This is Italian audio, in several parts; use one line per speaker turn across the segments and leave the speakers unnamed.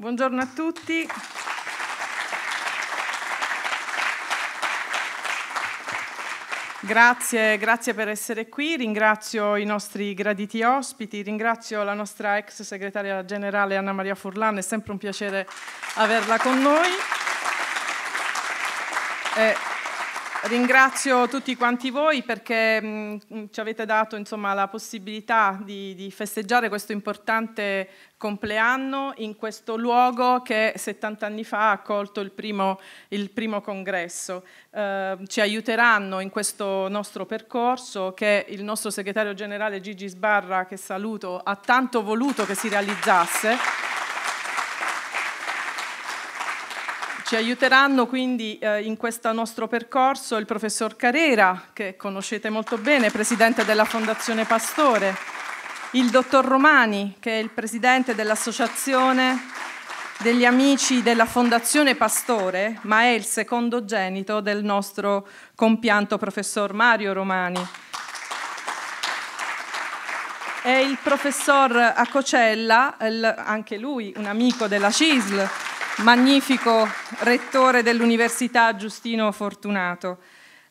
Buongiorno a tutti. Grazie, grazie, per essere qui, ringrazio i nostri graditi ospiti, ringrazio la nostra ex segretaria generale Anna Maria Furlan, è sempre un piacere averla con noi. Eh, Ringrazio tutti quanti voi perché mh, mm, ci avete dato insomma, la possibilità di, di, festeggiare questo importante compleanno in questo luogo che 70 anni fa ha accolto il primo, il primo congresso. Eh, ci aiuteranno in questo nostro percorso che il nostro segretario generale Gigi Sbarra, che saluto, ha tanto voluto che si realizzasse. Ci aiuteranno quindi eh, in questo nostro percorso il professor Carrera, che conoscete molto bene, presidente della Fondazione Pastore, il dottor Romani, che è il presidente dell'Associazione degli amici della Fondazione Pastore, ma è il secondogenito del nostro compianto professor Mario Romani. E il professor Acocella, anche lui un amico della CISL, magnifico rettore dell'Università Giustino Fortunato.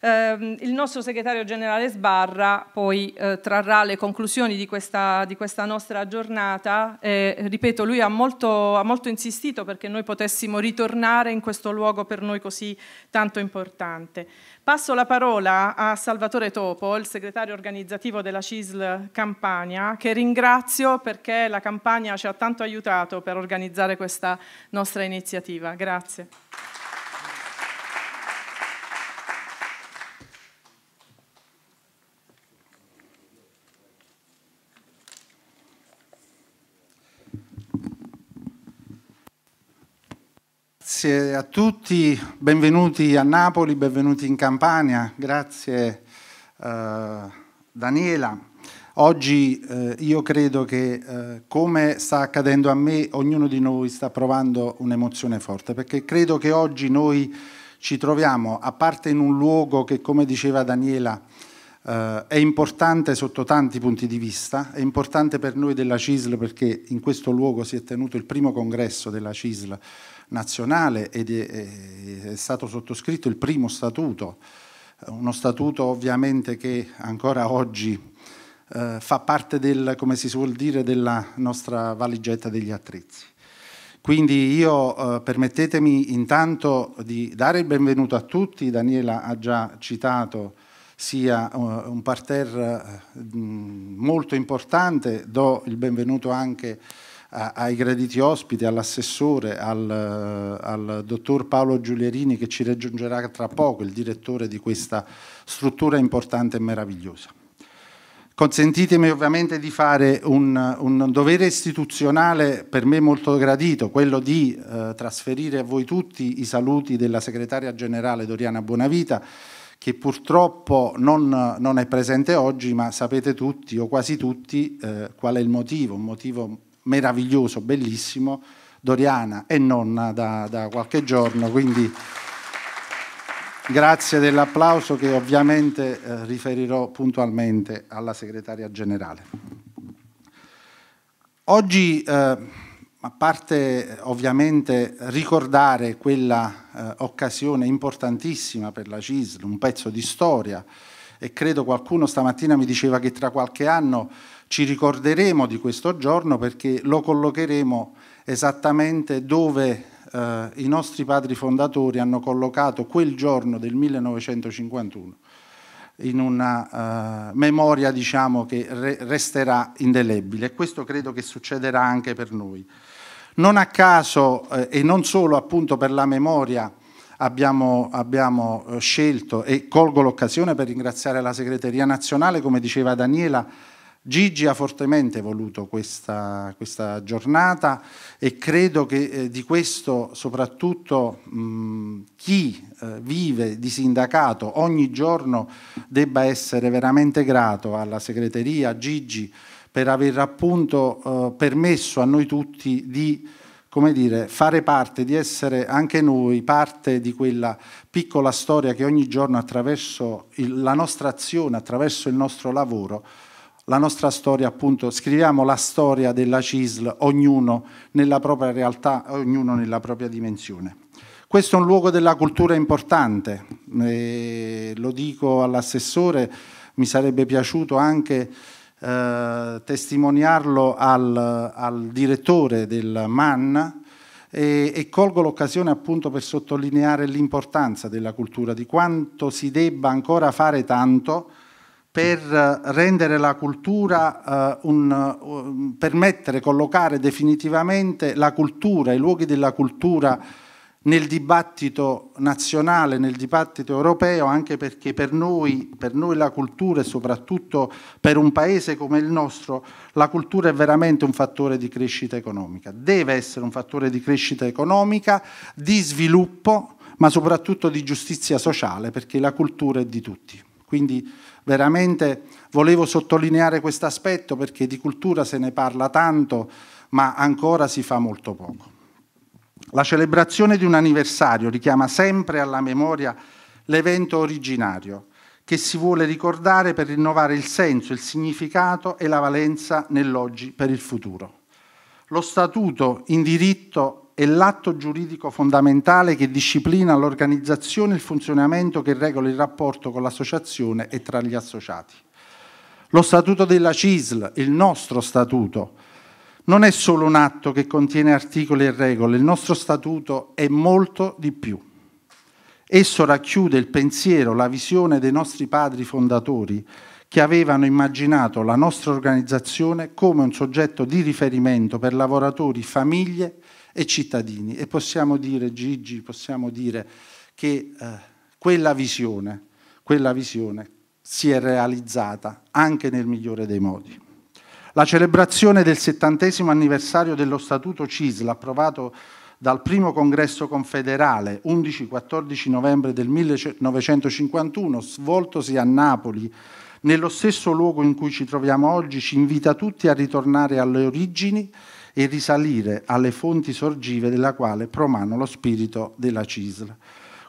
Eh, il nostro segretario generale Sbarra poi eh, trarrà le conclusioni di questa, di questa nostra giornata. Eh, ripeto, lui ha molto, ha molto, insistito perché noi potessimo ritornare in questo luogo per noi così tanto importante. Passo la parola a Salvatore Topo, il segretario organizzativo della CISL Campania, che ringrazio perché la Campania ci ha tanto aiutato per organizzare questa nostra iniziativa. Grazie.
Grazie a tutti, benvenuti a Napoli, benvenuti in Campania, grazie eh, Daniela. Oggi eh, io credo che eh, come sta accadendo a me, ognuno di noi sta provando un'emozione forte, perché credo che oggi noi ci troviamo, a parte in un luogo che come diceva Daniela, Uh, è importante sotto tanti punti di vista, è importante per noi della CISL perché in questo luogo si è tenuto il primo congresso della CISL nazionale ed è, stato sottoscritto il primo statuto, uno statuto ovviamente che ancora oggi eh, fa parte del, come si suol dire, della nostra valigetta degli attrezzi. Quindi io eh, permettetemi intanto di dare il benvenuto a tutti, Daniela ha già citato sia eh, un parterre eh, molto importante, do il benvenuto anche a ai graditi ospiti, all'assessore, al, al, dottor Paolo Giulierini che ci raggiungerà tra poco, il direttore di questa struttura importante e meravigliosa. Consentitemi ovviamente di fare un, un dovere istituzionale per me molto gradito, quello di eh, trasferire a voi tutti i saluti della segretaria generale Doriana Bonavita, che purtroppo non, non, è presente oggi, ma sapete tutti o quasi tutti eh, qual è il motivo, un motivo meraviglioso, bellissimo, Doriana e nonna da, da qualche giorno, quindi grazie dell'applauso che ovviamente eh, riferirò puntualmente alla segretaria generale. Oggi, eh, a parte ovviamente ricordare quella eh, occasione importantissima per la CISL, un pezzo di storia, e credo qualcuno stamattina mi diceva che tra qualche anno ci ricorderemo di questo giorno perché lo collocheremo esattamente dove eh, i nostri padri fondatori hanno collocato quel giorno del 1951 in una eh, memoria diciamo, che re resterà indelebile e questo credo che succederà anche per noi. Non a caso eh, e non solo appunto per la memoria abbiamo, abbiamo eh, scelto e colgo l'occasione per ringraziare la segreteria nazionale, come diceva Daniela, Gigi ha fortemente voluto questa, questa giornata e credo che eh, di questo soprattutto mh, mm, chi eh, vive di sindacato ogni giorno debba essere veramente grato alla segreteria, Gigi, per aver appunto eh, permesso a noi tutti di come dire, fare parte, di essere anche noi parte di quella piccola storia che ogni giorno attraverso il, la nostra azione, attraverso il nostro lavoro la nostra storia, appunto, scriviamo la storia della CISL, ognuno nella propria realtà, ognuno nella propria dimensione. Questo è un luogo della cultura importante, e lo dico all'assessore, mi sarebbe piaciuto anche eh, testimoniarlo al, al, direttore del MAN, e, e, colgo l'occasione appunto per sottolineare l'importanza della cultura, di quanto si debba ancora fare tanto per eh, rendere la cultura, eh, un, uh, permettere, collocare definitivamente la cultura, i luoghi della cultura nel dibattito nazionale, nel dibattito europeo, anche perché per noi, per noi, la cultura e soprattutto per un paese come il nostro, la cultura è veramente un fattore di crescita economica, deve essere un fattore di crescita economica, di sviluppo, ma soprattutto di giustizia sociale, perché la cultura è di tutti. Quindi Veramente volevo sottolineare questo aspetto perché di cultura se ne parla tanto, ma ancora si fa molto poco. La celebrazione di un anniversario richiama sempre alla memoria l'evento originario che si vuole ricordare per rinnovare il senso, il significato e la valenza nell'oggi per il futuro. Lo statuto in diritto è l'atto giuridico fondamentale che disciplina l'organizzazione e il funzionamento che regola il rapporto con l'associazione e tra gli associati. Lo statuto della CISL, il nostro statuto, non è solo un atto che contiene articoli e regole, il nostro statuto è molto di più. Esso racchiude il pensiero, la visione dei nostri padri fondatori che avevano immaginato la nostra organizzazione come un soggetto di riferimento per lavoratori, famiglie e e cittadini. E possiamo dire, Gigi, possiamo dire che eh, quella, visione, quella visione si è realizzata anche nel migliore dei modi. La celebrazione del settantesimo anniversario dello Statuto CISL approvato dal primo congresso confederale 11-14 novembre del 1951, svoltosi a Napoli, nello stesso luogo in cui ci troviamo oggi, ci invita tutti a ritornare alle origini e risalire alle fonti sorgive della quale promano lo spirito della Cisla.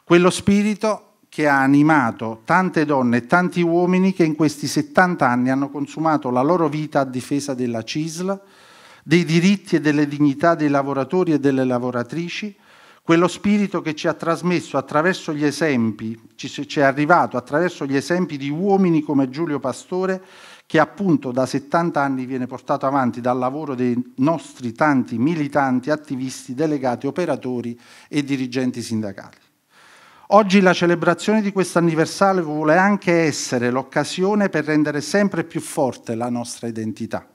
Quello spirito che ha animato tante donne e tanti uomini che in questi 70 anni hanno consumato la loro vita a difesa della Cisla, dei diritti e delle dignità dei lavoratori e delle lavoratrici, quello spirito che ci ha trasmesso attraverso gli esempi, ci, ci è arrivato attraverso gli esempi di uomini come Giulio Pastore che appunto da 70 anni viene portato avanti dal lavoro dei nostri tanti militanti, attivisti, delegati, operatori e dirigenti sindacali. Oggi la celebrazione di questo anniversario vuole anche essere l'occasione per rendere sempre più forte la nostra identità,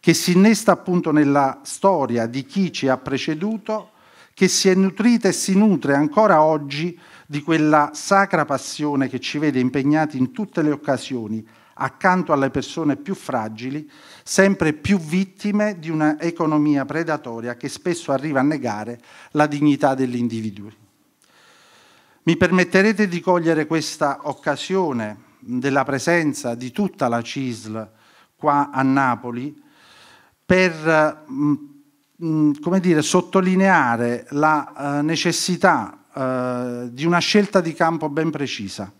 che si innesta appunto nella storia di chi ci ha preceduto, che si è nutrita e si nutre ancora oggi di quella sacra passione che ci vede impegnati in tutte le occasioni accanto alle persone più fragili, sempre più vittime di un'economia predatoria che spesso arriva a negare la dignità degli individui. Mi permetterete di cogliere questa occasione della presenza di tutta la CISL qua a Napoli per mm, mm, come dire, sottolineare la eh, necessità eh, di una scelta di campo ben precisa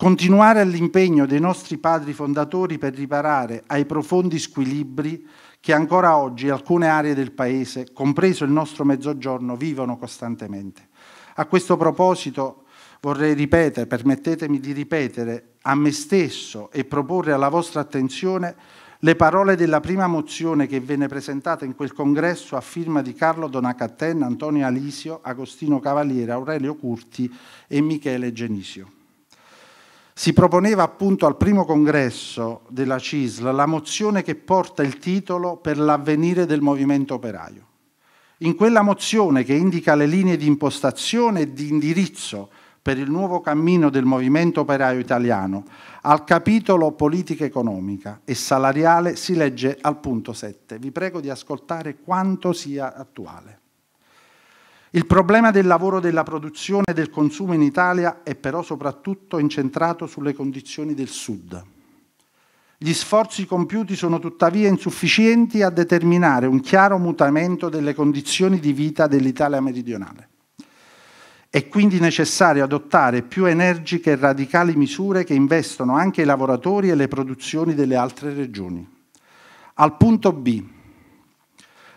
continuare all'impegno dei nostri padri fondatori per riparare ai profondi squilibri che ancora oggi alcune aree del Paese, compreso il nostro Mezzogiorno, vivono costantemente. A questo proposito vorrei ripetere, permettetemi di ripetere a me stesso e proporre alla vostra attenzione le parole della prima mozione che venne presentata in quel congresso a firma di Carlo Donacatten, Antonio Alisio, Agostino Cavaliere, Aurelio Curti e Michele Genisio si proponeva appunto al primo congresso della CISL la mozione che porta il titolo Per l'avvenire del movimento operaio. In quella mozione che indica le linee di impostazione e di indirizzo per il nuovo cammino del movimento operaio italiano, al capitolo politica economica e salariale si legge al punto 7. Vi prego di ascoltare quanto sia attuale. Il problema del lavoro, della produzione e del consumo in Italia è però soprattutto incentrato sulle condizioni del Sud. Gli sforzi compiuti sono tuttavia insufficienti a determinare un chiaro mutamento delle condizioni di vita dell'Italia meridionale. È quindi necessario adottare più energiche e radicali misure che investono anche i lavoratori e le produzioni delle altre regioni. Al punto B,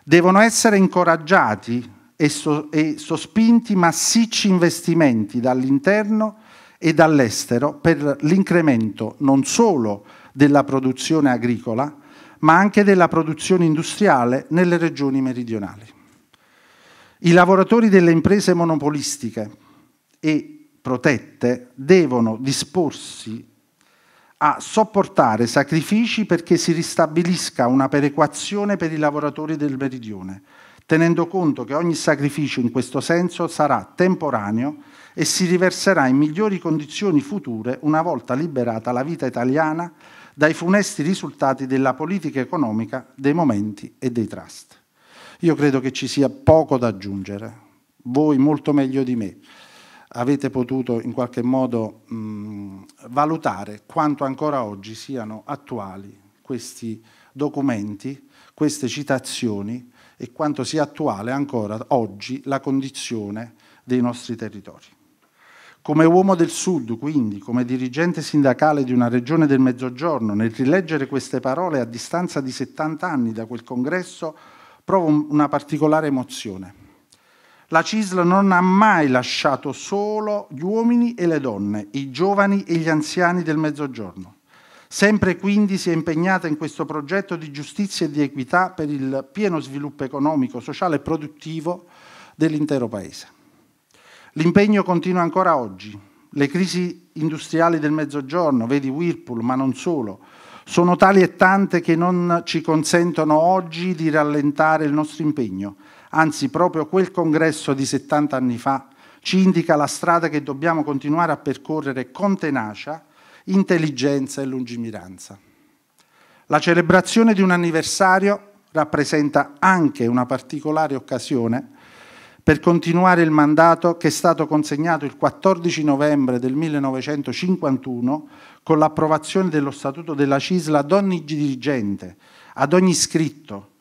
devono essere incoraggiati e, so, e sospinti massicci investimenti dall'interno e dall'estero per l'incremento non solo della produzione agricola, ma anche della produzione industriale nelle regioni meridionali. I lavoratori delle imprese monopolistiche e protette devono disporsi a sopportare sacrifici perché si ristabilisca una perequazione per i lavoratori del meridione, tenendo conto che ogni sacrificio in questo senso sarà temporaneo e si riverserà in migliori condizioni future una volta liberata la vita italiana dai funesti risultati della politica economica, dei momenti e dei trust. Io credo che ci sia poco da aggiungere, voi molto meglio di me avete potuto in qualche modo mh, valutare quanto ancora oggi siano attuali questi documenti, queste citazioni e quanto sia attuale ancora oggi la condizione dei nostri territori. Come uomo del Sud, quindi, come dirigente sindacale di una regione del Mezzogiorno, nel rileggere queste parole a distanza di 70 anni da quel congresso, provo una particolare emozione. La CISL non ha mai lasciato solo gli uomini e le donne, i giovani e gli anziani del Mezzogiorno. Sempre quindi si è impegnata in questo progetto di giustizia e di equità per il pieno sviluppo economico, sociale e produttivo dell'intero Paese. L'impegno continua ancora oggi. Le crisi industriali del Mezzogiorno, vedi Whirlpool, ma non solo, sono tali e tante che non ci consentono oggi di rallentare il nostro impegno. Anzi, proprio quel congresso di 70 anni fa ci indica la strada che dobbiamo continuare a percorrere con tenacia intelligenza e lungimiranza. La celebrazione di un anniversario rappresenta anche una particolare occasione per continuare il mandato che è stato consegnato il 14 novembre del 1951 con l'approvazione dello Statuto della Cisla ad ogni dirigente, ad ogni iscritto,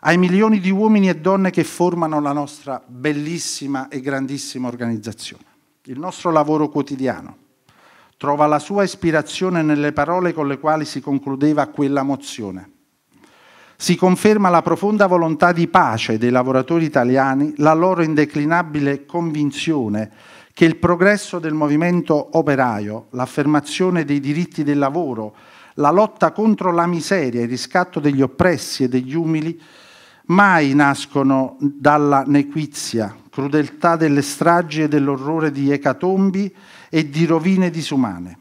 ai milioni di uomini e donne che formano la nostra bellissima e grandissima organizzazione, il nostro lavoro quotidiano trova la sua ispirazione nelle parole con le quali si concludeva quella mozione. Si conferma la profonda volontà di pace dei lavoratori italiani, la loro indeclinabile convinzione che il progresso del movimento operaio, l'affermazione dei diritti del lavoro, la lotta contro la miseria, il riscatto degli oppressi e degli umili, mai nascono dalla nequizia, crudeltà delle stragi e dell'orrore di ecatombi e di rovine disumane,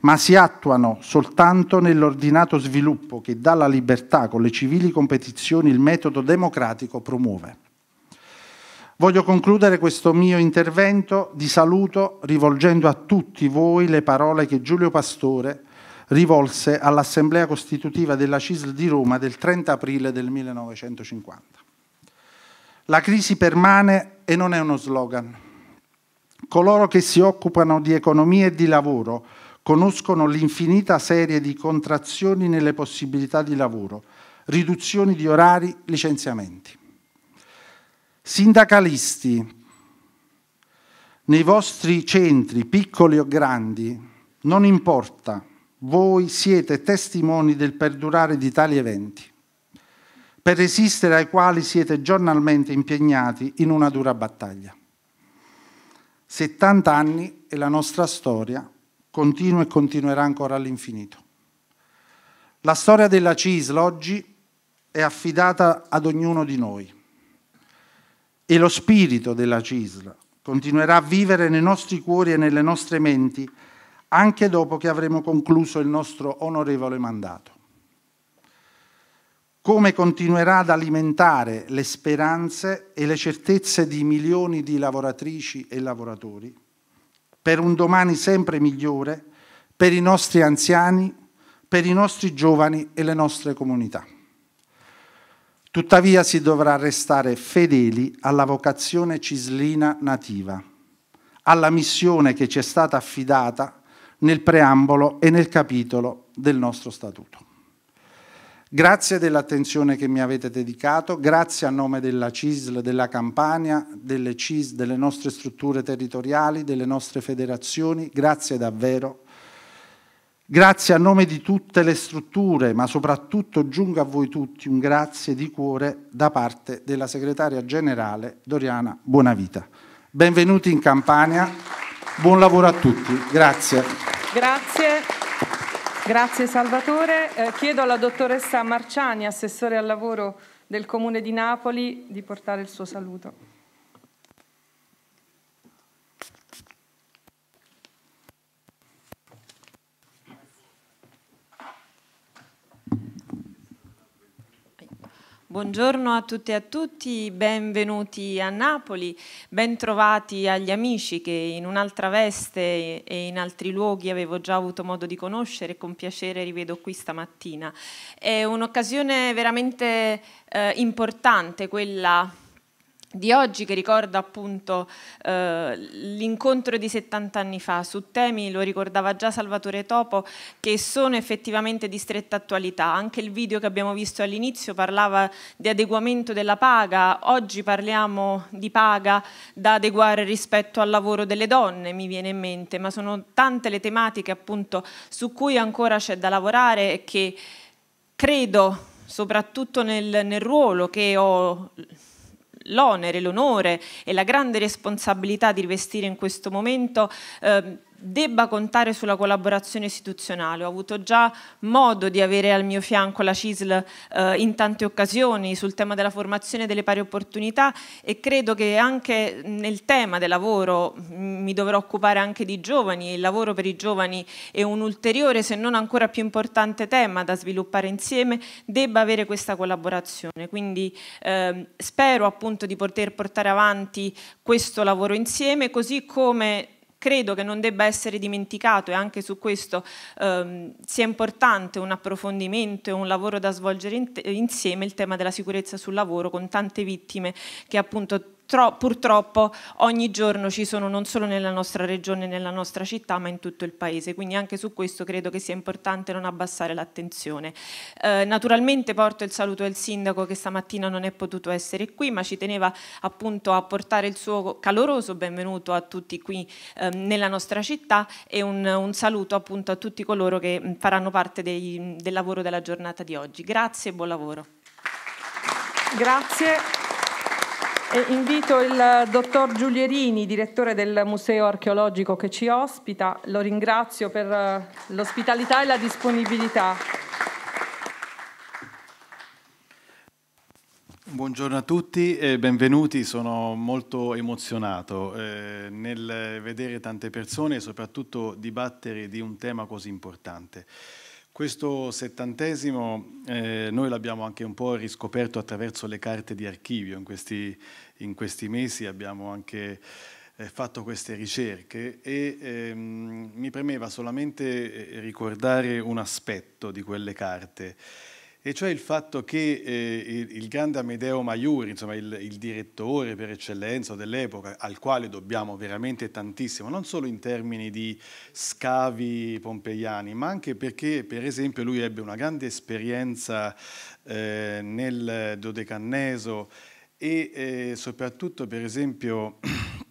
ma si attuano soltanto nell'ordinato sviluppo che dalla libertà con le civili competizioni il metodo democratico promuove. Voglio concludere questo mio intervento di saluto rivolgendo a tutti voi le parole che Giulio Pastore rivolse all'Assemblea Costitutiva della CISL di Roma del 30 aprile del 1950. La crisi permane e non è uno slogan, Coloro che si occupano di economia e di lavoro conoscono l'infinita serie di contrazioni nelle possibilità di lavoro, riduzioni di orari, licenziamenti. Sindacalisti, nei vostri centri, piccoli o grandi, non importa, voi siete testimoni del perdurare di tali eventi, per resistere ai quali siete giornalmente impegnati in una dura battaglia. 70 anni e la nostra storia continua e continuerà ancora all'infinito. La storia della CISL oggi è affidata ad ognuno di noi e lo spirito della CISL continuerà a vivere nei nostri cuori e nelle nostre menti anche dopo che avremo concluso il nostro onorevole mandato come continuerà ad alimentare le speranze e le certezze di milioni di lavoratrici e lavoratori per un domani sempre migliore per i nostri anziani, per i nostri giovani e le nostre comunità. Tuttavia si dovrà restare fedeli alla vocazione cislina nativa, alla missione che ci è stata affidata nel preambolo e nel capitolo del nostro statuto. Grazie dell'attenzione che mi avete dedicato, grazie a nome della CISL, della Campania, delle CIS, delle nostre strutture territoriali, delle nostre federazioni, grazie davvero. Grazie a nome di tutte le strutture, ma soprattutto giungo a voi tutti un grazie di cuore da parte della segretaria generale Doriana Buonavita. Benvenuti in Campania, buon lavoro a tutti, grazie.
Grazie. Grazie Salvatore. Eh, chiedo alla dottoressa Marciani, assessore al lavoro del Comune di Napoli, di portare il suo saluto.
Buongiorno a tutte e a tutti, benvenuti a Napoli, bentrovati agli amici che in un'altra veste e in altri luoghi avevo già avuto modo di conoscere e con piacere rivedo qui stamattina. È un'occasione veramente eh, importante quella di oggi che ricorda appunto eh, l'incontro di 70 anni fa su temi, lo ricordava già Salvatore Topo, che sono effettivamente di stretta attualità. Anche il video che abbiamo visto all'inizio parlava di adeguamento della paga, oggi parliamo di paga da adeguare rispetto al lavoro delle donne, mi viene in mente, ma sono tante le tematiche appunto su cui ancora c'è da lavorare e che credo soprattutto nel, nel ruolo che ho l'onere, l'onore e la grande responsabilità di rivestire in questo momento eh, debba contare sulla collaborazione istituzionale. Ho avuto già modo di avere al mio fianco la CISL eh, in tante occasioni sul tema della formazione delle pari opportunità e credo che anche nel tema del lavoro mm, mi dovrò occupare anche di giovani, il lavoro per i giovani è un ulteriore se non ancora più importante tema da sviluppare insieme, debba avere questa collaborazione. Quindi eh, spero appunto di poter portare avanti questo lavoro insieme così come credo che non debba essere dimenticato e anche su questo ehm, sia importante un approfondimento e un lavoro da svolgere in insieme il tema della sicurezza sul lavoro con tante vittime che appunto purtroppo ogni giorno ci sono non solo nella nostra regione, nella nostra città, ma in tutto il paese. Quindi anche su questo credo che sia importante non abbassare l'attenzione. Eh, naturalmente porto il saluto del sindaco che stamattina non è potuto essere qui, ma ci teneva appunto a portare il suo caloroso benvenuto a tutti qui eh, nella nostra città e un, un, saluto appunto a tutti coloro che faranno parte dei, del lavoro della giornata di oggi. Grazie e buon lavoro.
Grazie. E invito il eh, dottor Giulierini, direttore del Museo archeologico che ci ospita. Lo ringrazio per eh, l'ospitalità e la disponibilità.
Buongiorno a tutti e benvenuti, sono molto emozionato eh, nel vedere tante persone e soprattutto dibattere di un tema così importante. Questo settantesimo eh, noi l'abbiamo anche un po' riscoperto attraverso le carte di archivio, in questi, in questi mesi abbiamo anche eh, fatto queste ricerche e ehm, mi premeva solamente eh, ricordare un aspetto di quelle carte e cioè il fatto che eh, il grande Amedeo Maiuri, insomma il, il direttore per eccellenza dell'epoca, al quale dobbiamo veramente tantissimo, non solo in termini di scavi pompeiani, ma anche perché per esempio lui ebbe una grande esperienza eh, nel dodecanneso e eh, soprattutto per esempio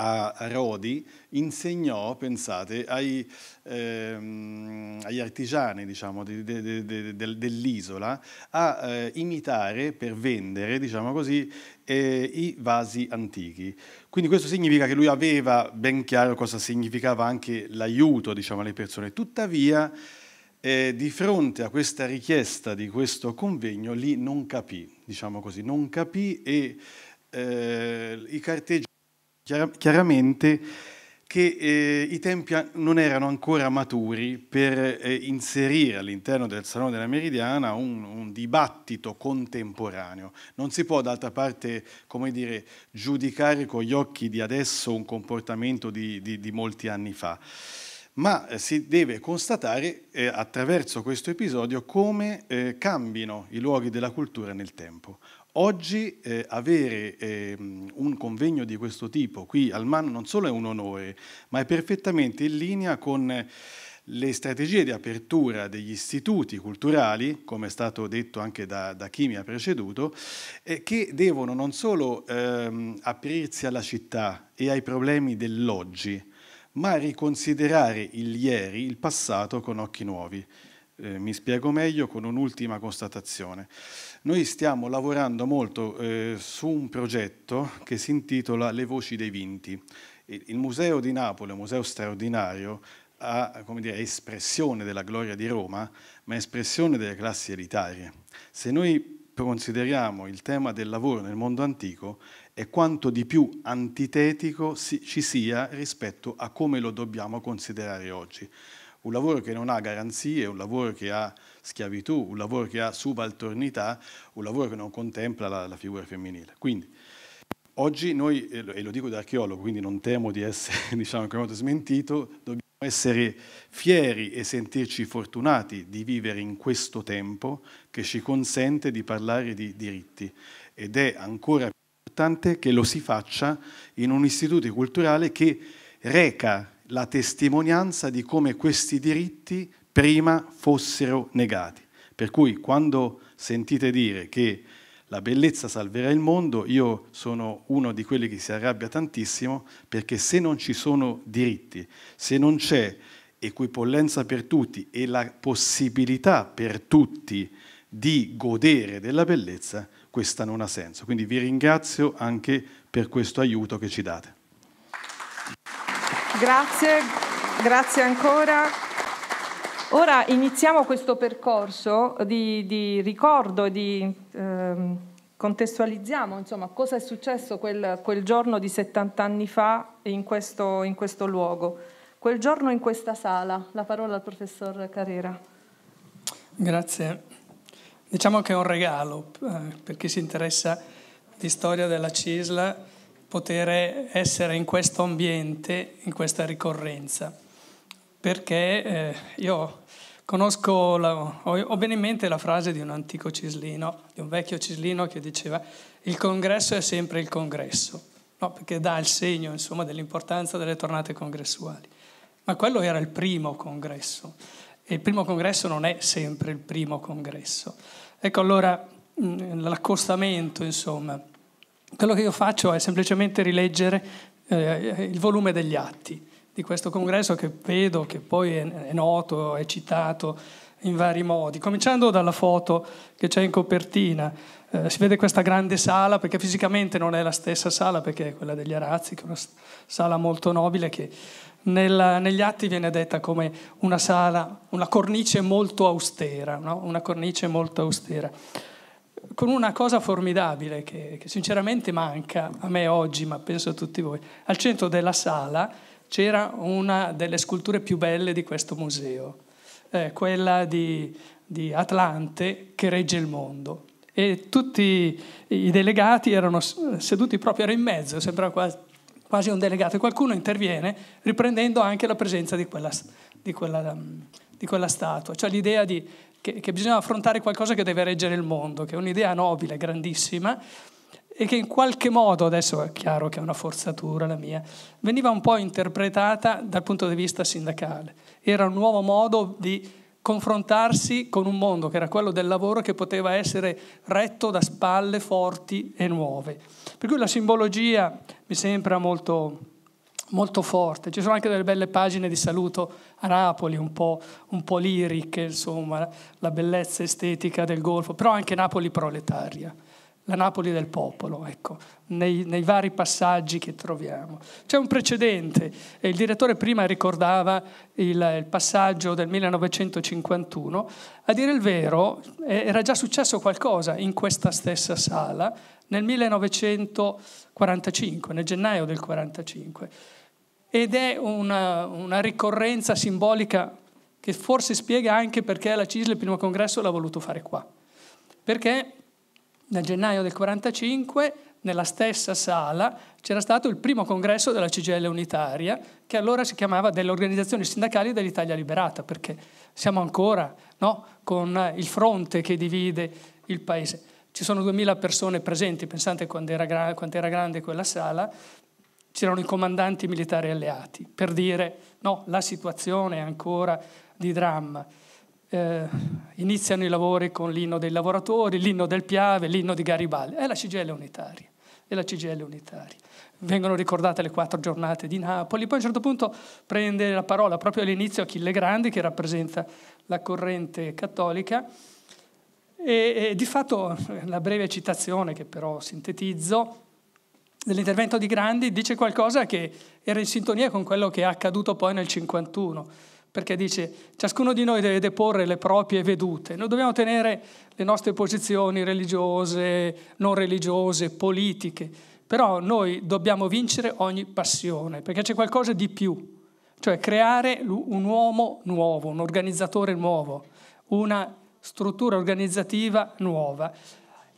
a Rodi insegnò, pensate, ai, ehm, agli artigiani diciamo, de, de, de, dell'isola a eh, imitare per vendere, diciamo così, eh, i vasi antichi. Quindi questo significa che lui aveva ben chiaro cosa significava anche l'aiuto diciamo, alle persone. Tuttavia, eh, di fronte a questa richiesta di questo convegno, lì non capì, diciamo così, non capì e eh, i carteggi chiaramente che eh, i tempi non erano ancora maturi per eh, inserire all'interno del Salone della Meridiana un, un, dibattito contemporaneo. Non si può d'altra parte, come dire, giudicare con gli occhi di adesso un comportamento di, di, di molti anni fa, ma eh, si deve constatare eh, attraverso questo episodio come eh, cambino i luoghi della cultura nel tempo oggi eh, avere eh, un convegno di questo tipo qui al MAN non solo è un onore, ma è perfettamente in linea con le strategie di apertura degli istituti culturali, come è stato detto anche da, da chi mi ha preceduto, eh, che devono non solo ehm, aprirsi alla città e ai problemi dell'oggi, ma riconsiderare il ieri, il passato con occhi nuovi. Eh, mi spiego meglio con un'ultima constatazione. Noi stiamo lavorando molto eh, su un progetto che si intitola Le voci dei vinti. Il Museo di Napoli, un museo straordinario, a, dire, è espressione della gloria di Roma, ma è espressione delle classi elitarie. Se noi consideriamo il tema del lavoro nel mondo antico, è quanto di più antitetico ci sia rispetto a come lo dobbiamo considerare oggi un lavoro che non ha garanzie, un lavoro che ha schiavitù, un lavoro che ha subalternità, un lavoro che non contempla la, la figura femminile. Quindi oggi noi, e lo dico da archeologo, quindi non temo di essere diciamo, ancora una volta smentito, dobbiamo essere fieri e sentirci fortunati di vivere in questo tempo che ci consente di parlare di diritti ed è ancora più importante che lo si faccia in un istituto culturale che reca la testimonianza di come questi diritti prima fossero negati. Per cui quando sentite dire che la bellezza salverà il mondo, io sono uno di quelli che si arrabbia tantissimo perché se non ci sono diritti, se non c'è equipollenza per tutti e la possibilità per tutti di godere della bellezza, questa non ha senso. Quindi vi ringrazio anche per questo aiuto che ci date.
Grazie, grazie ancora. Ora iniziamo questo percorso di, di ricordo, di, ehm, contestualizziamo insomma, cosa è successo quel, quel, giorno di 70 anni fa in questo, in questo, luogo. Quel giorno in questa sala, la parola al professor Carrera.
Grazie. Diciamo che è un regalo eh, per chi si interessa di storia della Cisla poter essere in questo ambiente, in questa ricorrenza, perché eh, io conosco, la, ho, ho bene in mente la frase di un antico cislino, di un vecchio cislino che diceva il congresso è sempre il congresso, no, perché dà il segno insomma, dell'importanza delle tornate congressuali. Ma quello era il primo congresso e il primo congresso non è sempre il primo congresso. Ecco allora mm, l'accostamento, insomma, quello che io faccio è semplicemente rileggere eh, il volume degli atti di questo congresso che vedo, che poi è, è noto, è citato in vari modi, cominciando dalla foto che c'è in copertina. Eh, si vede questa grande sala, perché fisicamente non è la stessa sala, perché è quella degli Arazzi, che è una sala molto nobile che nella, negli atti viene detta come una sala, una cornice molto austera, no? una cornice molto austera con una cosa formidabile che, che sinceramente manca a me oggi, ma penso a tutti voi. Al centro della sala c'era una delle sculture più belle di questo museo, eh, quella di, di, Atlante che regge il mondo. E tutti i delegati erano seduti proprio era in mezzo, sembrava quasi, quasi un delegato. E qualcuno interviene riprendendo anche la presenza di quella, di quella, di quella statua, cioè l'idea di che, che bisognava affrontare qualcosa che deve reggere il mondo, che è un'idea nobile, grandissima, e che in qualche modo, adesso è chiaro che è una forzatura la mia, veniva un po' interpretata dal punto di vista sindacale. Era un nuovo modo di confrontarsi con un mondo che era quello del lavoro che poteva essere retto da spalle forti e nuove. Per cui la simbologia mi sembra molto molto forte. Ci sono anche delle belle pagine di saluto a Napoli, un po', un po liriche, insomma, la bellezza estetica del Golfo, però anche Napoli proletaria, la Napoli del popolo, ecco, nei, nei vari passaggi che troviamo. C'è un precedente, il direttore prima ricordava il, il passaggio del 1951, a dire il vero eh, era già successo qualcosa in questa stessa sala nel 1945, nel gennaio del 1945 ed è una, una ricorrenza simbolica che forse spiega anche perché la CISL il primo congresso l'ha voluto fare qua. Perché nel gennaio del 1945, nella stessa sala, c'era stato il primo congresso della CGL unitaria, che allora si chiamava delle organizzazioni sindacali dell'Italia liberata, perché siamo ancora no, con il fronte che divide il paese. Ci sono 2000 persone presenti, pensate quanto era, era grande quella sala, c'erano i comandanti militari alleati per dire no, la situazione è ancora di dramma. Eh, iniziano i lavori con l'inno dei lavoratori, l'inno del Piave, l'inno di Garibaldi, è la CGL unitaria, è la CGL unitaria. Vengono ricordate le quattro giornate di Napoli, poi a un certo punto prende la parola proprio all'inizio Achille Grandi che rappresenta la corrente cattolica e, e di fatto la breve citazione che però sintetizzo dell'intervento di Grandi dice qualcosa che era in sintonia con quello che è accaduto poi nel 51, perché dice ciascuno di noi deve deporre le proprie vedute, noi dobbiamo tenere le nostre posizioni religiose, non religiose, politiche, però noi dobbiamo vincere ogni passione, perché c'è qualcosa di più, cioè creare un uomo nuovo, un organizzatore nuovo, una struttura organizzativa nuova,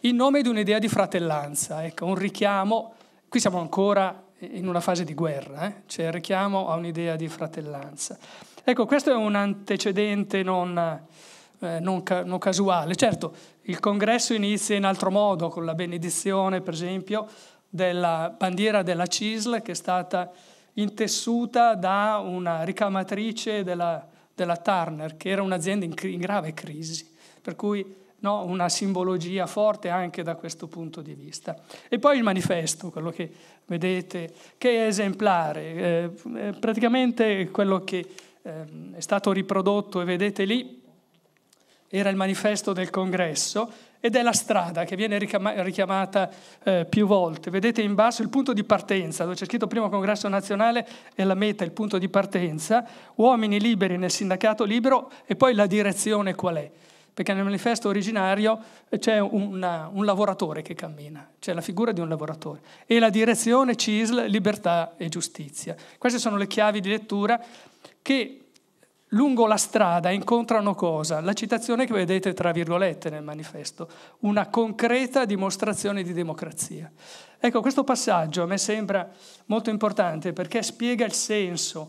in nome di un'idea di fratellanza, ecco, un richiamo Qui siamo ancora eh, in una fase di guerra, eh? c'è il richiamo a un'idea di fratellanza. Ecco, questo è un antecedente non, eh, non, ca- non, casuale. Certo, il congresso inizia in altro modo, con la benedizione, per esempio, della bandiera della CISL che è stata intessuta da una ricamatrice della, della Turner, che era un'azienda in, cri- in grave crisi. Per cui no? una simbologia forte anche da questo punto di vista. E poi il manifesto, quello che vedete, che è esemplare, eh, eh praticamente quello che eh, è stato riprodotto e vedete lì era il manifesto del congresso ed è la strada che viene richiamata eh, più volte. Vedete in basso il punto di partenza, dove c'è scritto primo congresso nazionale e la meta, il punto di partenza, uomini liberi nel sindacato libero e poi la direzione qual è? perché nel manifesto originario eh, c'è una, un lavoratore che cammina, c'è la figura di un lavoratore, e la direzione CISL, libertà e giustizia. Queste sono le chiavi di lettura che lungo la strada incontrano cosa? La citazione che vedete tra virgolette nel manifesto, una concreta dimostrazione di democrazia. Ecco, questo passaggio a me sembra molto importante perché spiega il senso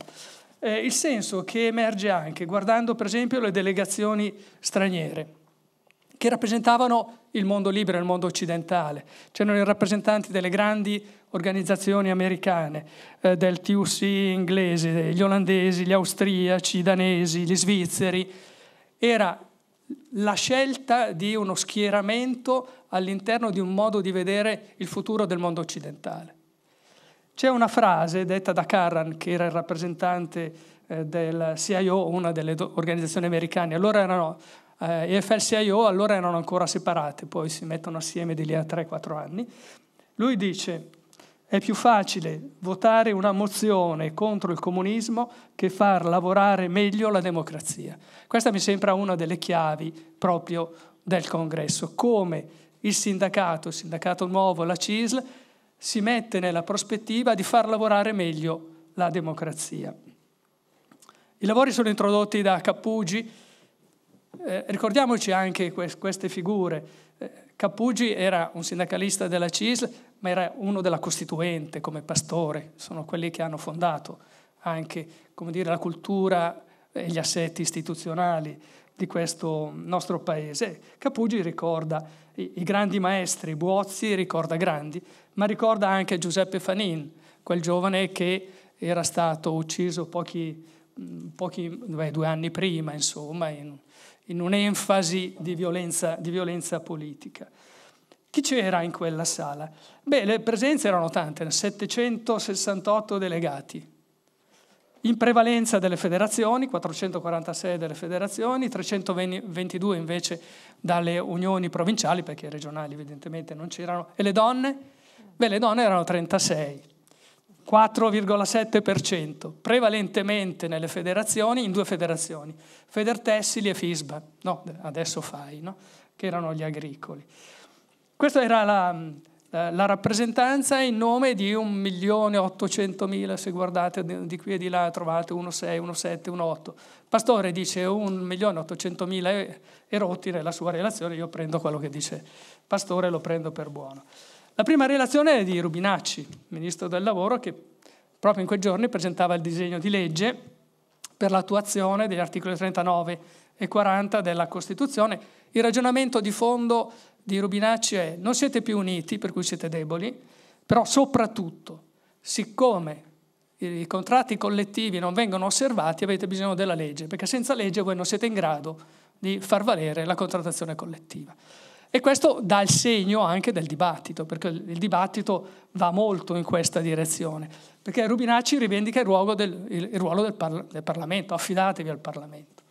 eh, il senso che emerge anche guardando per esempio le delegazioni straniere che rappresentavano il mondo libero, il mondo occidentale. C'erano i rappresentanti delle grandi organizzazioni americane, eh, del TUC inglese, gli olandesi, gli austriaci, i danesi, gli svizzeri. Era la scelta di uno schieramento all'interno di un modo di vedere il futuro del mondo occidentale. C'è una frase detta da Carran, che era il rappresentante eh, del CIO, una delle do- organizzazioni americane, allora erano eh, EFL CIO, allora erano ancora separate, poi si mettono assieme di lì a 3-4 anni. Lui dice, è più facile votare una mozione contro il comunismo che far lavorare meglio la democrazia. Questa mi sembra una delle chiavi proprio del congresso, come il sindacato, il sindacato nuovo, la CISL, si mette nella prospettiva di far lavorare meglio la democrazia. I lavori sono introdotti da Cappugi, eh, ricordiamoci anche que- queste figure. Eh, Cappugi era un sindacalista della CISL, ma era uno della Costituente come pastore, sono quelli che hanno fondato anche dire, la cultura e gli assetti istituzionali di questo nostro paese. Capugi ricorda i, grandi maestri, Buozzi ricorda Grandi, ma ricorda anche Giuseppe Fanin, quel giovane che era stato ucciso pochi, mm, pochi beh, due anni prima, insomma, in, in un'enfasi di violenza, di violenza politica. Chi c'era in quella sala? Beh, le presenze erano tante, 768 delegati, in prevalenza delle federazioni, 446 delle federazioni, 322 invece dalle unioni provinciali, perché regionali evidentemente non c'erano, e le donne? Beh, le donne erano 36, 4,7%, prevalentemente nelle federazioni, in due federazioni, Federtessili e FISBA, no, adesso FAI, no? che erano gli agricoli. Questa era la, la rappresentanza in nome di 1.800.000, se guardate di qui e di là trovate 1,6, 1,7, 1,8. Pastore dice 1.800.000 erotti nella sua relazione, io prendo quello che dice Pastore lo prendo per buono. La prima relazione è di Rubinacci, ministro del lavoro, che proprio in quei giorni presentava il disegno di legge per l'attuazione degli articoli 39 e 40 della Costituzione. Il ragionamento di fondo di Rubinacci è non siete più uniti, per cui siete deboli, però soprattutto, siccome i contratti collettivi non vengono osservati, avete bisogno della legge, perché senza legge voi non siete in grado di far valere la contrattazione collettiva. E questo dà il segno anche del dibattito, perché il dibattito va molto in questa direzione, perché Rubinacci rivendica il, del, il ruolo del, parla, del, Parlamento, affidatevi al Parlamento.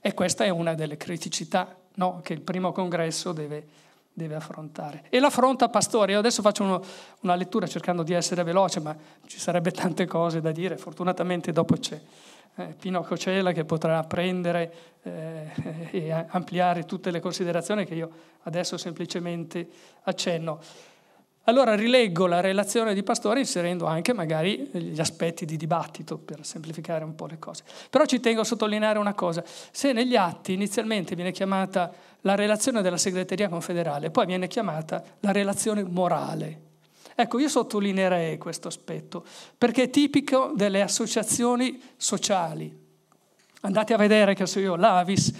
E questa è una delle criticità no, che il primo congresso deve, deve affrontare. E l'affronta Pastore, io adesso faccio uno, una lettura cercando di essere veloce, ma ci sarebbe tante cose da dire, fortunatamente dopo c'è eh, Pino Cocella che potrà prendere eh, e ampliare tutte le considerazioni che io adesso semplicemente accenno. Allora rileggo la relazione di Pastore inserendo anche magari gli aspetti di dibattito per semplificare un po' le cose. Però ci tengo a sottolineare una cosa, se negli atti inizialmente viene chiamata la relazione della segreteria confederale, poi viene chiamata la relazione morale Ecco, io sottolineerei questo aspetto, perché è tipico delle associazioni sociali. Andate a vedere, che so io, l'Avis,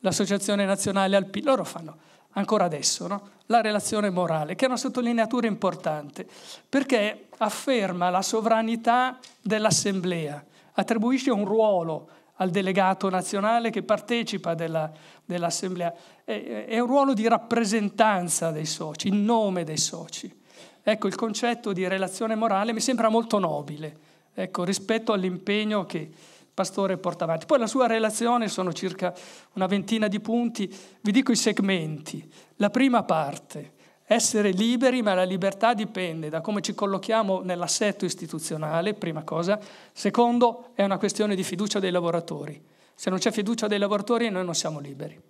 l'Associazione Nazionale Alpino, loro fanno ancora adesso, no? la relazione morale, che è una sottolineatura importante, perché afferma la sovranità dell'Assemblea, attribuisce un ruolo al delegato nazionale che partecipa della, dell'Assemblea, è, è un ruolo di rappresentanza dei soci, in nome dei soci. Ecco, il concetto di relazione morale mi sembra molto nobile, ecco, rispetto all'impegno che il pastore porta avanti. Poi la sua relazione sono circa una ventina di punti, vi dico i segmenti. La prima parte, essere liberi, ma la libertà dipende da come ci collochiamo nell'assetto istituzionale, prima cosa. Secondo, è una questione di fiducia dei lavoratori. Se non c'è fiducia dei lavoratori noi non siamo liberi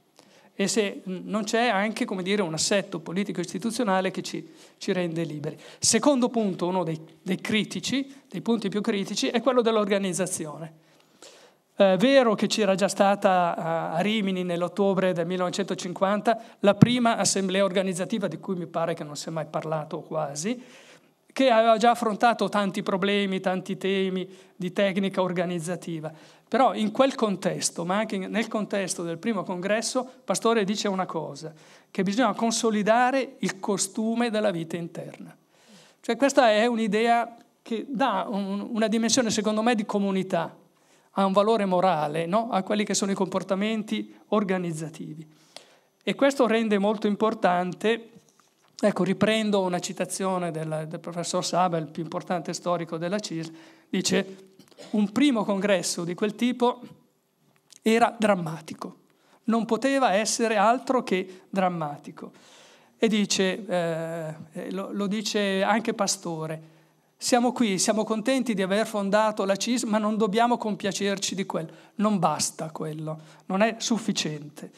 e se non c'è anche dire, un assetto politico-istituzionale che ci, ci, rende liberi. Secondo punto, uno dei, dei, critici, dei punti più critici, è quello dell'organizzazione. È eh, vero che c'era già stata eh, a Rimini nell'ottobre del 1950 la prima assemblea organizzativa di cui mi pare che non si è mai parlato quasi, che aveva già affrontato tanti problemi, tanti temi di tecnica organizzativa. Però in quel contesto, ma anche nel contesto del primo congresso, Pastore dice una cosa, che bisogna consolidare il costume della vita interna. Cioè questa è un'idea che dà un, una dimensione, secondo me, di comunità, ha un valore morale, no? a quelli che sono i comportamenti organizzativi. E questo rende molto importante, ecco, riprendo una citazione del, del professor Sabel, il più importante storico della CIS, dice un primo congresso di quel tipo era drammatico, non poteva essere altro che drammatico. E dice, eh, eh, lo, lo, dice anche Pastore, siamo qui, siamo contenti di aver fondato la CIS, ma non dobbiamo compiacerci di quello, non basta quello, non è sufficiente.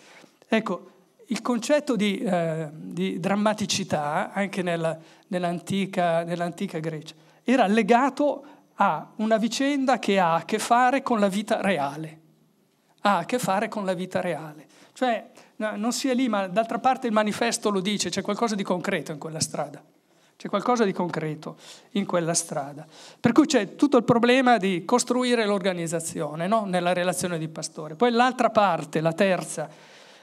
Ecco, il concetto di, eh, di drammaticità, anche nella, nell'antica, nell'antica Grecia, era legato ha una vicenda che ha a che fare con la vita reale. Ha a che fare con la vita reale. Cioè, no, non si è lì, ma d'altra parte il manifesto lo dice, c'è qualcosa di concreto in quella strada. C'è qualcosa di concreto in quella strada. Per cui c'è tutto il problema di costruire l'organizzazione no? nella relazione di pastore. Poi l'altra parte, la terza,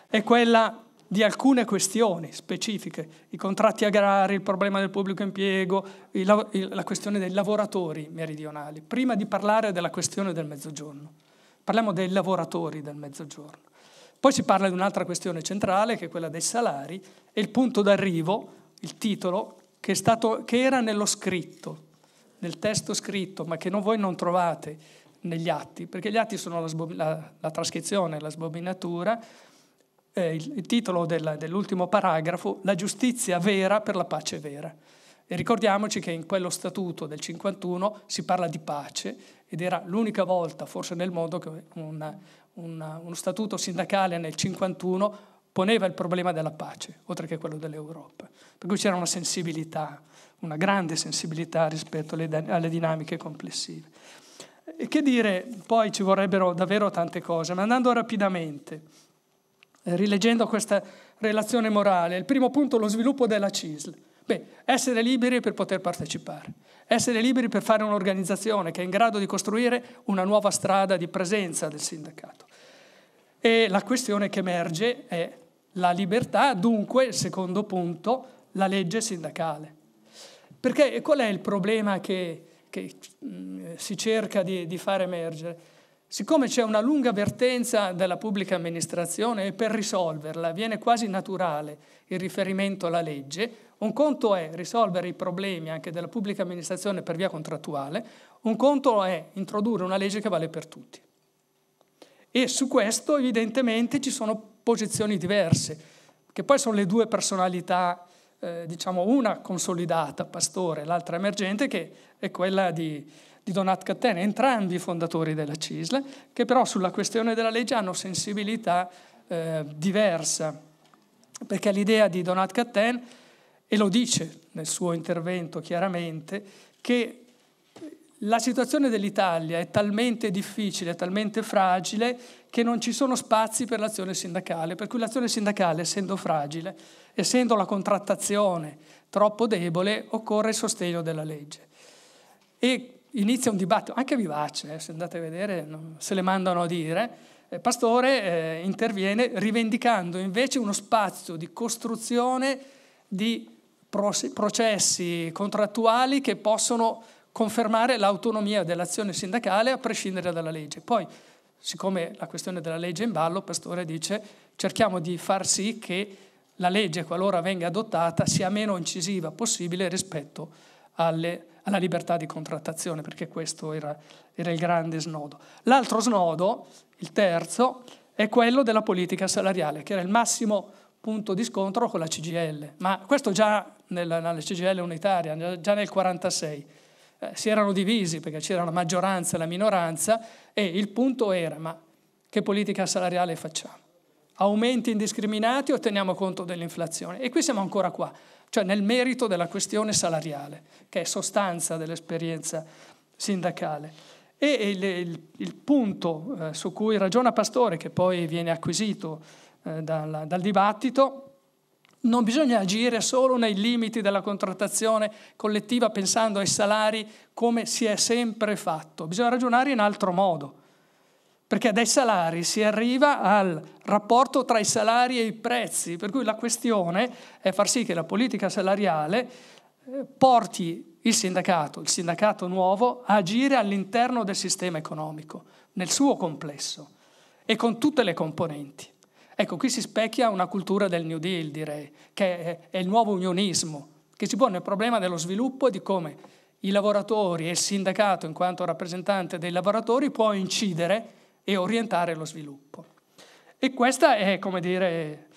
è quella di alcune questioni specifiche, i contratti agrari, il problema del pubblico impiego, la questione dei lavoratori meridionali, prima di parlare della questione del mezzogiorno. Parliamo dei lavoratori del mezzogiorno. Poi si parla di un'altra questione centrale, che è quella dei salari, e il punto d'arrivo, il titolo, che, stato, che era nello scritto, nel testo scritto, ma che non, voi non trovate negli atti, perché gli atti sono la, la, la trascrizione, la sbobinatura, eh, il, il, titolo della, dell'ultimo paragrafo, La giustizia vera per la pace vera. E ricordiamoci che in quello statuto del 51 si parla di pace ed era l'unica volta forse nel mondo che una, una, uno statuto sindacale nel 51 poneva il problema della pace, oltre che quello dell'Europa. Per cui c'era una sensibilità, una grande sensibilità rispetto alle, alle dinamiche complessive. E che dire, poi ci vorrebbero davvero tante cose, ma andando rapidamente. Eh, rileggendo questa relazione morale. Il primo punto, è lo sviluppo della CISL. Beh, essere liberi per poter partecipare, essere liberi per fare un'organizzazione che è in grado di costruire una nuova strada di presenza del sindacato. E la questione che emerge è la libertà, dunque, il secondo punto, la legge sindacale. Perché qual è il problema che, che mh, si cerca di, di far emergere? Siccome c'è una lunga vertenza della pubblica amministrazione e per risolverla viene quasi naturale il riferimento alla legge, un conto è risolvere i problemi anche della pubblica amministrazione per via contrattuale, un conto è introdurre una legge che vale per tutti. E su questo evidentemente ci sono posizioni diverse, che poi sono le due personalità, eh, diciamo una consolidata, pastore, l'altra emergente, che è quella di, di Donat Catten, entrambi fondatori della CISL, che però sulla questione della legge hanno sensibilità eh, diversa, perché l'idea di Donat Catten, e lo dice nel suo intervento chiaramente, che la situazione dell'Italia è talmente difficile, talmente fragile, che non ci sono spazi per l'azione sindacale, per cui l'azione sindacale, essendo fragile, essendo la contrattazione troppo debole, occorre il sostegno della legge. E inizia un dibattito, anche vivace, eh, se andate a vedere, non se le mandano a dire, eh, Pastore eh, interviene rivendicando invece uno spazio di costruzione di processi contrattuali che possono confermare l'autonomia dell'azione sindacale a prescindere dalla legge. Poi, siccome la questione della legge è in ballo, Pastore dice cerchiamo di far sì che la legge, qualora venga adottata, sia meno incisiva possibile rispetto alle, alla libertà di contrattazione, perché questo era, era il grande snodo. L'altro snodo, il terzo, è quello della politica salariale, che era il massimo punto di scontro con la CGL, ma questo già nella, nella CGL unitaria, già nel 1946. Eh, si erano divisi perché c'era la maggioranza e la minoranza e il punto era, ma che politica salariale facciamo? Aumenti indiscriminati o teniamo conto dell'inflazione? E qui siamo ancora qua cioè nel merito della questione salariale, che è sostanza dell'esperienza sindacale. E il, il, il punto eh, su cui ragiona Pastore, che poi viene acquisito eh, dal, dal dibattito, non bisogna agire solo nei limiti della contrattazione collettiva pensando ai salari come si è sempre fatto, bisogna ragionare in altro modo perché dai salari si arriva al rapporto tra i salari e i prezzi, per cui la questione è far sì che la politica salariale eh, porti il sindacato, il sindacato nuovo, a agire all'interno del sistema economico, nel suo complesso e con tutte le componenti. Ecco, qui si specchia una cultura del New Deal, direi, che è il nuovo unionismo, che si pone il problema dello sviluppo e di come i lavoratori e il sindacato, in quanto rappresentante dei lavoratori, può incidere e orientare lo sviluppo. E questa è, come dire,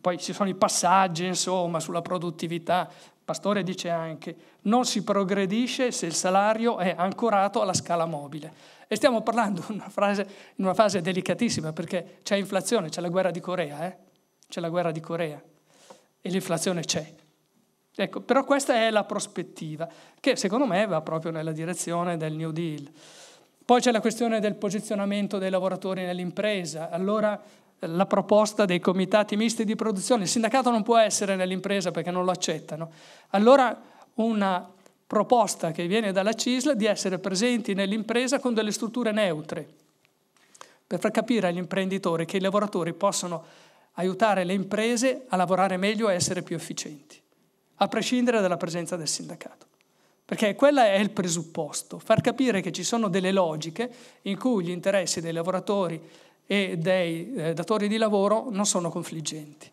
poi ci sono i passaggi, insomma, sulla produttività. Pastore dice anche, non si progredisce se il salario è ancorato alla scala mobile. E stiamo parlando in una, frase, in una fase delicatissima perché c'è inflazione, c'è la guerra di Corea, eh? c'è la guerra di Corea e l'inflazione c'è. Ecco, però questa è la prospettiva che secondo me va proprio nella direzione del New Deal. Poi c'è la questione del posizionamento dei lavoratori nell'impresa. Allora la proposta dei comitati misti di produzione, il sindacato non può essere nell'impresa perché non lo accettano. Allora una proposta che viene dalla CISL di essere presenti nell'impresa con delle strutture neutre, per far capire agli imprenditori che i lavoratori possono aiutare le imprese a lavorare meglio e essere più efficienti, a prescindere dalla presenza del sindacato. Perché quello è il presupposto, far capire che ci sono delle logiche in cui gli interessi dei lavoratori e dei eh, datori di lavoro non sono confliggenti.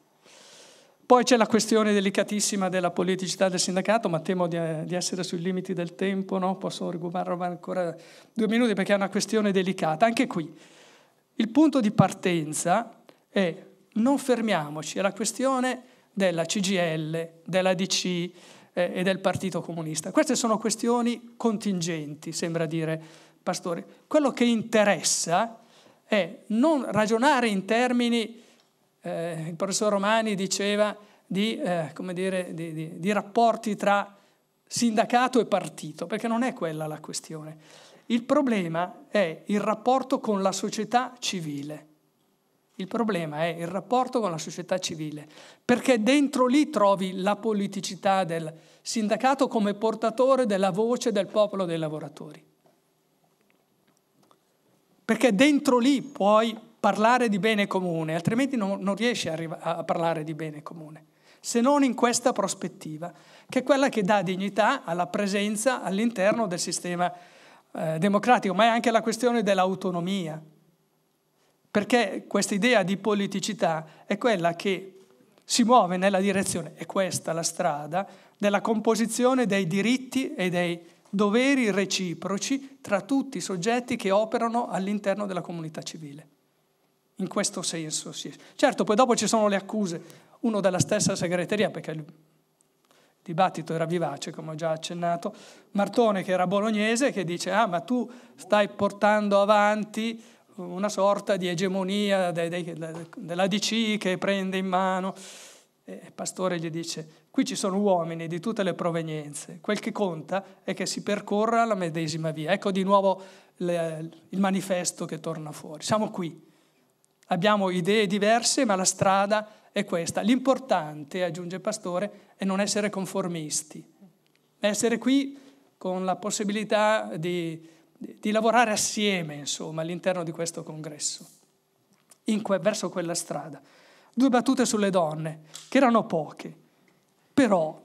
Poi c'è la questione delicatissima della politicità del sindacato, ma temo di, eh, di essere sui limiti del tempo, no? posso rubare ancora due minuti perché è una questione delicata. Anche qui il punto di partenza è non fermiamoci alla questione della CGL, della DC, eh, e del Partito Comunista. Queste sono questioni contingenti, sembra dire Pastore. Quello che interessa è non ragionare in termini, eh, il professor Romani diceva, di, eh, dire, di, di, di rapporti tra sindacato e partito, perché non è quella la questione. Il problema è il rapporto con la società civile. Il problema è il rapporto con la società civile, perché dentro lì trovi la politicità del sindacato come portatore della voce del popolo dei lavoratori. Perché dentro lì puoi parlare di bene comune, altrimenti non, non riesci a, a parlare di bene comune, se non in questa prospettiva, che è quella che dà dignità alla presenza all'interno del sistema eh, democratico, ma è anche la questione dell'autonomia perché questa idea di politicità è quella che si muove nella direzione, è questa la strada, della composizione dei diritti e dei doveri reciproci tra tutti i soggetti che operano all'interno della comunità civile. In questo senso sì. Certo, poi dopo ci sono le accuse, uno della stessa segreteria, perché il dibattito era vivace, come ho già accennato, Martone che era bolognese, che dice, ah ma tu stai portando avanti una sorta di egemonia dell'ADC che prende in mano. E il pastore gli dice, qui ci sono uomini di tutte le provenienze, quel che conta è che si percorra la medesima via. Ecco di nuovo il manifesto che torna fuori. Siamo qui, abbiamo idee diverse, ma la strada è questa. L'importante, aggiunge il pastore, è non essere conformisti, ma essere qui con la possibilità di di lavorare assieme, insomma, all'interno di questo congresso, que- verso quella strada. Due battute sulle donne, che erano poche, però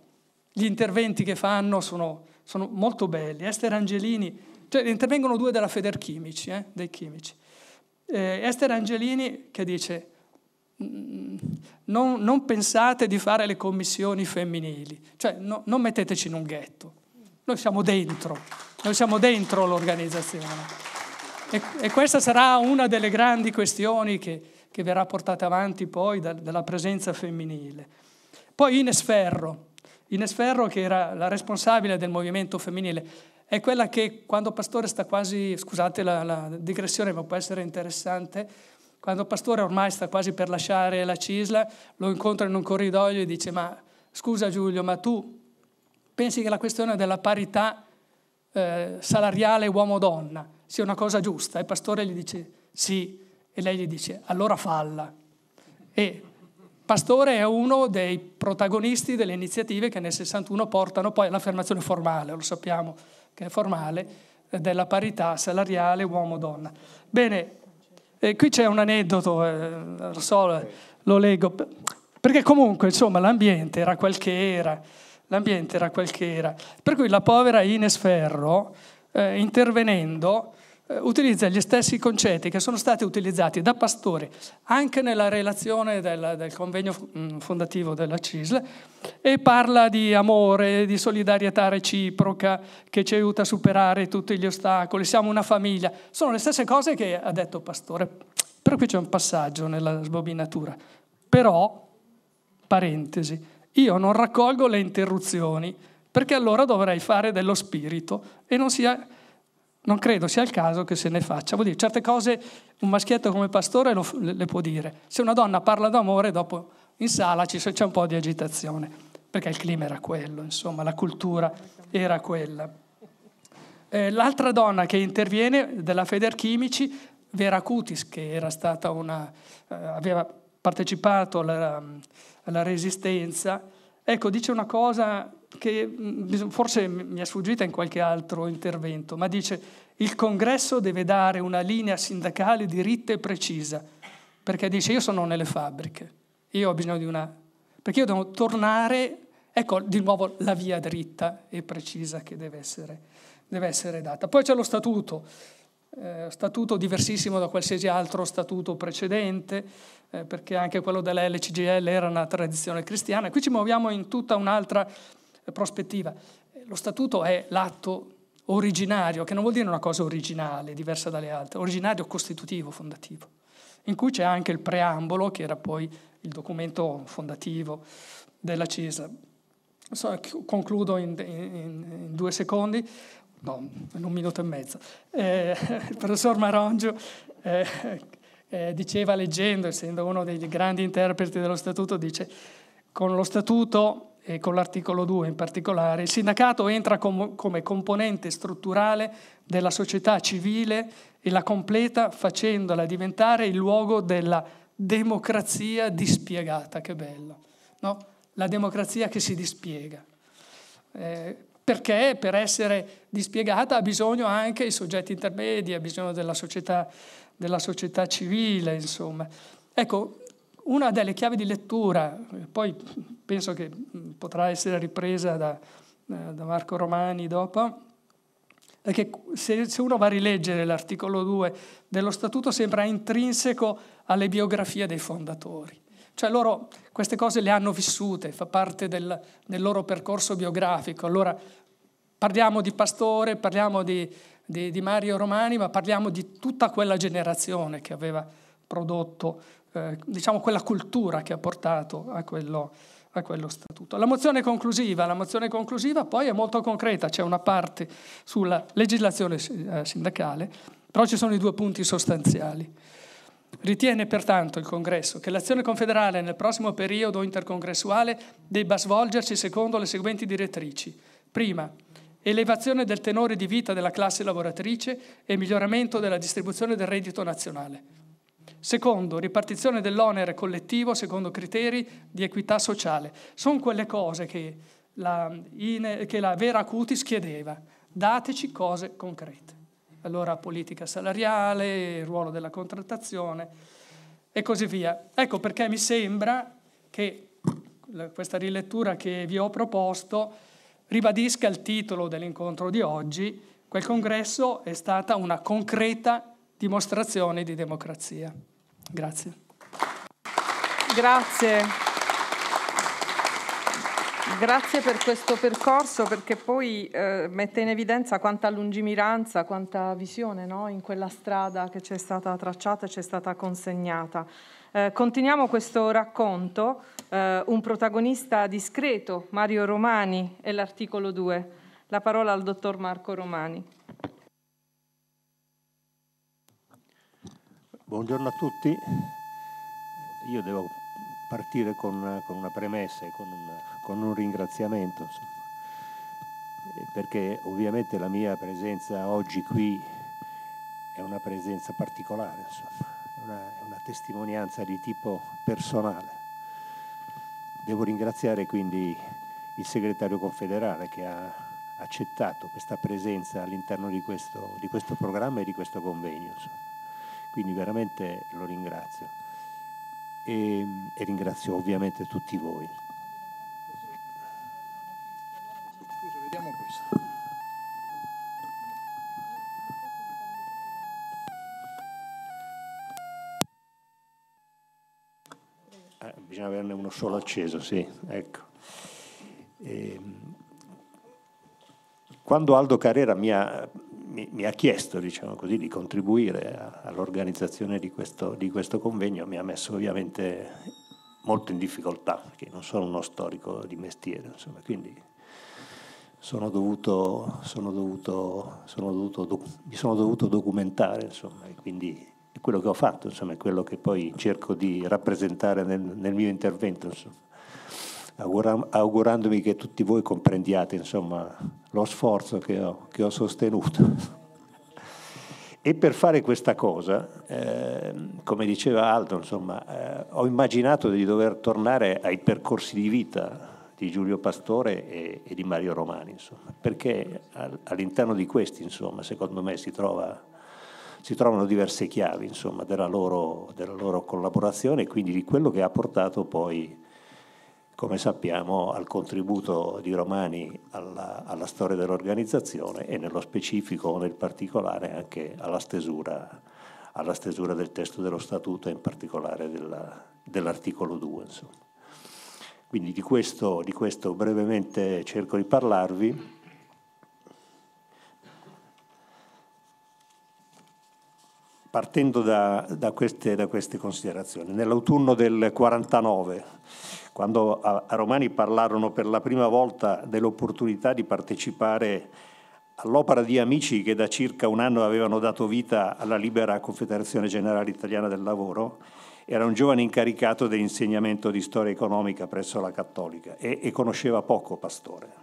gli interventi che fanno sono, sono molto belli. Esther Angelini, cioè intervengono due della Federchimici, eh, dei chimici. Eh, Esther Angelini che dice mm, non, non, pensate di fare le commissioni femminili, cioè no, non metteteci in un ghetto, noi siamo dentro. Noi siamo dentro l'organizzazione. E, e questa sarà una delle grandi questioni che, che verrà portata avanti poi da, dalla presenza femminile. Poi Ines Ferro, Ines Ferro che era la responsabile del movimento femminile, è quella che quando Pastore sta quasi, scusate la, la, digressione ma può essere interessante, quando Pastore ormai sta quasi per lasciare la Cisla, lo incontra in un corridoio e dice ma scusa Giulio, ma tu pensi che la questione della parità eh, salariale uomo-donna sia una cosa giusta. Il pastore gli dice sì e lei gli dice allora falla. E Pastore è uno dei protagonisti delle iniziative che nel 61 portano poi all'affermazione formale, lo sappiamo che è formale, della parità salariale uomo-donna. Bene, eh, qui c'è un aneddoto, eh, lo so, lo leggo, perché comunque insomma l'ambiente era quel che era l'ambiente era quel che era. Per cui la povera Ines Ferro, eh, intervenendo, eh, utilizza gli stessi concetti che sono stati utilizzati da Pastore anche nella relazione del, del convegno mm, fondativo della CISL e parla di amore, di solidarietà reciproca che ci aiuta a superare tutti gli ostacoli, siamo una famiglia. Sono le stesse cose che ha detto Pastore. Però qui c'è un passaggio nella sbobinatura. Però, parentesi, io non raccolgo le interruzioni perché allora dovrei fare dello spirito e non, sia, non credo sia il caso che se ne faccia. Vuol dire, certe cose un maschietto come pastore lo, le può dire. Se una donna parla d'amore, dopo in sala c'è un po' di agitazione, perché il clima era quello, insomma, la cultura era quella. Eh, l'altra donna che interviene della Federchimici, Vera Cutis, che era stata una, eh, aveva partecipato alla alla resistenza. Ecco, dice una cosa che mm, forse mi è sfuggita in qualche altro intervento, ma dice il congresso deve dare una linea sindacale diritta e precisa, perché dice io sono nelle fabbriche, io ho bisogno di una... perché io devo tornare, ecco di nuovo la via dritta e precisa che deve essere, deve essere data. Poi c'è lo statuto, eh, statuto diversissimo da qualsiasi altro statuto precedente, eh, perché anche quello della LCGL era una tradizione cristiana. Qui ci muoviamo in tutta un'altra eh, prospettiva. Eh, lo statuto è l'atto originario, che non vuol dire una cosa originale, diversa dalle altre, originario costitutivo, fondativo, in cui c'è anche il preambolo, che era poi il documento fondativo della Cesa. So, concludo in, in, in, due secondi, no, in un minuto e mezzo. Eh, il professor Marongio eh, eh, diceva leggendo, essendo uno dei grandi interpreti dello statuto, dice con lo statuto e con l'articolo 2 in particolare, il sindacato entra com- come componente strutturale della società civile e la completa facendola diventare il luogo della democrazia dispiegata, che bello, no? la democrazia che si dispiega. Eh, perché per essere dispiegata ha bisogno anche i soggetti intermedi, ha bisogno della società della società civile, insomma. Ecco, una delle chiavi di lettura, poi penso che mm, potrà essere ripresa da, eh, da Marco Romani dopo, è che se, se uno va a rileggere l'articolo 2 dello statuto sembra intrinseco alle biografie dei fondatori. Cioè loro queste cose le hanno vissute, fa parte del, del loro percorso biografico. Allora parliamo di pastore, parliamo di, di, di Mario Romani, ma parliamo di tutta quella generazione che aveva prodotto, eh, diciamo, quella cultura che ha portato a quello, a quello statuto. La mozione, la mozione conclusiva, poi è molto concreta, c'è una parte sulla legislazione eh, sindacale, però ci sono i due punti sostanziali. Ritiene pertanto il Congresso che l'azione confederale nel prossimo periodo intercongressuale debba svolgersi secondo le seguenti direttrici. Prima, elevazione del tenore di vita della classe lavoratrice e miglioramento della distribuzione del reddito nazionale. Secondo, ripartizione dell'onere collettivo secondo criteri di equità sociale. Sono quelle cose che la, in, che la Vera Cutis chiedeva. Dateci cose concrete. Allora politica salariale, ruolo della contrattazione e così via. Ecco perché mi sembra che questa rilettura che vi ho proposto ribadisca il titolo dell'incontro di oggi, quel congresso è stata una concreta dimostrazione di democrazia. Grazie.
Grazie. Grazie per questo percorso perché poi eh, mette in evidenza quanta lungimiranza, quanta visione no? in quella strada che ci è stata tracciata e ci è stata consegnata. Eh, continuiamo questo racconto eh, un protagonista discreto, Mario Romani, e l'articolo 2. La parola al dottor Marco Romani.
Buongiorno a tutti. Io devo partire con, con una premessa e con un, con un ringraziamento, perché ovviamente la mia presenza oggi qui è una presenza particolare, insomma, è una, è una testimonianza di tipo personale. Devo ringraziare quindi il segretario confederale che ha accettato questa presenza all'interno di questo, di questo programma e di questo convegno. Quindi veramente lo ringrazio e, e ringrazio ovviamente tutti voi. averne uno solo acceso, sì, ecco. E, ehm, quando Aldo Carrera mi ha, mi, mi ha chiesto diciamo così, di contribuire a, all'organizzazione di questo, di questo, convegno, mi ha messo ovviamente molto in difficoltà, perché non sono uno storico di mestiere, insomma, quindi sono dovuto, sono dovuto, sono dovuto, mi sono dovuto documentare, insomma, e quindi è quello che ho fatto, insomma, è quello che poi cerco di rappresentare nel, nel mio intervento. Augura, augurandomi che tutti voi comprendiate insomma, lo sforzo che ho, che ho sostenuto. E per fare questa cosa, eh, come diceva Aldo, insomma, eh, ho immaginato di dover tornare ai percorsi di vita di Giulio Pastore e, e di Mario Romani, insomma, perché all'interno di questi, insomma, secondo me si trova si trovano diverse chiavi insomma, della, loro, della loro collaborazione e quindi di quello che ha portato poi, come sappiamo, al contributo di Romani alla, alla storia dell'organizzazione e nello specifico o nel particolare anche alla stesura, alla stesura, del testo dello statuto e in particolare della, dell'articolo 2. Insomma. Quindi di questo, di questo brevemente cerco di parlarvi partendo da, da, queste, da queste, considerazioni. Nell'autunno del 49, quando a, a Romani parlarono per la prima volta dell'opportunità di partecipare all'opera di amici che da circa un anno avevano dato vita alla libera Confederazione Generale Italiana del Lavoro, era un giovane incaricato dell'insegnamento di storia economica presso la Cattolica e, e conosceva poco Pastore.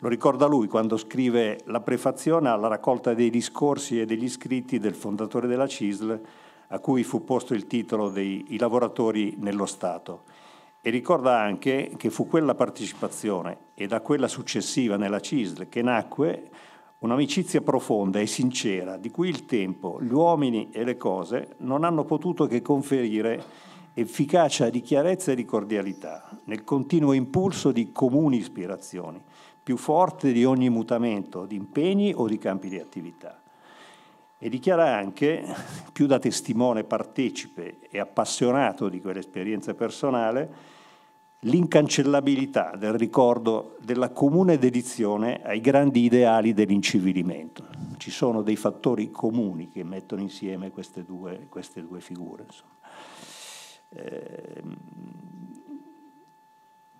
Lo ricorda lui quando scrive la prefazione alla raccolta dei discorsi e degli scritti del fondatore della CISL, a cui fu posto il titolo dei I lavoratori nello Stato. E ricorda anche che fu quella partecipazione e da quella successiva nella CISL che nacque un'amicizia profonda e sincera di cui il tempo, gli uomini e le cose non hanno potuto che conferire efficacia di chiarezza e di cordialità nel continuo impulso di comuni ispirazioni più forte di ogni mutamento di impegni o di campi di attività. E dichiara anche, più da testimone partecipe e appassionato di quell'esperienza personale, l'incancellabilità del ricordo della comune dedizione ai grandi ideali dell'incivilimento. Ci sono dei fattori comuni che mettono insieme queste due, queste due figure. Eh,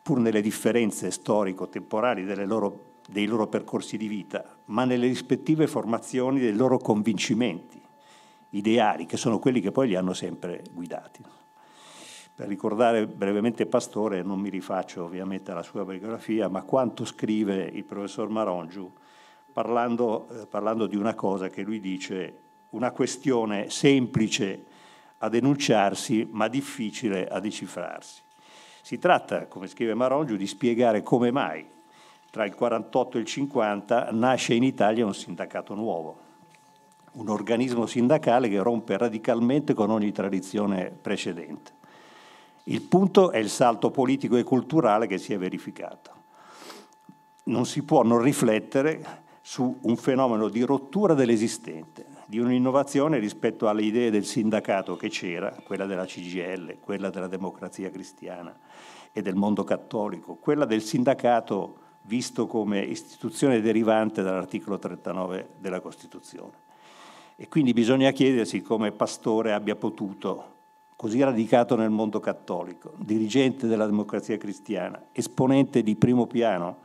pur nelle differenze storico-temporali loro, dei loro percorsi di vita, ma nelle rispettive formazioni dei loro convincimenti ideali, che sono quelli che poi li hanno sempre guidati. Per ricordare brevemente Pastore, non mi rifaccio ovviamente alla sua biografia, ma quanto scrive il professor Marongiu parlando, eh, parlando di una cosa che lui dice una questione semplice a denunciarsi, ma difficile a decifrarsi. Si tratta, come scrive Marongio, di spiegare come mai tra il 48 e il 50 nasce in Italia un sindacato nuovo, un organismo sindacale che rompe radicalmente con ogni tradizione precedente. Il punto è il salto politico e culturale che si è verificato. Non si può non riflettere su un fenomeno di rottura dell'esistente, di un'innovazione rispetto alle idee del sindacato che c'era, quella della CGL, quella della democrazia cristiana, e del mondo cattolico, quella del sindacato visto come istituzione derivante dall'articolo 39 della Costituzione. E quindi bisogna chiedersi come Pastore abbia potuto, così radicato nel mondo cattolico, dirigente della democrazia cristiana, esponente di primo piano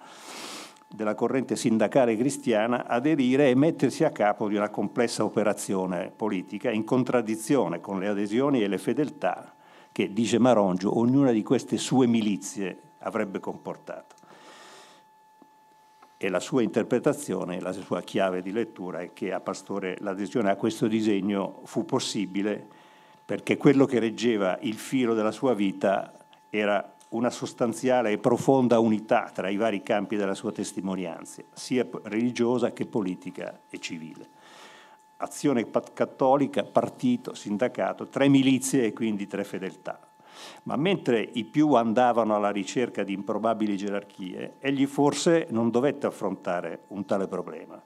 della corrente sindacale cristiana aderire e mettersi a capo di una complessa operazione politica in contraddizione con le adesioni e le fedeltà che, dice Marongio, ognuna di queste sue milizie avrebbe comportato. E la sua interpretazione, la sua chiave di lettura è che a Pastore l'adesione a questo disegno fu possibile perché quello che reggeva il filo della sua vita era una sostanziale e profonda unità tra i vari campi della sua testimonianza, sia religiosa che politica e civile azione cattolica, partito, sindacato, tre milizie e quindi tre fedeltà. Ma mentre i più andavano alla ricerca di improbabili gerarchie, egli forse non dovette affrontare un tale problema.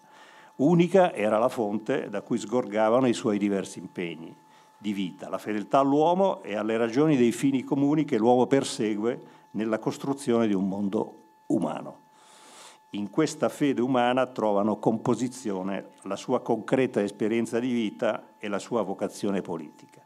Unica era la fonte da cui sgorgavano i suoi diversi impegni di vita, la fedeltà all'uomo e alle ragioni dei fini comuni che l'uomo persegue nella costruzione di un mondo umano in questa fede umana trovano composizione la sua concreta esperienza di vita e la sua vocazione politica.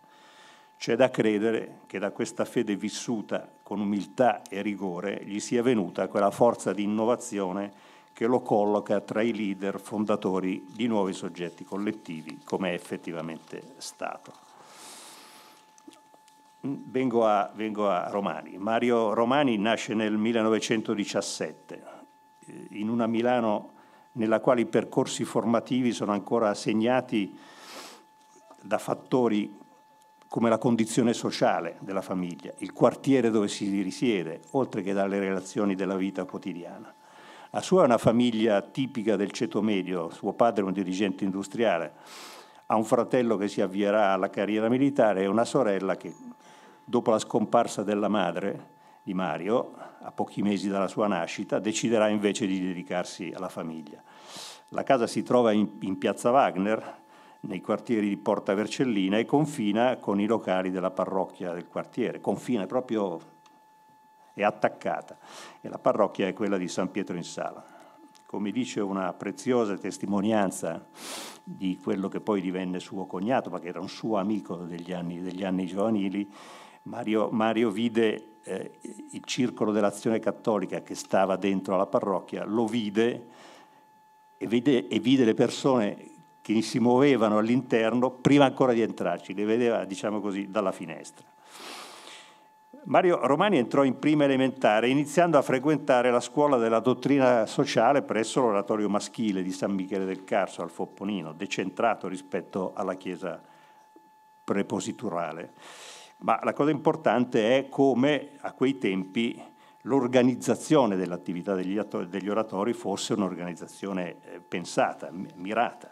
C'è da credere che da questa fede vissuta con umiltà e rigore gli sia venuta quella forza di innovazione che lo colloca tra i leader fondatori di nuovi soggetti collettivi, come è effettivamente stato. Vengo a, vengo a Romani. Mario Romani nasce nel 1917, in una Milano nella quale i percorsi formativi sono ancora segnati da fattori come la condizione sociale della famiglia, il quartiere dove si risiede, oltre che dalle relazioni della vita quotidiana. La sua è una famiglia tipica del ceto medio, suo padre è un dirigente industriale, ha un fratello che si avvierà alla carriera militare e una sorella che, dopo la scomparsa della madre di Mario, a pochi mesi dalla sua nascita, deciderà invece di dedicarsi alla famiglia. La casa si trova in, in piazza Wagner, nei quartieri di Porta Vercellina e confina con i locali della parrocchia del quartiere, confina proprio, è attaccata e la parrocchia è quella di San Pietro in Sala. Come dice una preziosa testimonianza di quello che poi divenne suo cognato, ma che era un suo amico degli anni, degli anni giovanili, Mario, Mario vide eh, il circolo dell'azione cattolica che stava dentro alla parrocchia lo vide e, vide e vide le persone che si muovevano all'interno prima ancora di entrarci, le vedeva, diciamo così, dalla finestra. Mario Romani entrò in prima elementare iniziando a frequentare la scuola della dottrina sociale presso l'oratorio maschile di San Michele del Carso al Fopponino, decentrato rispetto alla chiesa prepositurale ma la cosa importante è come a quei tempi l'organizzazione dell'attività degli, oratori fosse un'organizzazione eh, pensata, mirata.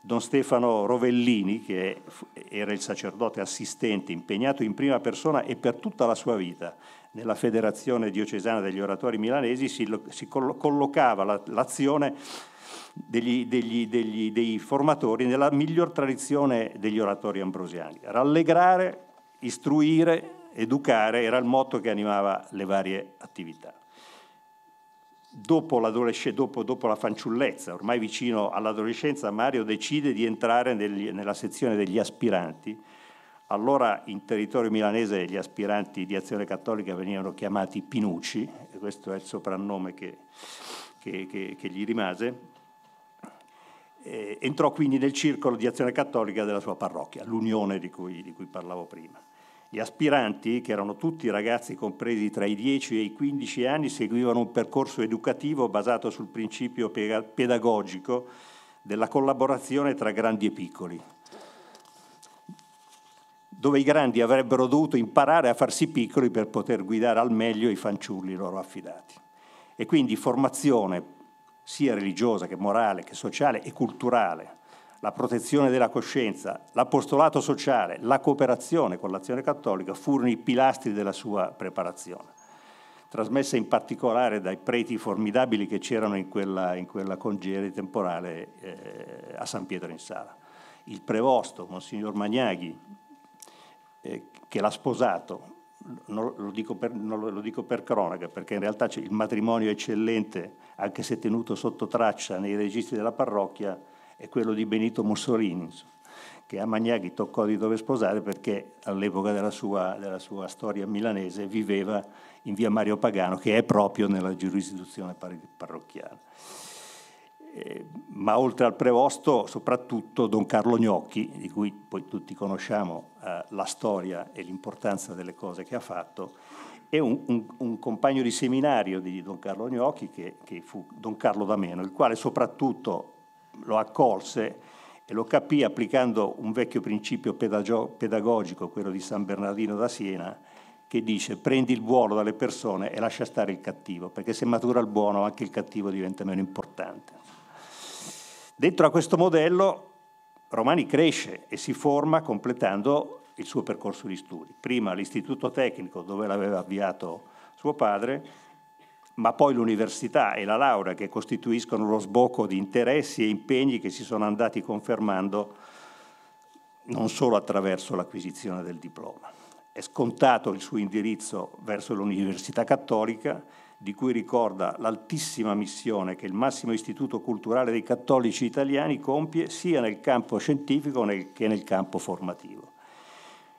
Don Stefano Rovellini, che era il sacerdote assistente impegnato in prima persona e per tutta la sua vita nella Federazione Diocesana degli Oratori Milanesi, si, collocava l'azione degli, degli, degli, dei formatori nella miglior tradizione degli oratori ambrosiani. Rallegrare istruire, educare era il motto che animava le varie attività. Dopo, dopo, dopo la fanciullezza, ormai vicino all'adolescenza, Mario decide di entrare negli, nella sezione degli aspiranti. Allora in territorio milanese gli aspiranti di azione cattolica venivano chiamati Pinucci, questo è il soprannome che, che, che, che gli rimase. entrò quindi nel circolo di azione cattolica della sua parrocchia, l'unione di cui, di cui parlavo prima. Gli aspiranti, che erano tutti ragazzi compresi tra i 10 e i 15 anni, seguivano un percorso educativo basato sul principio pedagogico della collaborazione tra grandi e piccoli, dove i grandi avrebbero dovuto imparare a farsi piccoli per poter guidare al meglio i fanciulli loro affidati. E quindi formazione sia religiosa che morale, che sociale e culturale la protezione della coscienza, l'apostolato sociale, la cooperazione con l'azione cattolica furono i pilastri della sua preparazione, trasmessa in particolare dai preti formidabili che c'erano in quella, in quella congerie temporale eh, a San Pietro in Sala. Il prevosto, Monsignor Magnaghi, eh, che l'ha sposato, non lo, dico per, lo dico per cronaca, perché in realtà il matrimonio eccellente, anche se tenuto sotto traccia nei registri della parrocchia, è quello di Benito Mussolini, che a Magnaghi toccò di dove sposare perché all'epoca della sua, della sua storia milanese viveva in via Mario Pagano, che è proprio nella giurisdizione parrocchiale. Eh, ma oltre al prevosto, soprattutto Don Carlo Gnocchi, di cui poi tutti conosciamo eh, la storia e l'importanza delle cose che ha fatto, è un, un, un compagno di seminario di Don Carlo Gnocchi, che, che fu Don Carlo D'Ameno, il quale soprattutto lo accolse e lo capì applicando un vecchio principio pedagogico, quello di San Bernardino da Siena, che dice prendi il buono dalle persone e lascia stare il cattivo, perché se matura il buono anche il cattivo diventa meno importante. Dentro a questo modello Romani cresce e si forma completando il suo percorso di studi. Prima all'istituto tecnico dove l'aveva avviato suo padre, ma poi l'università e la laurea che costituiscono lo sbocco di interessi e impegni che si sono andati confermando non solo attraverso l'acquisizione del diploma. È scontato il suo indirizzo verso l'Università Cattolica, di cui ricorda l'altissima missione che il massimo istituto culturale dei cattolici italiani compie sia nel campo scientifico che nel campo formativo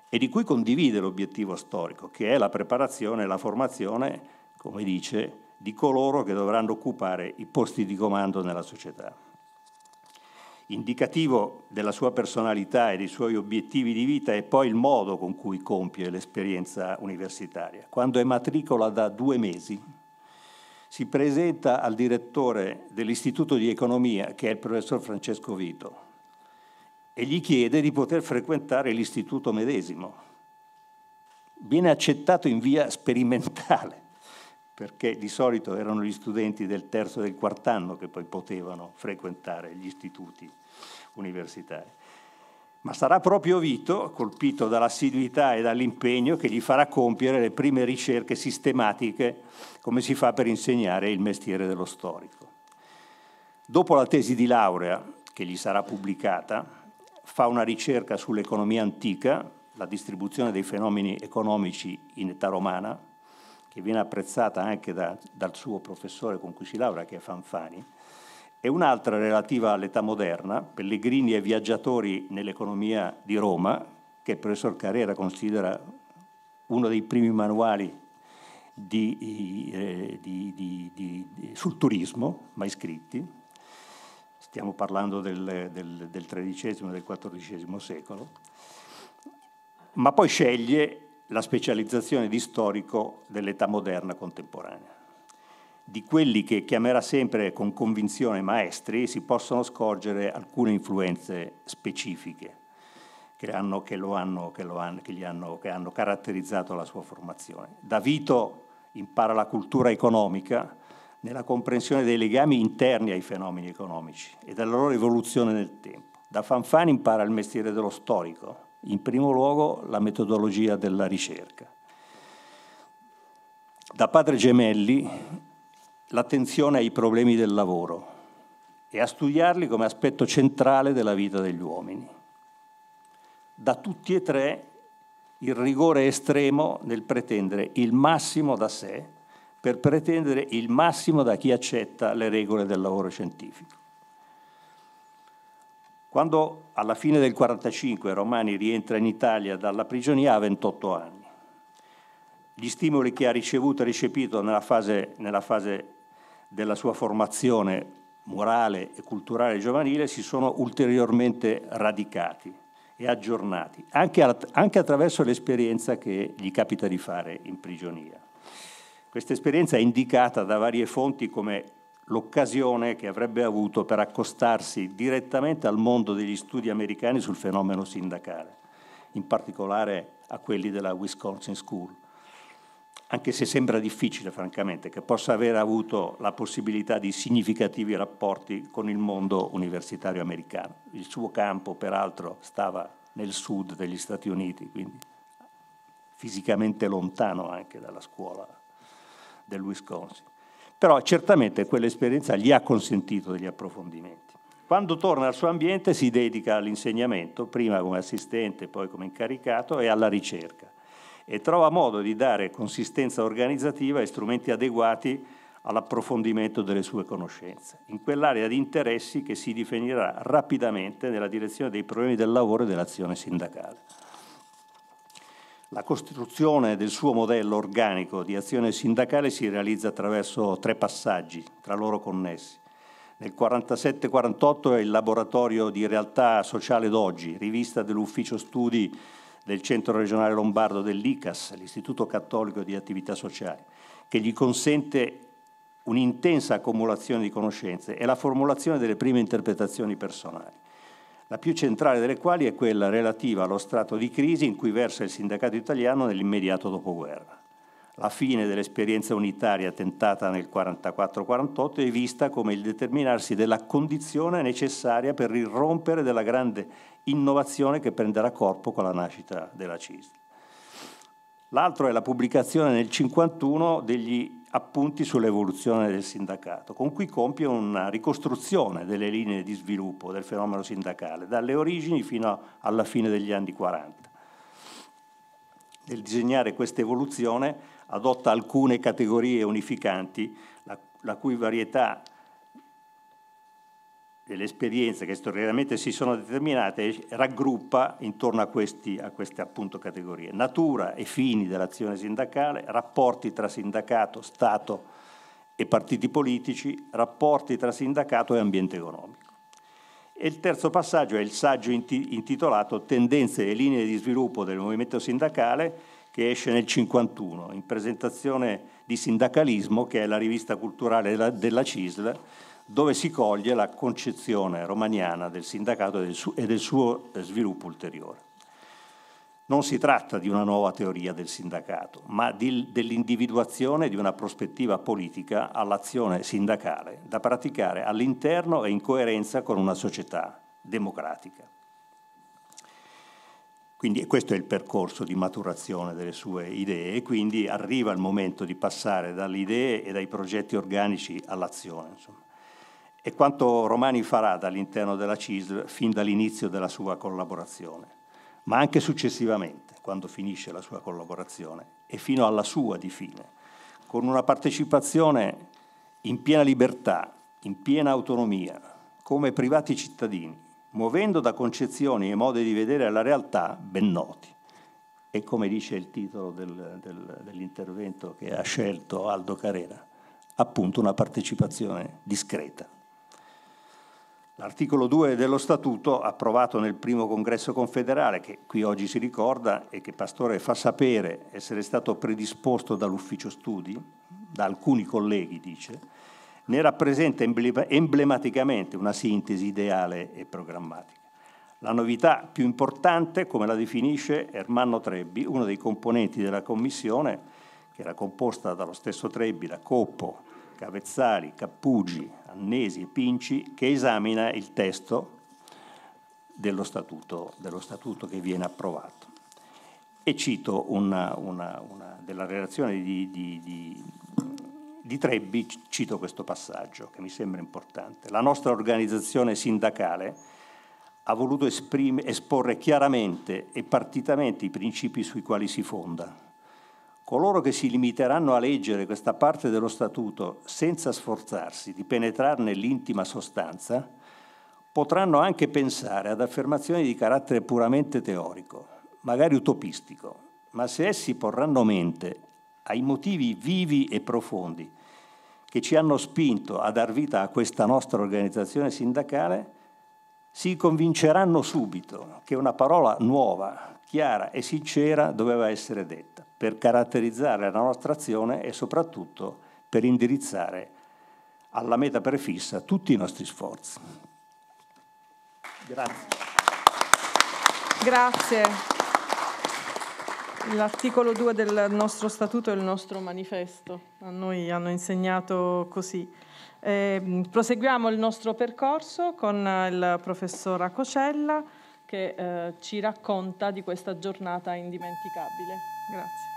e di cui condivide l'obiettivo storico, che è la preparazione e la formazione, come dice, di coloro che dovranno occupare i posti di comando nella società. Indicativo della sua personalità e dei suoi obiettivi di vita è poi il modo con cui compie l'esperienza universitaria. Quando è matricola da due mesi, si presenta al direttore dell'Istituto di Economia, che è il professor Francesco Vito, e gli chiede di poter frequentare l'istituto medesimo. Viene accettato in via sperimentale perché di solito erano gli studenti del terzo e del quarto anno che poi potevano frequentare gli istituti universitari. Ma sarà proprio Vito, colpito dall'assiduità e dall'impegno, che gli farà compiere le prime ricerche sistematiche come si fa per insegnare il mestiere dello storico. Dopo la tesi di laurea, che gli sarà pubblicata, fa una ricerca sull'economia antica, la distribuzione dei fenomeni economici in età romana, che viene apprezzata anche da, dal suo professore con cui si laurea, che è Fanfani, e un'altra relativa all'età moderna, Pellegrini e viaggiatori nell'economia di Roma, che il professor Carrera considera uno dei primi manuali di, eh, di, di, sul turismo mai scritti. Stiamo parlando del, del, del XIII e del XIV secolo. Ma poi sceglie la specializzazione di storico dell'età moderna contemporanea. Di quelli che chiamerà sempre con convinzione maestri si possono scorgere alcune influenze specifiche che, hanno, che, hanno, che, hanno, che hanno, caratterizzato la sua formazione. Da Vito impara la cultura economica nella comprensione dei legami interni ai fenomeni economici e della loro evoluzione nel tempo. Da Fanfani impara il mestiere dello storico, in primo luogo la metodologia della ricerca. Da padre Gemelli l'attenzione ai problemi del lavoro e a studiarli come aspetto centrale della vita degli uomini. Da tutti e tre il rigore estremo nel pretendere il massimo da sé per pretendere il massimo da chi accetta le regole del lavoro scientifico. Quando alla fine del 1945 Romani rientra in Italia dalla prigionia ha 28 anni. Gli stimoli che ha ricevuto e recepito nella fase, nella fase della sua formazione morale e culturale giovanile si sono ulteriormente radicati e aggiornati, anche, att- anche, attraverso l'esperienza che gli capita di fare in prigionia. Questa esperienza è indicata da varie fonti come l'occasione che avrebbe avuto per accostarsi direttamente al mondo degli studi americani sul fenomeno sindacale, in particolare a quelli della Wisconsin School. Anche se sembra difficile, francamente, che possa aver avuto la possibilità di significativi rapporti con il mondo universitario americano. Il suo campo, peraltro, stava nel sud degli Stati Uniti, quindi fisicamente lontano anche dalla scuola del Wisconsin però certamente quell'esperienza gli ha consentito degli approfondimenti. Quando torna al suo ambiente si dedica all'insegnamento, prima come assistente, poi come incaricato e alla ricerca e trova modo di dare consistenza organizzativa e strumenti adeguati all'approfondimento delle sue conoscenze, in quell'area di interessi che si definirà rapidamente nella direzione dei problemi del lavoro e dell'azione sindacale. La costruzione del suo modello organico di azione sindacale si realizza attraverso tre passaggi tra loro connessi. Nel 47-48 è il laboratorio di realtà sociale d'oggi, rivista dell'ufficio studi del Centro regionale lombardo dell'ICAS, l'Istituto Cattolico di Attività Sociali, che gli consente un'intensa accumulazione di conoscenze e la formulazione delle prime interpretazioni personali la più centrale delle quali è quella relativa allo strato di crisi in cui versa il sindacato italiano nell'immediato dopoguerra. La fine dell'esperienza unitaria tentata nel 44-48 è vista come il determinarsi della condizione necessaria per il della grande innovazione che prenderà corpo con la nascita della CISL. L'altro è la pubblicazione nel 51 degli appunti sull'evoluzione del sindacato, con cui compie una ricostruzione delle linee di sviluppo del fenomeno sindacale, dalle origini fino alla fine degli anni 40. Nel disegnare questa evoluzione adotta alcune categorie unificanti, la, la cui varietà delle esperienze che storicamente si sono determinate raggruppa intorno a, questi, a queste appunto categorie. Natura e fini dell'azione sindacale, rapporti tra sindacato, Stato e partiti politici, rapporti tra sindacato e ambiente economico. E il terzo passaggio è il saggio intitolato Tendenze e linee di sviluppo del movimento sindacale che esce nel 1951 in presentazione di Sindacalismo, che è la rivista culturale della, della CISL, dove si coglie la concezione romaniana del sindacato e del, suo, eh, sviluppo ulteriore. Non si tratta di una nuova teoria del sindacato, ma di, dell'individuazione di una prospettiva politica all'azione sindacale da praticare all'interno e in coerenza con una società democratica. Quindi questo è il percorso di maturazione delle sue idee e quindi arriva il momento di passare dalle idee e dai progetti organici all'azione. Insomma e quanto Romani farà dall'interno della CISL fin dall'inizio della sua collaborazione, ma anche successivamente, quando finisce la sua collaborazione, e fino alla sua di fine, con una partecipazione in piena libertà, in piena autonomia, come privati cittadini, muovendo da concezioni e modi di vedere alla realtà ben noti. E come dice il titolo del, del, dell'intervento che ha scelto Aldo Carrera, appunto una partecipazione discreta. L'articolo 2 dello Statuto, approvato nel primo congresso confederale, che qui oggi si ricorda e che Pastore fa sapere essere stato predisposto dall'ufficio studi, da alcuni colleghi, dice, ne rappresenta emblematicamente una sintesi ideale e programmatica. La novità più importante, come la definisce Ermanno Trebbi, uno dei componenti della commissione, che era composta dallo stesso Trebbi, da Coppo, Cavezzari, Cappugi, Annesi e Pinci che esamina il testo dello statuto, dello statuto che viene approvato. E cito una, una, una della relazione di, di, di, di Trebbi, cito questo passaggio che mi sembra importante. La nostra organizzazione sindacale ha voluto esprime, esporre chiaramente e partitamente i principi sui quali si fonda Coloro che si limiteranno a leggere questa parte dello Statuto senza sforzarsi di penetrarne l'intima sostanza potranno anche pensare ad affermazioni di carattere puramente teorico, magari utopistico, ma se essi porranno mente ai motivi vivi e profondi che ci hanno spinto a dar vita a questa nostra organizzazione sindacale, si convinceranno subito che una parola nuova, chiara e sincera doveva essere detta per caratterizzare la nostra azione e soprattutto per indirizzare alla meta prefissa tutti i nostri sforzi. Grazie.
Grazie. L'articolo 2 del nostro statuto e il nostro manifesto, a noi hanno insegnato così. Eh, proseguiamo il nostro percorso con il professor Acocella che eh, ci racconta di questa giornata indimenticabile. Grazie.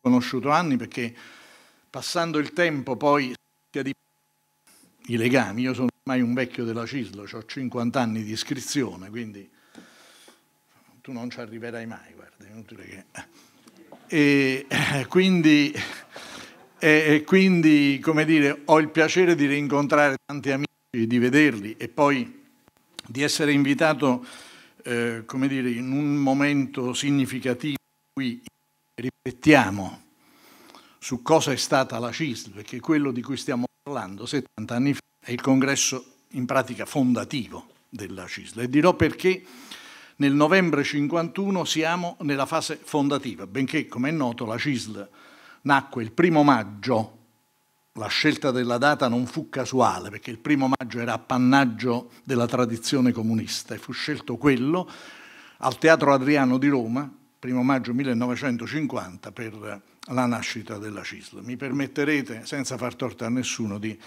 conosciuto anni perché passando il tempo poi i legami. Io sono ormai un vecchio della Cislo, ho 50 anni di iscrizione, quindi tu non ci arriverai mai, guarda, è inutile che... E eh, quindi, e quindi, come dire, ho il piacere di rincontrare tanti amici, di vederli e poi di essere invitato, eh, come dire, in un momento significativo qui in riflettiamo su cosa è stata la CISL, perché quello di cui stiamo parlando 70 anni fa è il congresso in pratica fondativo della CISL e dirò perché nel novembre 51 siamo nella fase fondativa, benché come è noto la CISL nacque il primo maggio, la scelta della data non fu casuale perché il primo maggio era appannaggio della tradizione comunista e fu scelto quello al Teatro Adriano di Roma 1 maggio 1950 per la nascita della CISL. Mi permetterete, senza far torto a nessuno, di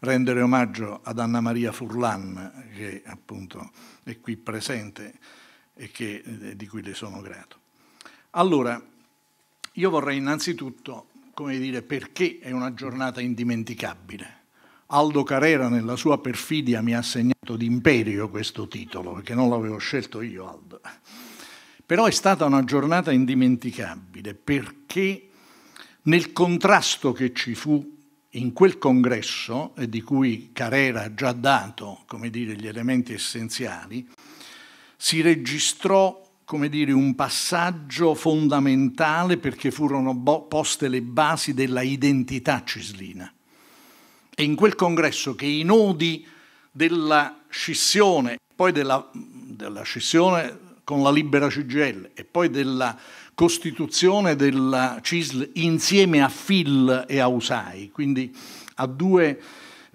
rendere omaggio ad Anna Maria Furlan, che appunto è qui presente e che, eh, di cui le sono grato. Allora, io vorrei innanzitutto, come dire, perché è una giornata indimenticabile. Aldo Carrera nella sua perfidia mi ha assegnato d'imperio questo titolo, perché non l'avevo scelto io, Aldo. Però è stata una giornata indimenticabile perché nel contrasto che ci fu in quel congresso, e di cui Carrera ha già dato dire, gli elementi essenziali, si registrò dire, un passaggio fondamentale perché furono poste le basi della identità cislina. E in quel congresso che i nodi della scissione, poi della, della scissione con la Libera CGL e poi della costituzione della CISL insieme a FIL e a USAI, quindi a due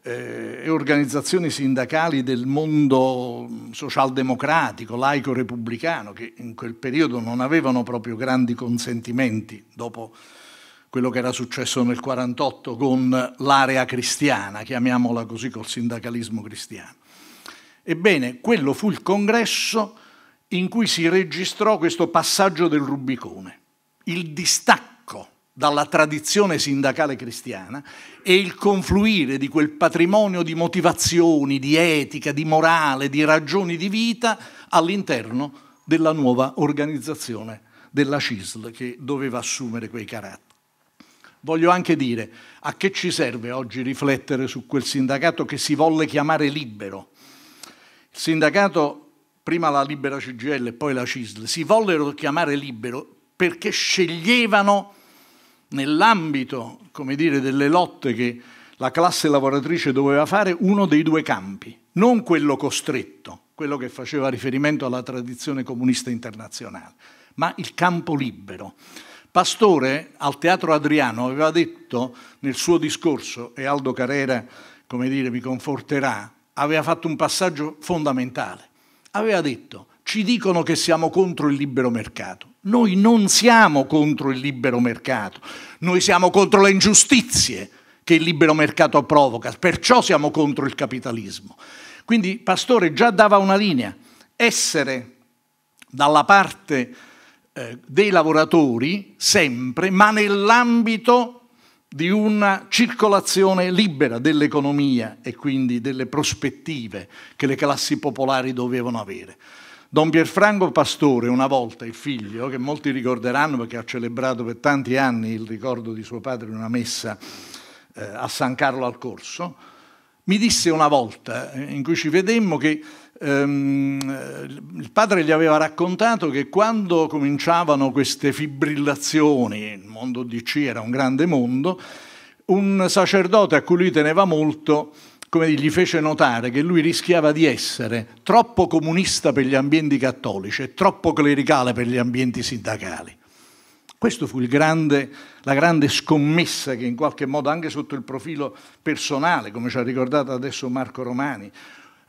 eh, organizzazioni sindacali del mondo socialdemocratico, laico repubblicano, che in quel periodo non avevano proprio grandi consentimenti dopo quello che era successo nel 48 con l'area cristiana, chiamiamola così, col sindacalismo cristiano. Ebbene, quello fu il congresso in cui si registrò questo passaggio del Rubicone, il distacco dalla tradizione sindacale cristiana e il confluire di quel patrimonio di motivazioni, di etica, di morale, di ragioni di vita all'interno della nuova organizzazione della CISL che doveva assumere quei caratteri. Voglio anche dire a che ci serve oggi riflettere su quel sindacato che si volle chiamare libero. Il sindacato prima la Libera CGL e poi la CISL, si vollero chiamare libero perché sceglievano nell'ambito, delle lotte che la classe lavoratrice doveva fare, uno dei due campi, non quello costretto, quello che faceva riferimento alla tradizione comunista internazionale, ma il campo libero. Pastore al Teatro Adriano aveva detto nel suo discorso, e Aldo Carrera, come dire, mi conforterà, aveva fatto un passaggio fondamentale aveva detto ci dicono che siamo contro il libero mercato. Noi non siamo contro il libero mercato, noi siamo contro le ingiustizie che il libero mercato provoca, perciò siamo contro il capitalismo. Quindi Pastore già dava una linea, essere dalla parte eh, dei lavoratori sempre, ma nell'ambito di una circolazione libera dell'economia e quindi delle prospettive che le classi popolari dovevano avere. Don Pierfranco Pastore, una volta il figlio, che molti ricorderanno perché ha celebrato per tanti anni il ricordo di suo padre in una messa eh, a San Carlo al Corso, mi disse una volta, eh, in cui ci vedemmo, che Ehm, il padre gli aveva raccontato che quando cominciavano queste fibrillazioni, il mondo DC era un grande mondo, un sacerdote a cui lui teneva molto come gli fece notare che lui rischiava di essere troppo comunista per gli ambienti cattolici e troppo clericale per gli ambienti sindacali. Questa fu grande, la grande scommessa che in qualche modo anche sotto il profilo personale, come ci ha ricordato adesso Marco Romani,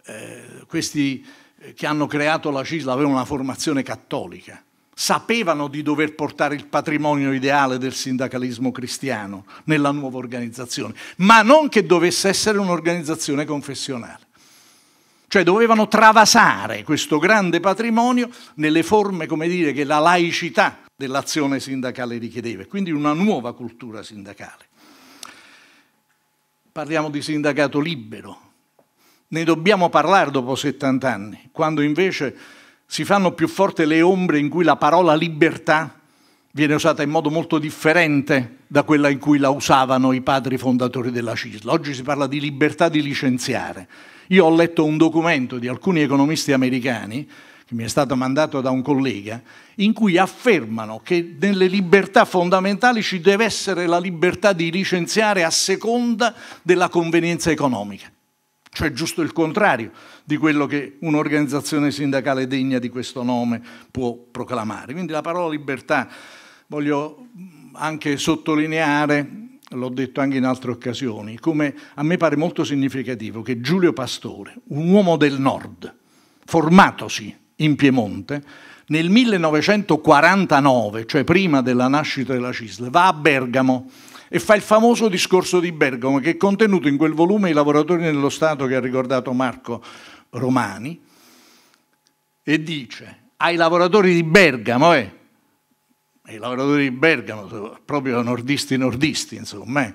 eh, questi eh, che hanno creato la CISL avevano una formazione cattolica, sapevano di dover portare il patrimonio ideale del sindacalismo cristiano nella nuova organizzazione, ma non che dovesse essere un'organizzazione confessionale. Cioè dovevano travasare questo grande patrimonio nelle forme, come dire, che la laicità dell'azione sindacale richiedeva, quindi una nuova cultura sindacale. Parliamo di sindacato libero, ne dobbiamo parlare dopo 70 anni, quando invece si fanno più forti le ombre in cui la parola libertà viene usata in modo molto differente da quella in cui la usavano i padri fondatori della CISL. Oggi si parla di libertà di licenziare. Io ho letto un documento di alcuni economisti americani che mi è stato mandato da un collega, in cui affermano che nelle libertà fondamentali ci deve essere la libertà di licenziare a seconda della convenienza economica cioè giusto il contrario di quello che un'organizzazione sindacale degna di questo nome può proclamare. Quindi la parola libertà voglio anche sottolineare l'ho detto anche in altre occasioni, come a me pare molto significativo che Giulio Pastore, un uomo del nord, formatosi in Piemonte, nel 1949, cioè prima della nascita della Cisle, va a Bergamo e fa il famoso discorso di Bergamo che è contenuto in quel volume I lavoratori nello Stato che ha ricordato Marco Romani e dice ai lavoratori di Bergamo, eh, ai lavoratori di Bergamo, proprio nordisti nordisti insomma, eh,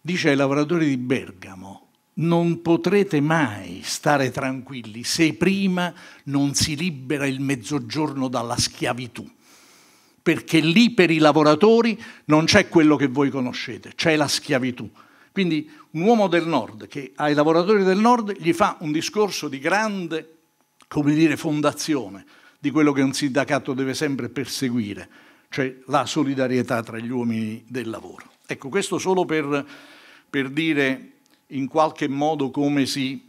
dice ai lavoratori di Bergamo non potrete mai stare tranquilli se prima non si libera il mezzogiorno dalla schiavitù perché lì per i lavoratori non c'è quello che voi conoscete, c'è la schiavitù. Quindi un uomo del nord che ai lavoratori del nord gli fa un discorso di grande, come dire, fondazione di quello che un sindacato deve sempre perseguire, cioè la solidarietà tra gli uomini del lavoro. Ecco, questo solo per, per dire in qualche modo come si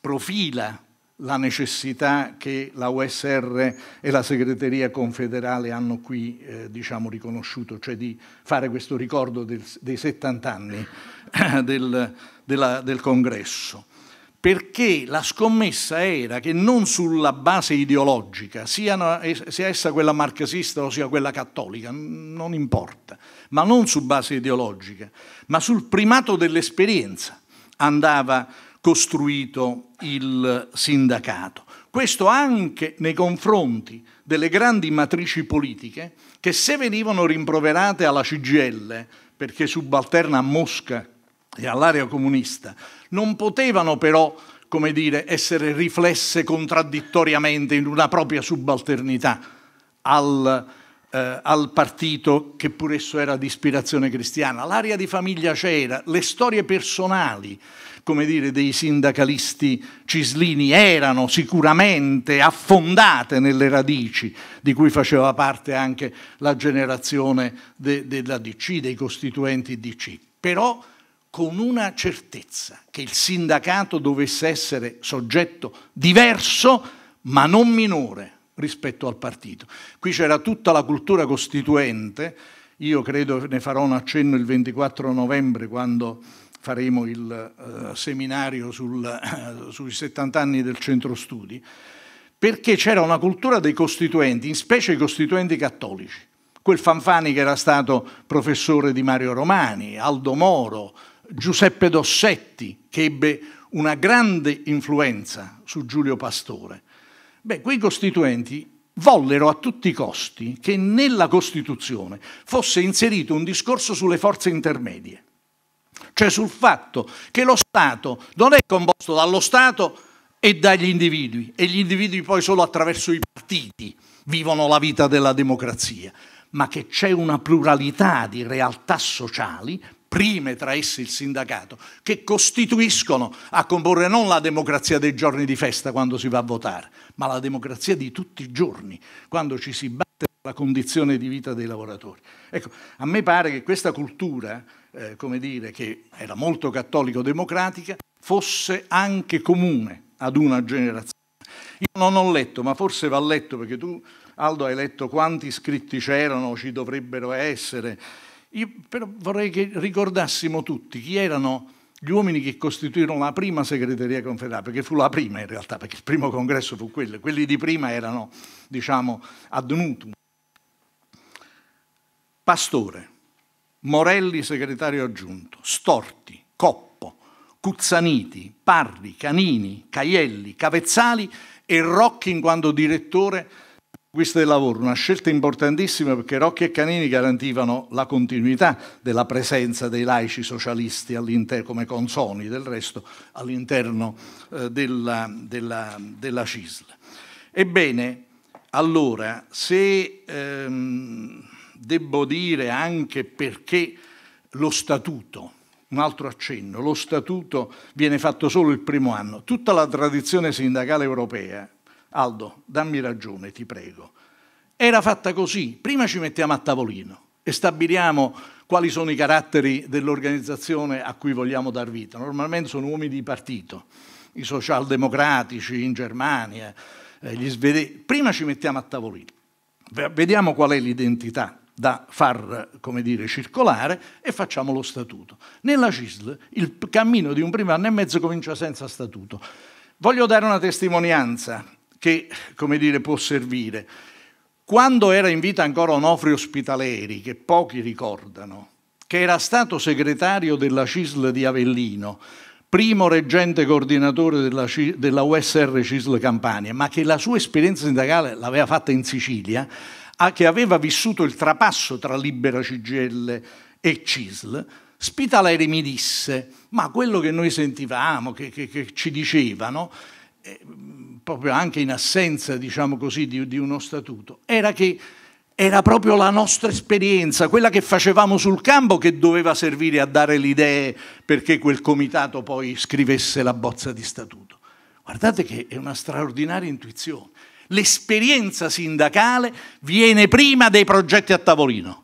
profila la necessità che la USR e la segreteria confederale hanno qui eh, diciamo, riconosciuto, cioè di fare questo ricordo del, dei 70 anni eh, del, della, del congresso. Perché la scommessa era che non sulla base ideologica, siano, sia essa quella marxista o sia quella cattolica, non importa, ma non su base ideologica, ma sul primato dell'esperienza andava costruito il sindacato. Questo anche nei confronti delle grandi matrici politiche che se venivano rimproverate alla CGL, perché subalterna a Mosca e all'area comunista, non potevano però come dire, essere riflesse contraddittoriamente in una propria subalternità al, eh, al partito che pur esso era di ispirazione cristiana. L'aria di famiglia c'era, le storie personali, come dire, dei sindacalisti cislini erano sicuramente affondate nelle radici di cui faceva parte anche la generazione de, della DC, dei costituenti DC, però con una certezza che il sindacato dovesse essere soggetto diverso ma non minore rispetto al partito. Qui c'era tutta la cultura costituente, io credo ne farò un accenno il 24 novembre quando faremo il eh, seminario sul, eh, sui 70 anni del centro studi, perché c'era una cultura dei costituenti, in specie i costituenti cattolici. Quel Fanfani che era stato professore di Mario Romani, Aldo Moro, Giuseppe Dossetti, che ebbe una grande influenza su Giulio Pastore. Beh, quei costituenti vollero a tutti i costi che nella Costituzione fosse inserito un discorso sulle forze intermedie cioè sul fatto che lo Stato non è composto dallo Stato e dagli individui, e gli individui poi solo attraverso i partiti vivono la vita della democrazia, ma che c'è una pluralità di realtà sociali, prime tra esse il sindacato, che costituiscono a comporre non la democrazia dei giorni di festa quando si va a votare, ma la democrazia di tutti i giorni, quando ci si batte per la condizione di vita dei lavoratori. Ecco, a me pare che questa cultura eh, come dire, che era molto cattolico-democratica, fosse anche comune ad una generazione. Io non ho letto, ma forse va letto perché tu, Aldo, hai letto quanti scritti c'erano, ci dovrebbero essere. Io però vorrei che ricordassimo tutti chi erano gli uomini che costituirono la prima segreteria confederale, perché fu la prima in realtà, perché il primo congresso fu quello, quelli di prima erano, diciamo, ad nutum. Pastore, Morelli segretario aggiunto, Storti, Coppo, Cuzzaniti, Parri, Canini, Caielli, Cavezzali e Rocchi in quanto direttore acquisto del lavoro, una scelta importantissima perché Rocchi e Canini garantivano la continuità della presenza dei laici socialisti come consoni del resto all'interno eh, della, della, della CISL. Ebbene, allora, se ehm, Devo dire anche perché lo statuto, un altro accenno, lo statuto viene fatto solo il primo anno. Tutta la tradizione sindacale europea, Aldo, dammi ragione, ti prego, era fatta così. Prima ci mettiamo a tavolino e stabiliamo quali sono i caratteri dell'organizzazione a cui vogliamo dar vita. Normalmente sono uomini di partito, i socialdemocratici in Germania, eh, gli svedesi. Prima ci mettiamo a tavolino, vediamo qual è l'identità da far dire, circolare e facciamo lo statuto. Nella CISL il cammino di un primo anno e mezzo comincia senza statuto. Voglio dare una testimonianza che dire, può servire. Quando era in vita ancora Onofrio Spitaleri, che pochi ricordano, che era stato segretario della CISL di Avellino, primo reggente coordinatore della, della USR CISL Campania, ma che la sua esperienza sindacale l'aveva fatta in Sicilia, che aveva vissuto il trapasso tra Libera CGL e CISL, Spitaleri mi disse, ma quello che noi sentivamo, che, che, che ci dicevano, eh, proprio anche in assenza, diciamo così, di, di uno statuto, era che era proprio la nostra esperienza, quella che facevamo sul campo che doveva servire a dare le idee perché quel comitato poi scrivesse la bozza di statuto. Guardate che è una straordinaria intuizione. L'esperienza sindacale viene prima dei progetti a tavolino.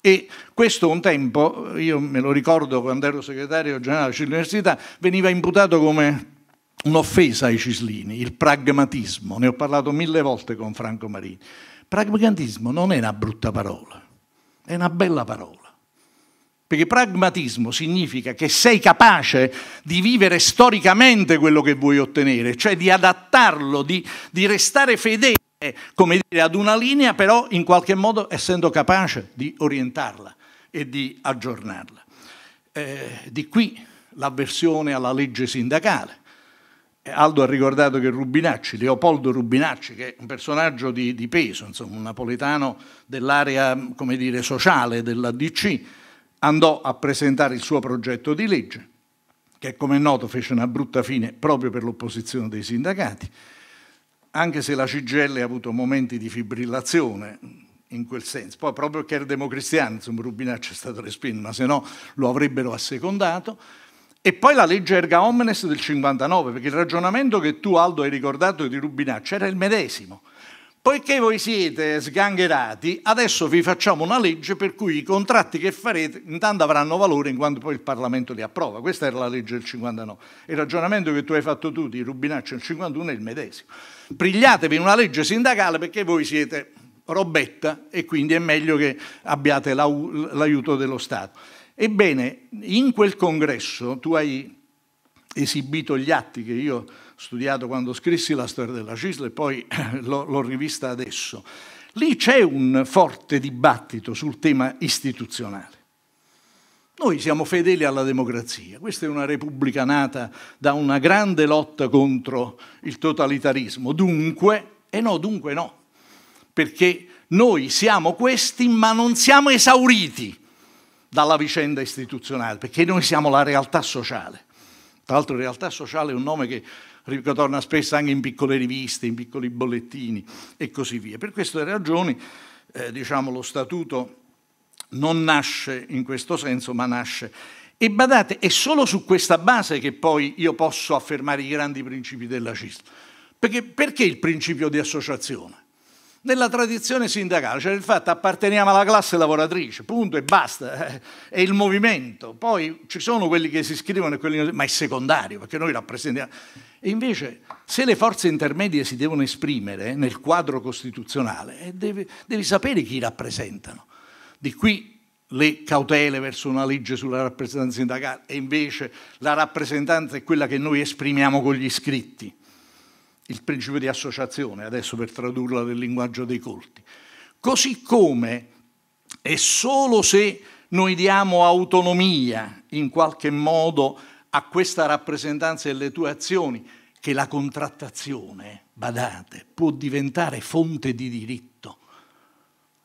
E questo un tempo, io me lo ricordo quando ero segretario generale dell'università, veniva imputato come un'offesa ai cislini, il pragmatismo. Ne ho parlato mille volte con Franco Marini. Pragmatismo non è una brutta parola, è una bella parola. Perché pragmatismo significa che sei capace di vivere storicamente quello che vuoi ottenere, cioè di adattarlo, di, di restare fedele, come dire, ad una linea, però in qualche modo essendo capace di orientarla e di aggiornarla. Eh, di qui l'avversione alla legge sindacale. Eh, Aldo ha ricordato che Rubinacci, Leopoldo Rubinacci, che è un personaggio di, di peso, insomma, un napoletano dell'area, come dire, sociale dell'ADC, andò a presentare il suo progetto di legge, che come è noto fece una brutta fine proprio per l'opposizione dei sindacati, anche se la CGL ha avuto momenti di fibrillazione in quel senso. Poi proprio che era democristiano, insomma, Rubinacci è stato respinto, ma se no lo avrebbero assecondato. E poi la legge Erga Omnes del 59, perché il ragionamento che tu, Aldo, hai ricordato di Rubinacci era il medesimo. Poiché voi siete sgangherati, adesso vi facciamo una legge per cui i contratti che farete intanto avranno valore in quanto poi il Parlamento li approva. Questa era la legge del 59. Il ragionamento che tu hai fatto tu di Rubinaccio nel 51 è il medesimo. Prigliatevi una legge sindacale perché voi siete robetta e quindi è meglio che abbiate l'aiuto dello Stato. Ebbene, in quel congresso tu hai esibito gli atti che io studiato quando scrissi la storia della CISL e poi l'ho rivista adesso. Lì c'è un forte dibattito sul tema istituzionale. Noi siamo fedeli alla democrazia, questa è una repubblica nata da una grande lotta contro il totalitarismo, dunque, e eh no, dunque no, perché noi siamo questi ma non siamo esauriti dalla vicenda istituzionale, perché noi siamo la realtà sociale. Tra l'altro realtà sociale è un nome che ritorna spesso anche in piccole riviste, in piccoli bollettini e così via. Per queste ragioni eh, diciamo, lo statuto non nasce in questo senso, ma nasce. E badate, è solo su questa base che poi io posso affermare i grandi principi della CISL. Perché, perché il principio di associazione? nella tradizione sindacale, cioè il fatto apparteniamo alla classe lavoratrice, punto e basta, eh, è il movimento. Poi ci sono quelli che si iscrivono e quelli che... ma è secondario, perché noi rappresentiamo. E invece se le forze intermedie si devono esprimere nel quadro costituzionale, eh, devi, devi sapere chi rappresentano. Di qui le cautele verso una legge sulla rappresentanza sindacale e invece la rappresentanza è quella che noi esprimiamo con gli iscritti il principio di associazione, adesso per tradurla nel linguaggio dei colti. Così come è solo se noi diamo autonomia in qualche modo a questa rappresentanza delle tue azioni, che la contrattazione, badate, può diventare fonte di diritto.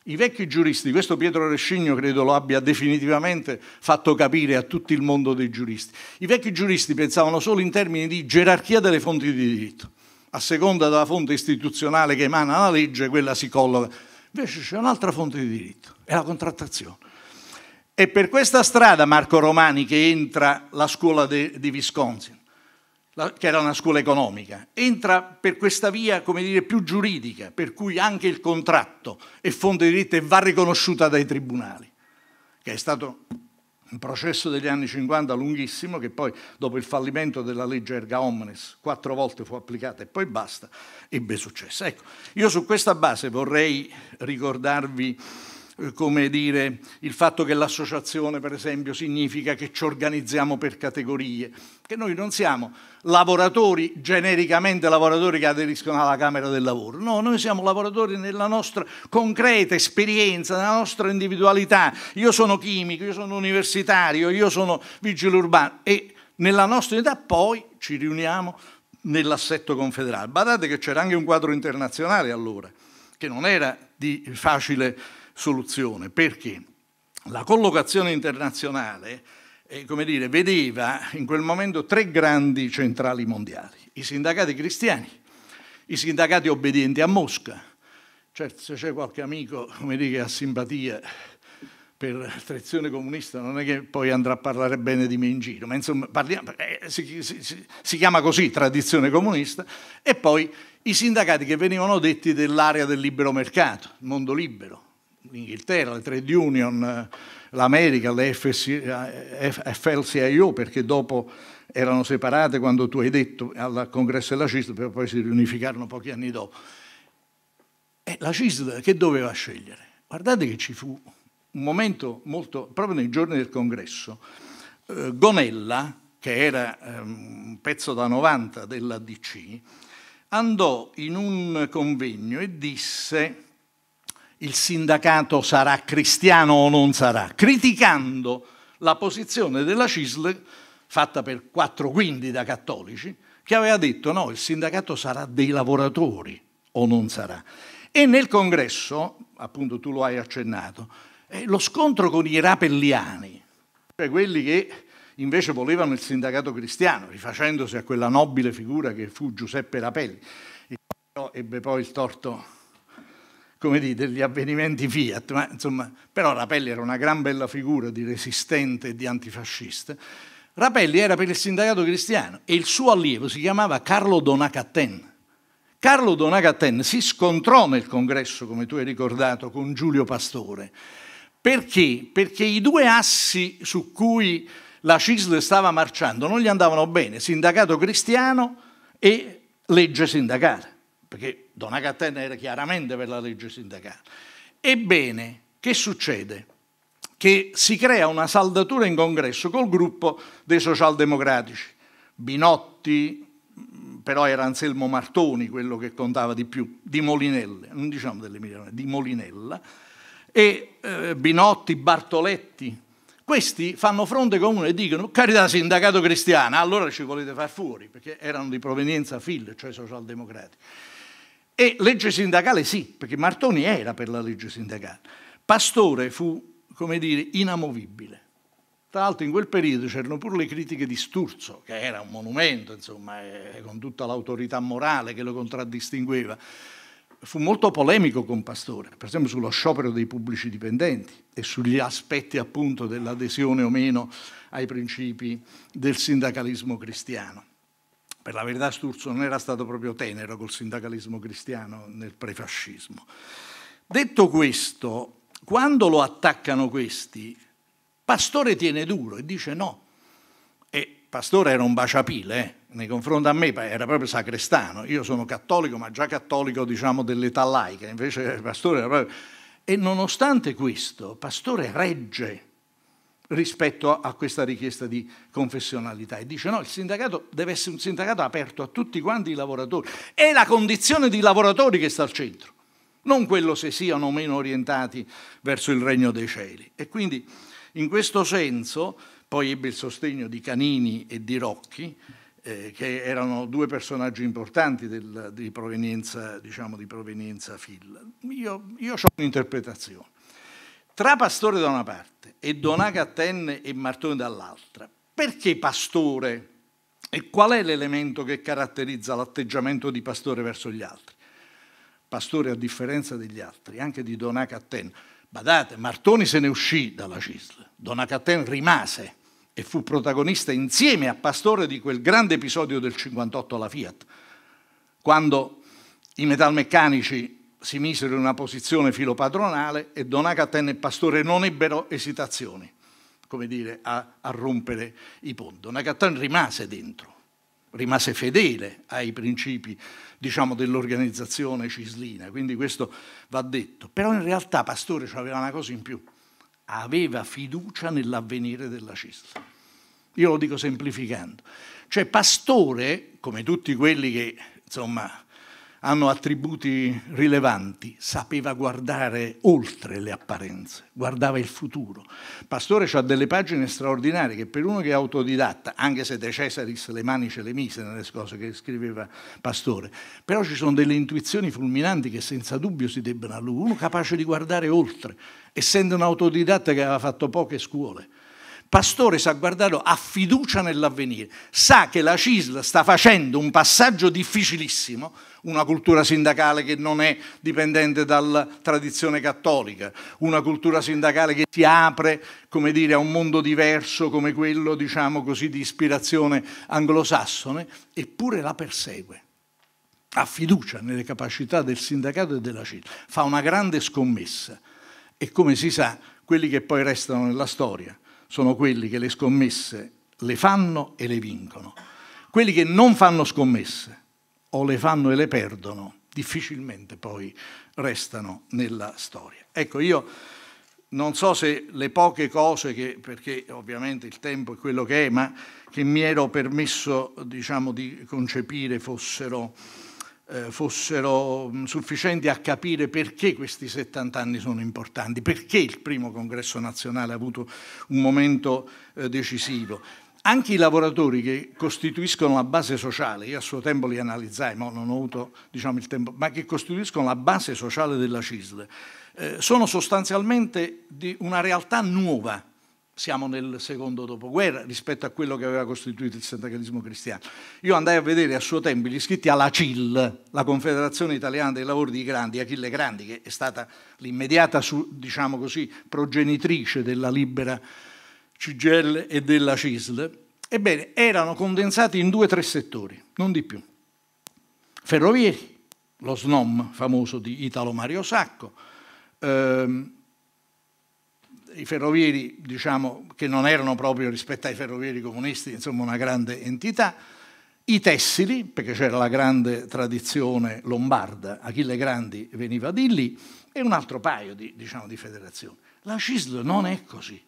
I vecchi giuristi, questo Pietro Rescigno credo lo abbia definitivamente fatto capire a tutto il mondo dei giuristi, i vecchi giuristi pensavano solo in termini di gerarchia delle fonti di diritto a seconda della fonte istituzionale che emana la legge, quella si colloca. Invece c'è un'altra fonte di diritto, è la contrattazione. È per questa strada Marco Romani che entra la scuola de, di Wisconsin, la, che era una scuola economica, entra per questa via, come dire, più giuridica, per cui anche il contratto è fonte di diritto e va riconosciuta dai tribunali, che è stato un processo degli anni 50 lunghissimo che poi dopo il fallimento della legge erga omnes quattro volte fu applicata e poi basta, ebbe successo. Ecco, io su questa base vorrei ricordarvi eh, come dire, il fatto che l'associazione, per esempio, significa che ci organizziamo per categorie, che noi non siamo lavoratori, genericamente lavoratori che aderiscono alla Camera del Lavoro, no, noi siamo lavoratori nella nostra concreta esperienza, nella nostra individualità. Io sono chimico, io sono universitario, io sono vigile urbano e nella nostra unità poi ci riuniamo nell'assetto confederale. Guardate che c'era anche un quadro internazionale allora, che non era di facile soluzione, perché la collocazione internazionale eh, come dire, vedeva in quel momento tre grandi centrali mondiali, i sindacati cristiani, i sindacati obbedienti a Mosca, certo se c'è qualche amico come dire, che ha simpatia per trezione comunista non è che poi andrà a parlare bene di me in giro, ma insomma parliamo, eh, si, si, si, chiama così tradizione comunista, e poi i sindacati che venivano detti dell'area del libero mercato, mondo libero, l'Inghilterra, le trade union, eh, l'America, le FLCIO, eh, perché dopo erano separate quando tu hai detto al congresso della CISD, però poi si riunificarono pochi anni dopo. E la CISD che doveva scegliere? Guardate che ci fu un momento molto, proprio nei giorni del congresso, eh, Gonella, che era eh, un pezzo da 90 della DC, andò in un convegno e disse il sindacato sarà cristiano o non sarà, criticando la posizione della CISL fatta per quattro quindi da cattolici, che aveva detto no, il sindacato sarà dei lavoratori o non sarà. E nel congresso, appunto tu lo hai accennato, eh, lo scontro con i rapelliani, cioè quelli che invece volevano il sindacato cristiano, rifacendosi a quella nobile figura che fu Giuseppe Rapelli, ebbe poi il torto come dire, degli avvenimenti Fiat, ma insomma, però Rapelli era una gran bella figura di resistente e di antifascista. Rapelli era per il sindacato cristiano e il suo allievo si chiamava Carlo Donacatten. Carlo Donacatten si scontrò nel congresso, come tu hai ricordato, con Giulio Pastore. Perché? Perché i due assi su cui la CISL stava marciando non gli andavano bene, sindacato cristiano e legge sindacale, perché Donna Catena era chiaramente per la legge sindacale. Ebbene, che succede? Che si crea una saldatura in congresso col gruppo dei socialdemocratici. Binotti, mm, però era Anselmo Martoni quello che contava di più, di Molinelle, non diciamo delle milioni, di Molinella, e eh, Binotti, Bartoletti. Questi fanno fronte comune e dicono, carità sindacato cristiana, allora ci volete far fuori, perché erano di provenienza FIL, cioè socialdemocratici. E legge sindacale sì, perché Martoni era per la legge sindacale. Pastore fu, come dire, inamovibile. Tra l'altro in quel periodo c'erano pure le critiche di Sturzo, che era un monumento, insomma, eh, con tutta l'autorità morale che lo contraddistingueva. Fu molto polemico con Pastore, per esempio sullo sciopero dei pubblici dipendenti e sugli aspetti appunto dell'adesione o meno ai principi del sindacalismo cristiano. Per la verità Sturzo non era stato proprio tenero col sindacalismo cristiano nel prefascismo. Detto questo, quando lo attaccano questi, Pastore tiene duro e dice no. E Pastore era un baciapile, eh? nei confronti a me era proprio sacrestano. Io sono cattolico, ma già cattolico diciamo dell'età laica, invece Pastore era proprio... E nonostante questo, Pastore regge rispetto a questa richiesta di confessionalità e dice no, il sindacato deve essere un sindacato aperto a tutti quanti i lavoratori, è la condizione dei lavoratori che sta al centro, non quello se siano meno orientati verso il regno dei cieli. E quindi in questo senso poi ebbe il sostegno di Canini e di Rocchi, eh, che erano due personaggi importanti del, di provenienza, diciamo, di Io, io ho un'interpretazione. Tra Pastore da una parte e Donaga a tenne e Martone dall'altra. Perché pastore? E qual è l'elemento che caratterizza l'atteggiamento di pastore verso gli altri? Pastore, a differenza degli altri, anche di Donaca a tenne, badate, Martoni se ne uscì dalla CISL, Donaca a tenne rimase e fu protagonista insieme a Pastore di quel grande episodio del 58 alla Fiat, quando i metalmeccanici si misero in una posizione filopadronale e Don Donacatene e Pastore non ebbero esitazioni, come dire, a, a rompere i ponti. Don Donacatene rimase dentro, rimase fedele ai principi, diciamo, dell'organizzazione cislina, quindi questo va detto. Però in realtà Pastore aveva una cosa in più, aveva fiducia nell'avvenire della cisla. Io lo dico semplificando. Cioè Pastore, come tutti quelli che, insomma, hanno attributi rilevanti, sapeva guardare oltre le apparenze, guardava il futuro. Pastore ha delle pagine straordinarie che per uno che è autodidatta, anche se De Cesaris le mani ce le mise nelle cose che scriveva Pastore, però ci sono delle intuizioni fulminanti che senza dubbio si debbano a lui, uno capace di guardare oltre, essendo un autodidatta che aveva fatto poche scuole pastore sa guardarlo, ha fiducia nell'avvenire, sa che la CISL sta facendo un passaggio difficilissimo, una cultura sindacale che non è dipendente dalla tradizione cattolica, una cultura sindacale che si apre come dire, a un mondo diverso come quello diciamo così, di ispirazione anglosassone, eppure la persegue ha fiducia nelle capacità del sindacato e della CIL, fa una grande scommessa e come si sa quelli che poi restano nella storia sono quelli che le scommesse le fanno e le vincono. Quelli che non fanno scommesse o le fanno e le perdono difficilmente poi restano nella storia. Ecco, io non so se le poche cose che, perché ovviamente il tempo è quello che è, ma che mi ero permesso diciamo, di concepire fossero eh, fossero mm, sufficienti a capire perché questi 70 anni sono importanti, perché il primo congresso nazionale ha avuto un momento eh, decisivo. Anche i lavoratori che costituiscono la base sociale, io a suo tempo li analizzai, ma non ho avuto diciamo, il tempo, ma che costituiscono la base sociale della CISL, eh, sono sostanzialmente una realtà nuova, siamo nel secondo dopoguerra rispetto a quello che aveva costituito il sindacalismo cristiano. Io andai a vedere a suo tempo gli iscritti alla CIL, la Confederazione Italiana dei Lavori di Grandi, Achille Grandi, che è stata l'immediata, diciamo così, progenitrice della libera CGL e della CISL. Ebbene, erano condensati in due o tre settori, non di più. Ferrovieri, lo SNOM famoso di Italo Mario Sacco, ehm, i ferrovieri, diciamo, che non erano proprio rispetto ai ferrovieri comunisti, insomma una grande entità, i tessili, perché c'era la grande tradizione lombarda, Achille Grandi veniva di lì, e un altro paio di, diciamo, di federazioni. La CISL non è così.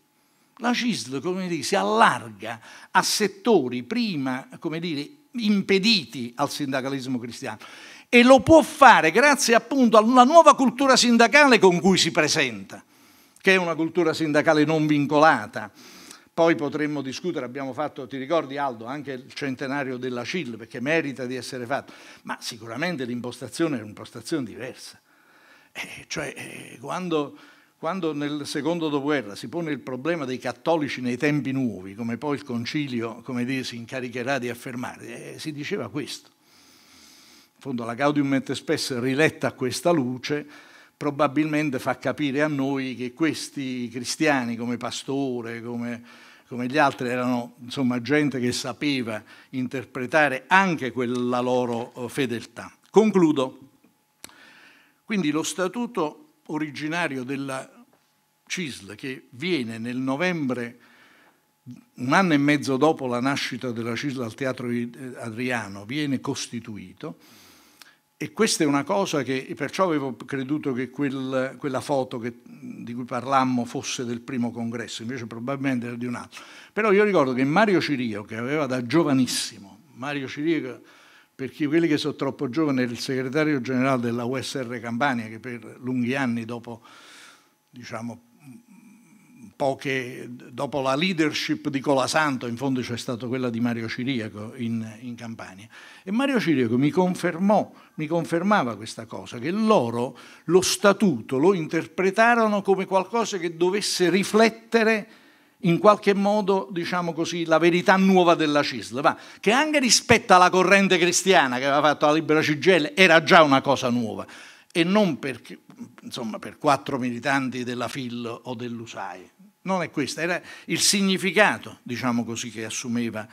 La CISL, come dire, si allarga a settori prima, come dire, impediti al sindacalismo cristiano e lo può fare grazie appunto alla nuova cultura sindacale con cui si presenta che è una cultura sindacale non vincolata. Poi potremmo discutere, abbiamo fatto, ti ricordi Aldo, anche il centenario della CIL, perché merita di essere fatto, ma sicuramente l'impostazione è un'impostazione diversa. Eh, cioè, eh, quando, quando nel secondo dopoguerra si pone il problema dei cattolici nei tempi nuovi, come poi il concilio come dire, si incaricherà di affermare, eh, si diceva questo. In fondo la Gaudium et Spes riletta a questa luce, probabilmente fa capire a noi che questi cristiani come pastore, come, come gli altri, erano insomma, gente che sapeva interpretare anche quella loro eh, fedeltà. Concludo. Quindi lo statuto originario della CISL che viene nel novembre, un anno e mezzo dopo la nascita della CISL al Teatro eh, Adriano, viene costituito e questa è una cosa che, perciò avevo creduto che quel, quella foto che, di cui parlammo fosse del primo congresso, invece probabilmente era di un altro. Però io ricordo che Mario Cirio, che aveva da giovanissimo, Mario Cirio, per chi, quelli che sono troppo giovani, era il segretario generale della USR Campania, che per lunghi anni dopo, diciamo, poche, dopo la leadership di Colasanto, in fondo c'è stata quella di Mario Ciriaco in, in Campania. E Mario Ciriaco mi confermò, mi confermava questa cosa, che loro lo statuto lo interpretarono come qualcosa che dovesse riflettere in qualche modo, diciamo così, la verità nuova della CISL, ma che anche rispetto alla corrente cristiana che aveva fatto la Libera Cigelle era già una cosa nuova e non per, insomma, per quattro militanti della FIL o dell'USAI. Non è questo, era il significato, diciamo così, che assumeva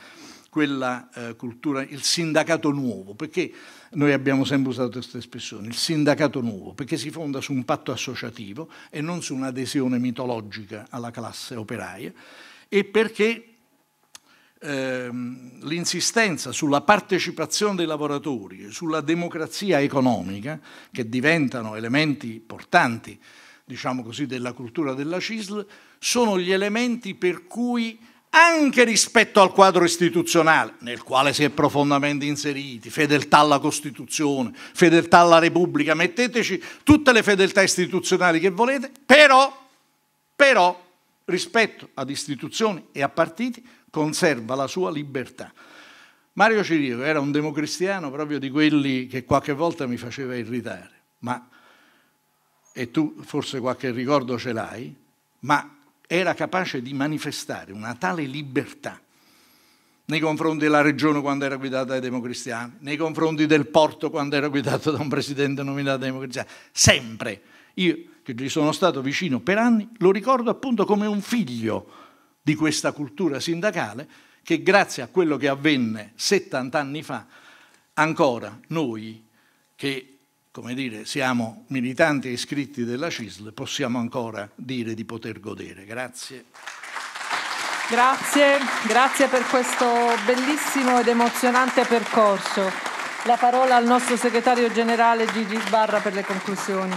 quella eh, cultura, il sindacato nuovo, perché noi abbiamo sempre usato questa espressione, il sindacato nuovo, perché si fonda su un patto associativo e non su un'adesione mitologica alla classe operaia e perché Ehm, l'insistenza sulla partecipazione dei lavoratori, sulla democrazia economica, che diventano elementi portanti diciamo così, della cultura della CISL, sono gli elementi per cui anche rispetto al quadro istituzionale nel quale si è profondamente inseriti, fedeltà alla Costituzione, fedeltà alla Repubblica, metteteci tutte le fedeltà istituzionali che volete, però, però rispetto ad istituzioni e a partiti conserva la sua libertà. Mario Cirillo era un democristiano proprio di quelli che qualche volta mi faceva irritare, ma, e tu forse qualche ricordo ce l'hai, ma era capace di manifestare una tale libertà nei confronti della regione quando era guidata dai democristiani, nei confronti del porto quando era guidato da un presidente nominato dai democristiani, sempre. Io che gli sono stato vicino per anni lo ricordo appunto come un figlio di questa cultura sindacale che grazie a quello che avvenne 70 anni fa, ancora noi che come dire, siamo militanti e iscritti della CISL possiamo ancora dire di poter godere. Grazie.
Grazie, grazie per questo bellissimo ed emozionante percorso. La parola al nostro segretario generale Gigi Sbarra per le conclusioni.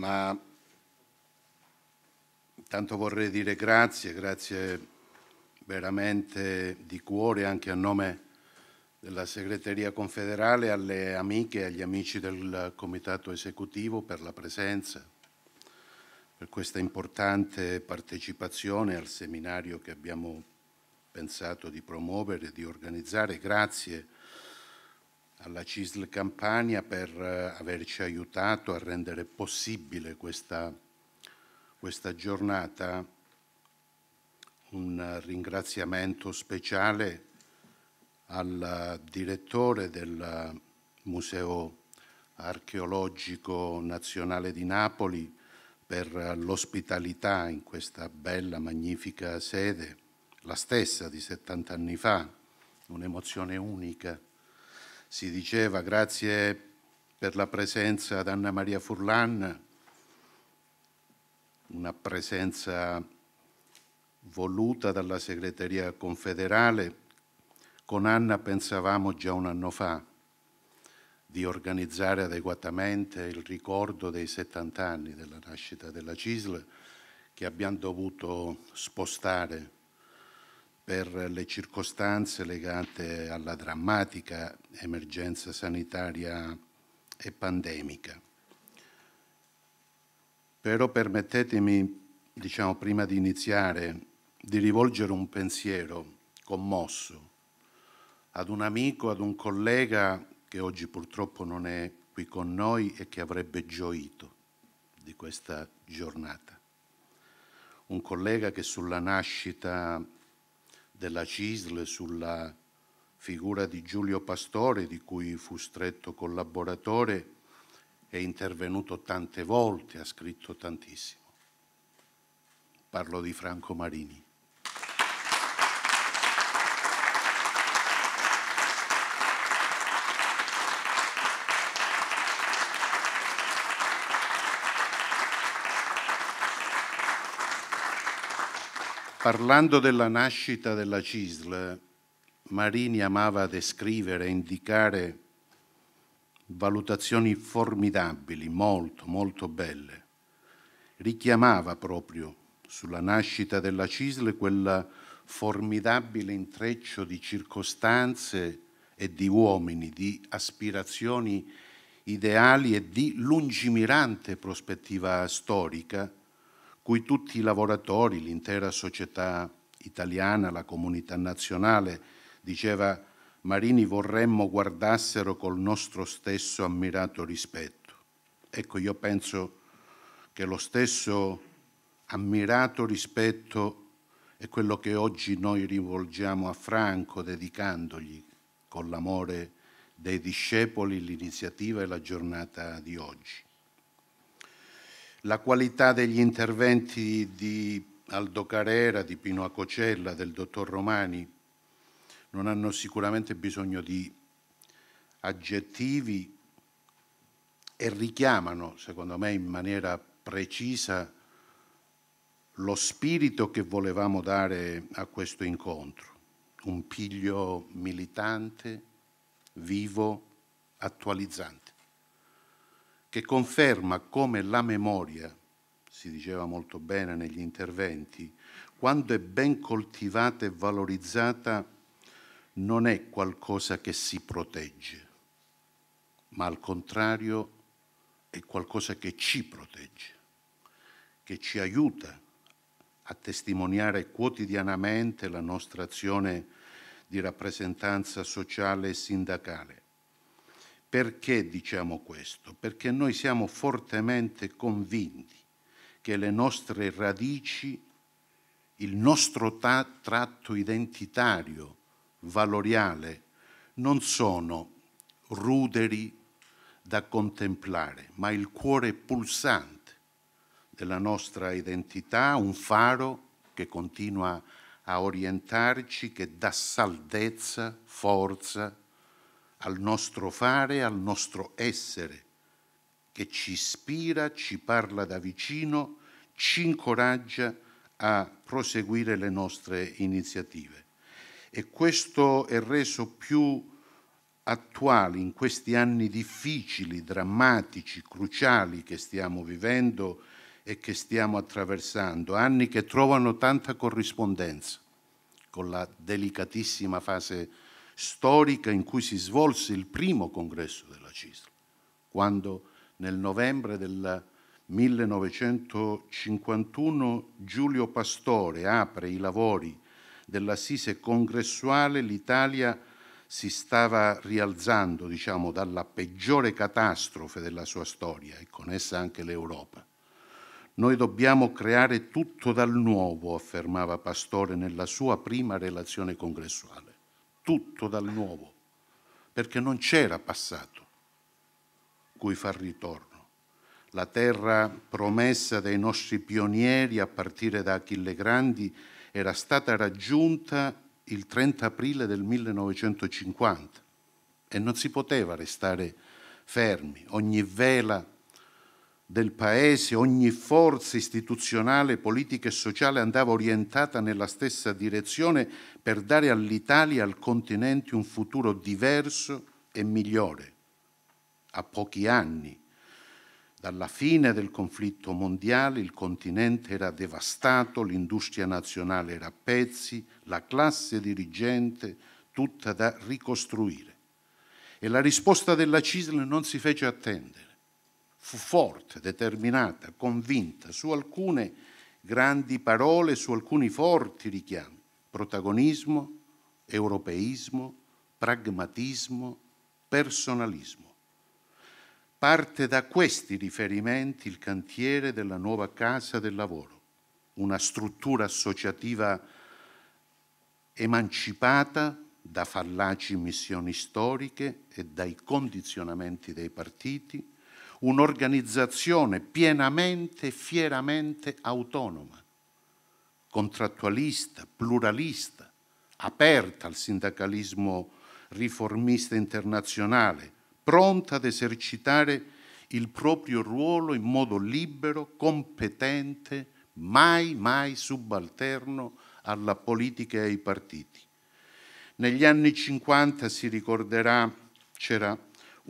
ma intanto vorrei dire grazie, grazie veramente di cuore anche a nome della segreteria confederale alle amiche e agli amici del comitato esecutivo per la presenza, per questa importante partecipazione al seminario che abbiamo pensato di promuovere e di organizzare. Grazie alla CISL Campania per eh, averci aiutato a rendere possibile questa, questa giornata. Un ringraziamento speciale al direttore del Museo Archeologico Nazionale di Napoli per l'ospitalità in questa bella, magnifica sede, la stessa di 70 anni fa, un'emozione unica si diceva grazie per la presenza ad Anna Maria Furlan, una presenza voluta dalla segreteria confederale. Con Anna pensavamo già un anno fa di organizzare adeguatamente il ricordo dei 70 anni della nascita della CISL che abbiamo dovuto spostare per le circostanze legate alla drammatica emergenza sanitaria e pandemica. Però permettetemi, diciamo, prima di iniziare, di rivolgere un pensiero commosso ad un amico, ad un collega che oggi purtroppo non è qui con noi e che avrebbe gioito di questa giornata. Un collega che sulla nascita della CISL sulla figura di Giulio Pastore, di cui fu stretto collaboratore, è intervenuto tante volte, ha scritto tantissimo. Parlo di Franco Marini. Parlando della nascita della CISL, Marini amava descrivere e indicare valutazioni formidabili, molto, molto belle. Richiamava proprio sulla nascita della CISL quel formidabile intreccio di circostanze e di uomini, di aspirazioni ideali e di lungimirante prospettiva storica cui tutti i lavoratori, l'intera società italiana, la comunità nazionale, diceva Marini vorremmo guardassero col nostro stesso ammirato rispetto. Ecco, io penso che lo stesso ammirato rispetto è quello che oggi noi rivolgiamo a Franco dedicandogli con l'amore dei discepoli l'iniziativa e la giornata di oggi la qualità degli interventi di Aldo Carrera, di Pino Acocella, del dottor Romani, non hanno sicuramente bisogno di aggettivi e richiamano, secondo me, in maniera precisa lo spirito che volevamo dare a questo incontro, un piglio militante, vivo, attualizzante che conferma come la memoria, si diceva molto bene negli interventi, quando è ben coltivata e valorizzata, non è qualcosa che si protegge, ma al contrario è qualcosa che ci protegge, che ci aiuta a testimoniare quotidianamente la nostra azione di rappresentanza sociale e sindacale perché diciamo questo? Perché noi siamo fortemente convinti che le nostre radici, il nostro ta- tratto identitario, valoriale, non sono ruderi da contemplare, ma il cuore pulsante della nostra identità, un faro che continua a orientarci, che dà saldezza, forza al nostro fare, al nostro essere, che ci ispira, ci parla da vicino, ci incoraggia a proseguire le nostre iniziative. E questo è reso più attuale in questi anni difficili, drammatici, cruciali che stiamo vivendo e che stiamo attraversando, anni che trovano tanta corrispondenza con la delicatissima fase storica in cui si svolse il primo congresso della CISL, quando nel novembre del 1951 Giulio Pastore apre i lavori dell'assise congressuale, l'Italia si stava rialzando diciamo, dalla peggiore catastrofe della sua storia e con essa anche l'Europa. Noi dobbiamo creare tutto dal nuovo, affermava Pastore nella sua prima relazione congressuale tutto dal nuovo, perché non c'era passato cui far ritorno. La terra promessa dai nostri pionieri a partire da Achille Grandi era stata raggiunta il 30 aprile del 1950 e non si poteva restare fermi. Ogni vela del Paese, ogni forza istituzionale, politica e sociale andava orientata nella stessa direzione per dare all'Italia e al continente un futuro diverso e migliore. A pochi anni dalla fine del conflitto mondiale il continente era devastato, l'industria nazionale era a pezzi, la classe dirigente tutta da ricostruire. E la risposta della CISL non si fece attendere. Fu forte, determinata, convinta su alcune grandi parole, su alcuni forti richiami. Protagonismo, europeismo, pragmatismo, personalismo. Parte da questi riferimenti il cantiere della nuova Casa del Lavoro, una struttura associativa emancipata da fallaci missioni storiche e dai condizionamenti dei partiti, un'organizzazione pienamente e fieramente autonoma, contrattualista, pluralista, aperta al sindacalismo riformista internazionale, pronta ad esercitare il proprio ruolo in modo libero, competente, mai, mai subalterno alla politica e ai partiti. Negli anni 50 si ricorderà c'era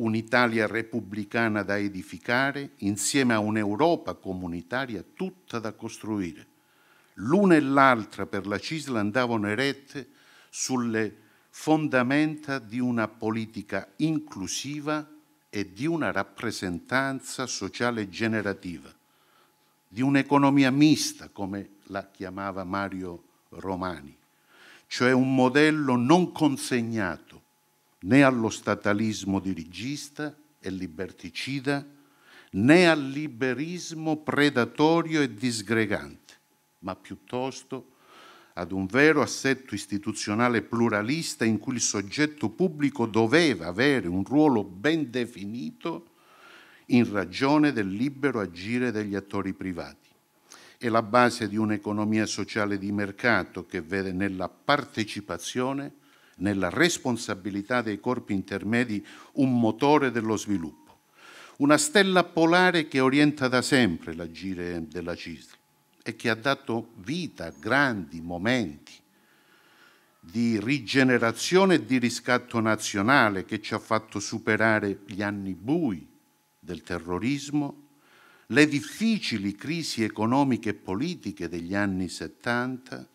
un'Italia repubblicana da edificare insieme a un'Europa comunitaria tutta da costruire. L'una e l'altra per la Cisla andavano erette sulle fondamenta di una politica inclusiva e di una rappresentanza sociale generativa, di un'economia mista, come la chiamava Mario Romani, cioè un modello non consegnato né allo statalismo dirigista e liberticida, né al liberismo predatorio e disgregante, ma piuttosto ad un vero assetto istituzionale pluralista in cui il soggetto pubblico doveva avere un ruolo ben definito in ragione del libero agire degli attori privati. È la base di un'economia sociale di mercato che vede nella partecipazione nella responsabilità dei corpi intermedi un motore dello sviluppo. Una stella polare che orienta da sempre l'agire della CISL e che ha dato vita a grandi momenti di rigenerazione e di riscatto nazionale che ci ha fatto superare gli anni bui del terrorismo, le difficili crisi economiche e politiche degli anni 70,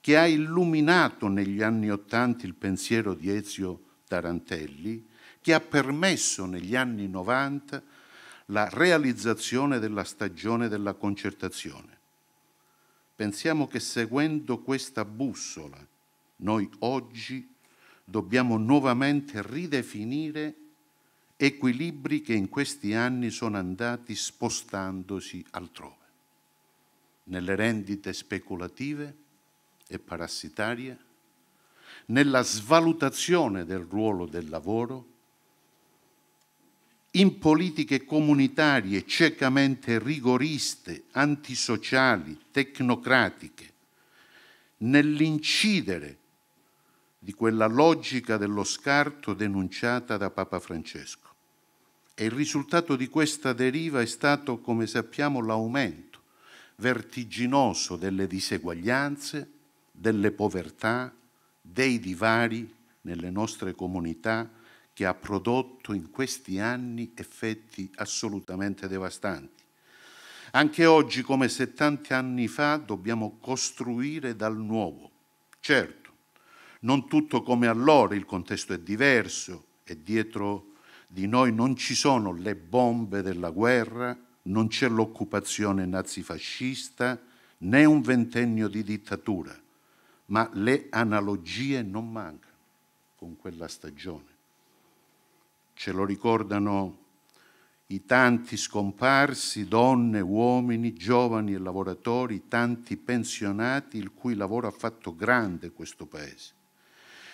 che ha illuminato negli anni Ottanta il pensiero di Ezio Tarantelli, che ha permesso negli anni Novanta la realizzazione della stagione della concertazione. Pensiamo che seguendo questa bussola noi oggi dobbiamo nuovamente ridefinire equilibri che in questi anni sono andati spostandosi altrove, nelle rendite speculative, e parassitarie, nella svalutazione del ruolo del lavoro, in politiche comunitarie ciecamente rigoriste, antisociali, tecnocratiche, nell'incidere di quella logica dello scarto denunciata da Papa Francesco. E il risultato di questa deriva è stato, come sappiamo, l'aumento vertiginoso delle diseguaglianze delle povertà, dei divari nelle nostre comunità che ha prodotto in questi anni effetti assolutamente devastanti. Anche oggi, come 70 anni fa, dobbiamo costruire dal nuovo. Certo, non tutto come allora, il contesto è diverso e dietro di noi non ci sono le bombe della guerra, non c'è l'occupazione nazifascista, né un ventennio di dittatura ma le analogie non mancano con quella stagione. Ce lo ricordano i tanti scomparsi, donne, uomini, giovani e lavoratori, tanti pensionati il cui lavoro ha fatto grande questo Paese.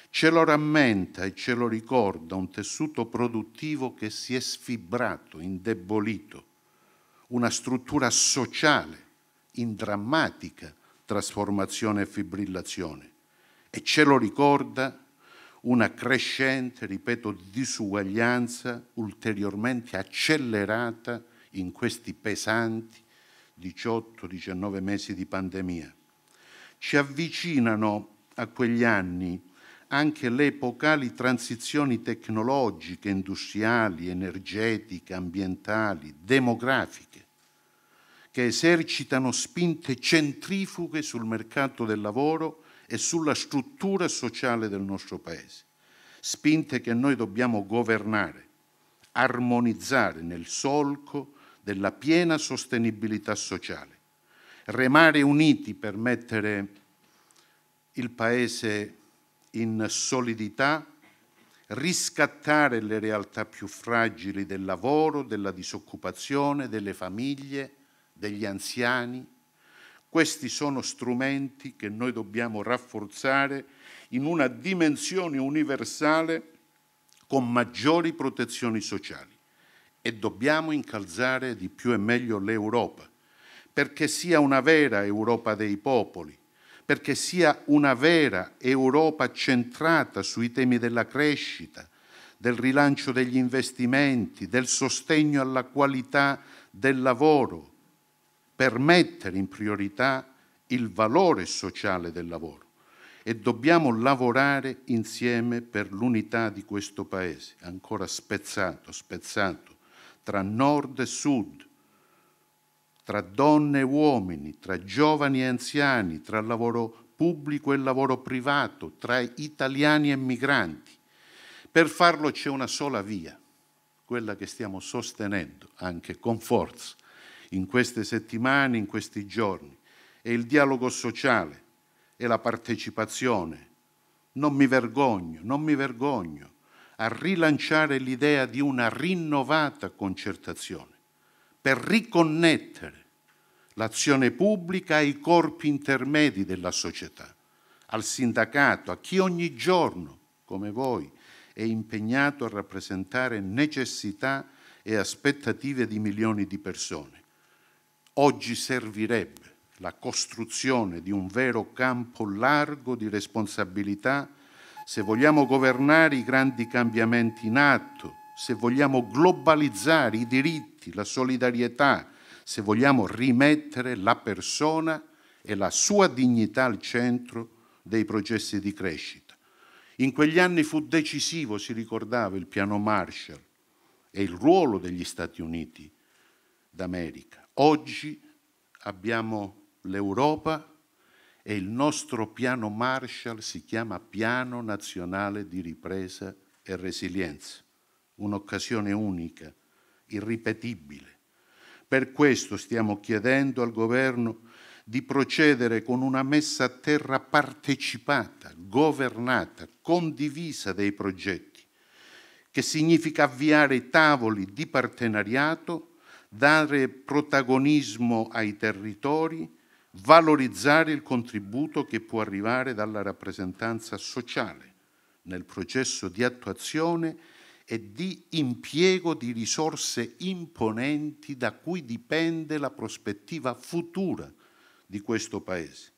Ce lo rammenta e ce lo ricorda un tessuto produttivo che si è sfibrato, indebolito, una struttura sociale in drammatica trasformazione e fibrillazione. E ce lo ricorda una crescente, ripeto, disuguaglianza ulteriormente accelerata in questi pesanti 18-19 mesi di pandemia. Ci avvicinano a quegli anni anche le epocali transizioni tecnologiche, industriali, energetiche, ambientali, demografiche, che esercitano spinte centrifughe sul mercato del lavoro e sulla struttura sociale del nostro Paese, spinte che noi dobbiamo governare, armonizzare nel solco della piena sostenibilità sociale, remare uniti per mettere il Paese in solidità, riscattare le realtà più fragili del lavoro, della disoccupazione, delle famiglie, degli anziani, questi sono strumenti che noi dobbiamo rafforzare in una dimensione universale con maggiori protezioni sociali e dobbiamo incalzare di più e meglio l'Europa perché sia una vera Europa dei popoli, perché sia una vera Europa centrata sui temi della crescita, del rilancio degli investimenti, del sostegno alla qualità del lavoro, per mettere in priorità il valore sociale del lavoro e dobbiamo lavorare insieme per l'unità di questo Paese, ancora spezzato, spezzato, tra nord e sud, tra donne e uomini, tra giovani e anziani, tra lavoro pubblico e lavoro privato, tra italiani e migranti. Per farlo c'è una sola via, quella che stiamo sostenendo anche con forza, in queste settimane, in questi giorni, è il dialogo sociale, è la partecipazione. Non mi vergogno, non mi vergogno a rilanciare l'idea di una rinnovata concertazione per riconnettere l'azione pubblica ai corpi intermedi della società, al sindacato, a chi ogni giorno, come voi, è impegnato a rappresentare necessità e aspettative di milioni di persone oggi servirebbe la costruzione di un vero campo largo di responsabilità se vogliamo governare i grandi cambiamenti in atto, se vogliamo globalizzare i diritti, la solidarietà, se vogliamo rimettere la persona e la sua dignità al centro dei processi di crescita. In quegli anni fu decisivo, si ricordava, il piano Marshall e il ruolo degli Stati Uniti d'America Oggi abbiamo l'Europa e il nostro piano Marshall si chiama Piano Nazionale di Ripresa e Resilienza, un'occasione unica, irripetibile. Per questo stiamo chiedendo al governo di procedere con una messa a terra partecipata, governata, condivisa dei progetti, che significa avviare tavoli di partenariato dare protagonismo ai territori, valorizzare il contributo che può arrivare dalla rappresentanza sociale nel processo di attuazione e di impiego di risorse imponenti da cui dipende la prospettiva futura di questo Paese.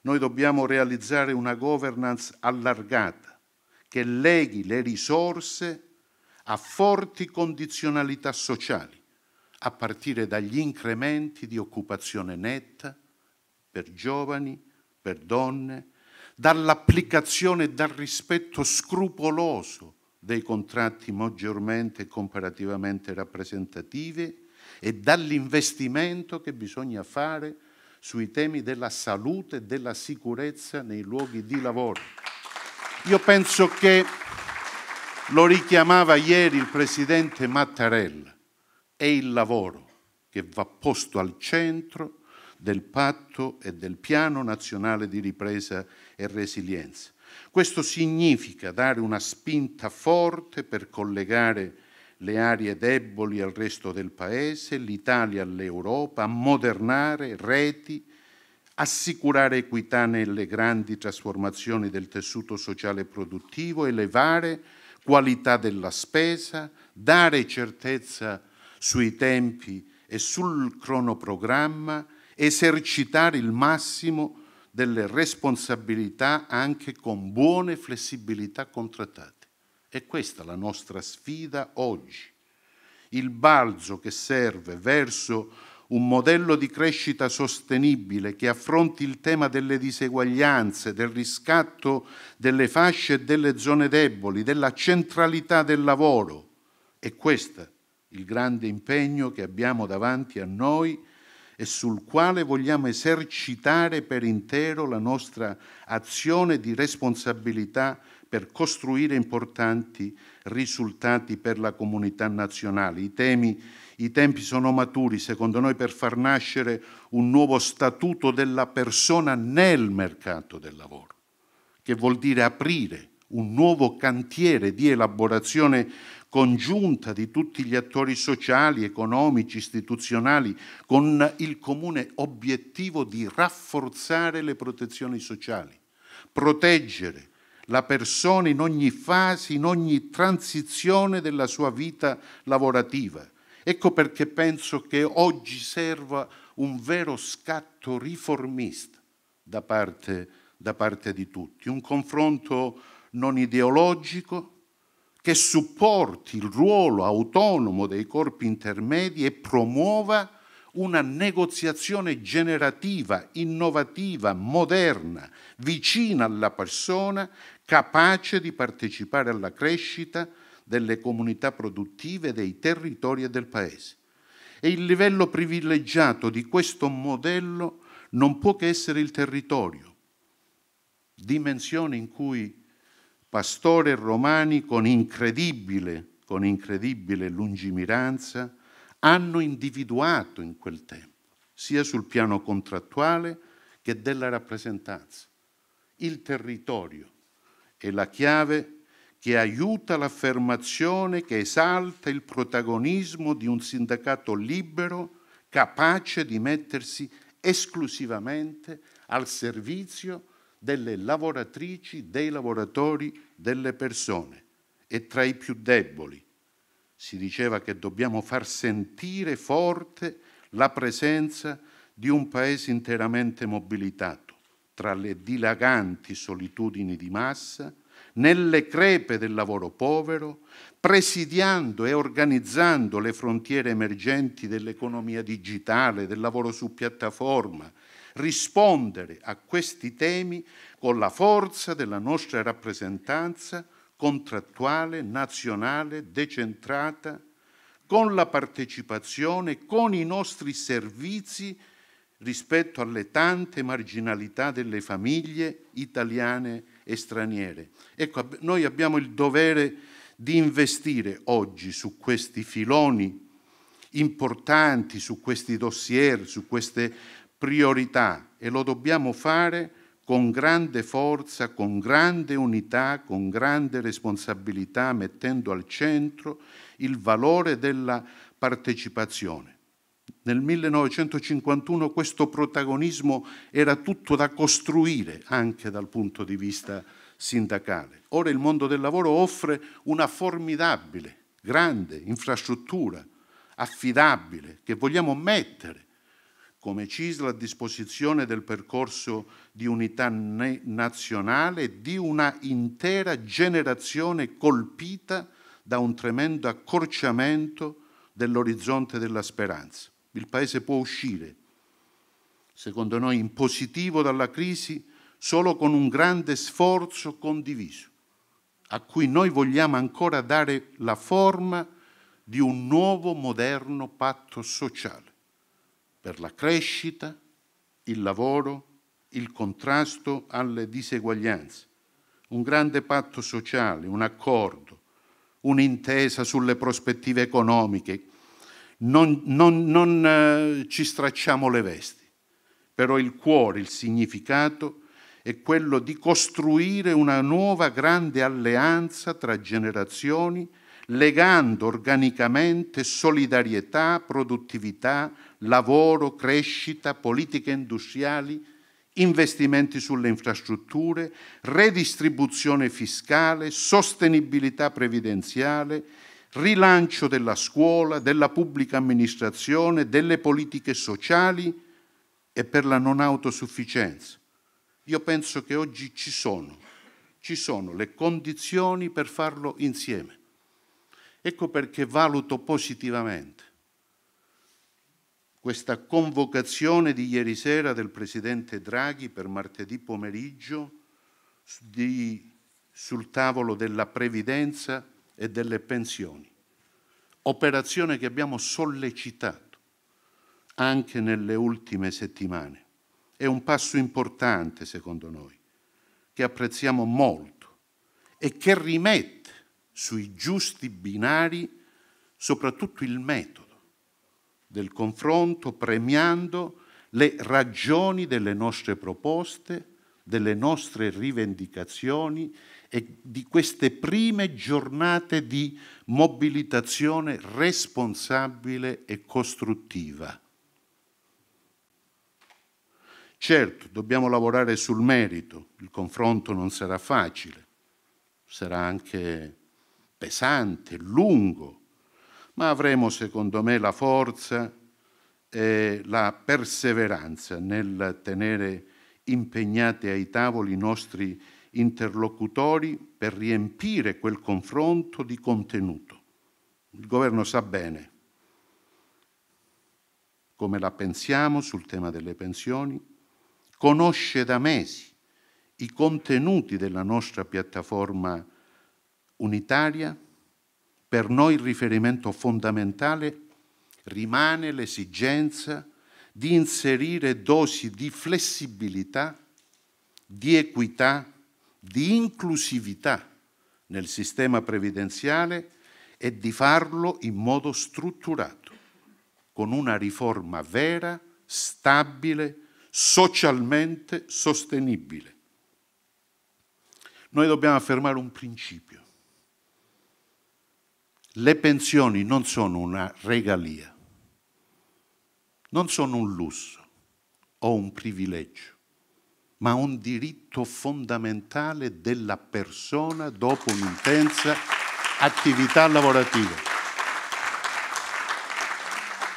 Noi dobbiamo realizzare una governance allargata che leghi le risorse a forti condizionalità sociali a partire dagli incrementi di occupazione netta per giovani, per donne, dall'applicazione e dal rispetto scrupoloso dei contratti maggiormente e comparativamente rappresentativi e dall'investimento che bisogna fare sui temi della salute e della sicurezza nei luoghi di lavoro. Io penso che lo richiamava ieri il presidente Mattarella è il lavoro che va posto al centro del patto e del piano nazionale di ripresa e resilienza. Questo significa dare una spinta forte per collegare le aree deboli al resto del Paese, l'Italia all'Europa, ammodernare reti, assicurare equità nelle grandi trasformazioni del tessuto sociale e produttivo, elevare qualità della spesa, dare certezza sui tempi e sul cronoprogramma, esercitare il massimo delle responsabilità anche con buone flessibilità contrattate. E questa è la nostra sfida oggi. Il balzo che serve verso un modello di crescita sostenibile che affronti il tema delle diseguaglianze, del riscatto delle fasce e delle zone deboli, della centralità del lavoro. E questa il grande impegno che abbiamo davanti a noi e sul quale vogliamo esercitare per intero la nostra azione di responsabilità per costruire importanti risultati per la comunità nazionale. I, temi, I tempi sono maturi, secondo noi, per far nascere un nuovo statuto della persona nel mercato del lavoro, che vuol dire aprire un nuovo cantiere di elaborazione congiunta di tutti gli attori sociali, economici, istituzionali, con il comune obiettivo di rafforzare le protezioni sociali, proteggere la persona in ogni fase, in ogni transizione della sua vita lavorativa. Ecco perché penso che oggi serva un vero scatto riformista da parte, da parte di tutti, un confronto non ideologico, che supporti il ruolo autonomo dei corpi intermedi e promuova una negoziazione generativa, innovativa, moderna, vicina alla persona, capace di partecipare alla crescita delle comunità produttive, dei territori e del Paese. E il livello privilegiato di questo modello non può che essere il territorio, dimensione in cui pastore romani con incredibile, con incredibile lungimiranza, hanno individuato in quel tempo, sia sul piano contrattuale che della rappresentanza. Il territorio è la chiave che aiuta l'affermazione, che esalta il protagonismo di un sindacato libero capace di mettersi esclusivamente al servizio di delle lavoratrici, dei lavoratori, delle persone e tra i più deboli. Si diceva che dobbiamo far sentire forte la presenza di un paese interamente mobilitato tra le dilaganti solitudini di massa, nelle crepe del lavoro povero, presidiando e organizzando le frontiere emergenti dell'economia digitale, del lavoro su piattaforma, rispondere a questi temi con la forza della nostra rappresentanza contrattuale, nazionale, decentrata, con la partecipazione, con i nostri servizi rispetto alle tante marginalità delle famiglie italiane e straniere. Ecco, noi abbiamo il dovere di investire oggi su questi filoni importanti, su questi dossier, su queste priorità e lo dobbiamo fare con grande forza, con grande unità, con grande responsabilità, mettendo al centro il valore della partecipazione. Nel 1951 questo protagonismo era tutto da costruire anche dal punto di vista sindacale. Ora il mondo del lavoro offre una formidabile, grande infrastruttura affidabile che vogliamo mettere come CISL a disposizione del percorso di unità nazionale di una intera generazione colpita da un tremendo accorciamento dell'orizzonte della speranza. Il Paese può uscire, secondo noi, in positivo dalla crisi solo con un grande sforzo condiviso, a cui noi vogliamo ancora dare la forma di un nuovo moderno patto sociale per la crescita, il lavoro, il contrasto alle diseguaglianze, un grande patto sociale, un accordo, un'intesa sulle prospettive economiche. Non, non, non eh, ci stracciamo le vesti, però il cuore, il significato è quello di costruire una nuova grande alleanza tra generazioni legando organicamente solidarietà, produttività, lavoro, crescita, politiche industriali, investimenti sulle infrastrutture, redistribuzione fiscale, sostenibilità previdenziale, rilancio della scuola, della pubblica amministrazione, delle politiche sociali e per la non autosufficienza. Io penso che oggi ci sono, ci sono le condizioni per farlo insieme. Ecco perché valuto positivamente questa convocazione di ieri sera del Presidente Draghi per martedì pomeriggio di, sul tavolo della previdenza e delle pensioni, operazione che abbiamo sollecitato anche nelle ultime settimane. È un passo importante secondo noi, che apprezziamo molto e che rimette sui giusti binari soprattutto il metodo del confronto premiando le ragioni delle nostre proposte, delle nostre rivendicazioni e di queste prime giornate di mobilitazione responsabile e costruttiva. Certo, dobbiamo lavorare sul merito, il confronto non sarà facile, sarà anche pesante, lungo, ma avremo secondo me la forza e la perseveranza nel tenere impegnati ai tavoli i nostri interlocutori per riempire quel confronto di contenuto. Il governo sa bene come la pensiamo sul tema delle pensioni, conosce da mesi i contenuti della nostra piattaforma unitaria, per noi il riferimento fondamentale rimane l'esigenza di inserire dosi di flessibilità, di equità, di inclusività nel sistema previdenziale e di farlo in modo strutturato, con una riforma vera, stabile, socialmente sostenibile. Noi dobbiamo affermare un principio le pensioni non sono una regalia, non sono un lusso o un privilegio, ma un diritto fondamentale della persona dopo un'intensa attività lavorativa.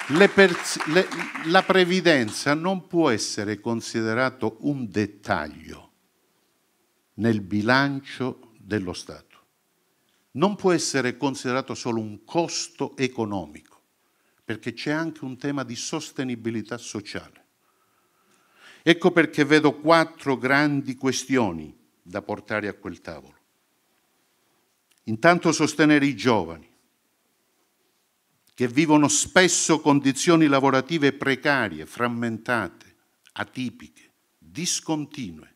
Le le, la previdenza non può essere considerato un dettaglio nel bilancio dello Stato non può essere considerato solo un costo economico, perché c'è anche un tema di sostenibilità sociale. Ecco perché vedo quattro grandi questioni da portare a quel tavolo. Intanto sostenere i giovani, che vivono spesso condizioni lavorative precarie, frammentate, atipiche, discontinue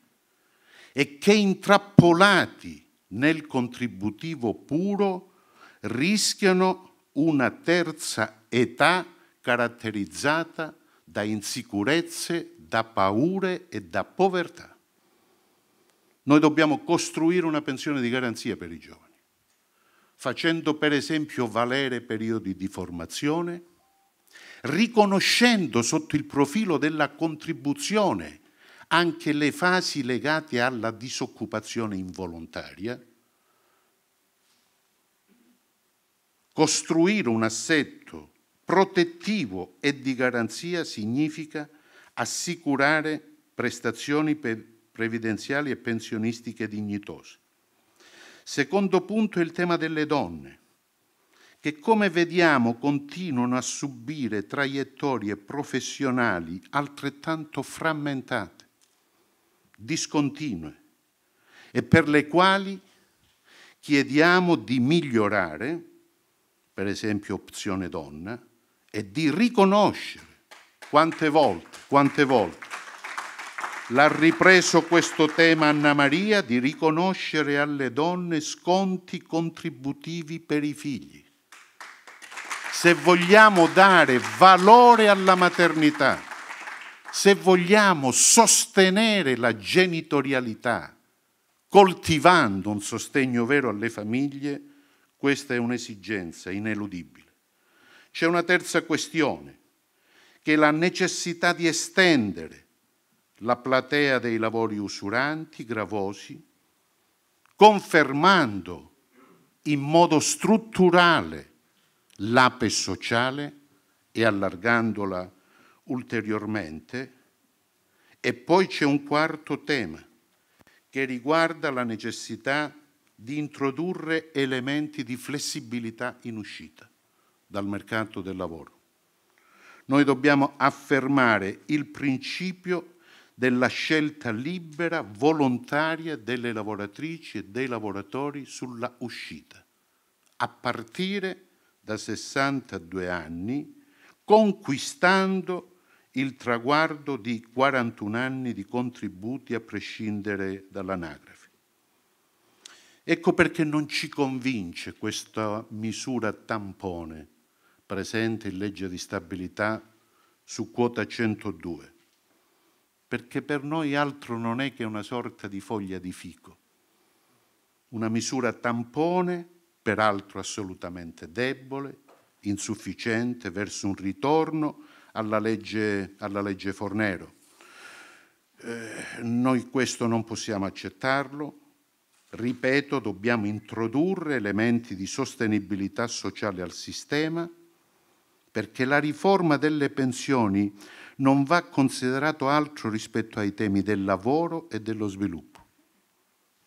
e che intrappolati nel contributivo puro rischiano una terza età caratterizzata da insicurezze, da paure e da povertà. Noi dobbiamo costruire una pensione di garanzia per i giovani, facendo per esempio valere periodi di formazione, riconoscendo sotto il profilo della contribuzione anche le fasi legate alla disoccupazione involontaria, costruire un assetto protettivo e di garanzia significa assicurare prestazioni previdenziali e pensionistiche dignitose. Secondo punto è il tema delle donne, che come vediamo continuano a subire traiettorie professionali altrettanto frammentate discontinue e per le quali chiediamo di migliorare, per esempio opzione donna, e di riconoscere quante volte, quante volte l'ha ripreso questo tema Anna Maria di riconoscere alle donne sconti contributivi per i figli. Se vogliamo dare valore alla maternità, se vogliamo sostenere la genitorialità, coltivando un sostegno vero alle famiglie, questa è un'esigenza ineludibile. C'è una terza questione, che è la necessità di estendere la platea dei lavori usuranti, gravosi, confermando in modo strutturale l'ape sociale e allargandola ulteriormente. E poi c'è un quarto tema che riguarda la necessità di introdurre elementi di flessibilità in uscita dal mercato del lavoro. Noi dobbiamo affermare il principio della scelta libera, volontaria delle lavoratrici e dei lavoratori sulla uscita, a partire da 62 anni, conquistando il traguardo di 41 anni di contributi a prescindere dall'anagrafe. Ecco perché non ci convince questa misura tampone presente in legge di stabilità su quota 102, perché per noi altro non è che una sorta di foglia di fico, una misura tampone, peraltro assolutamente debole, insufficiente verso un ritorno alla legge, alla legge Fornero. Eh, noi questo non possiamo accettarlo. Ripeto, dobbiamo introdurre elementi di sostenibilità sociale al sistema perché la riforma delle pensioni non va considerato altro rispetto ai temi del lavoro e dello sviluppo.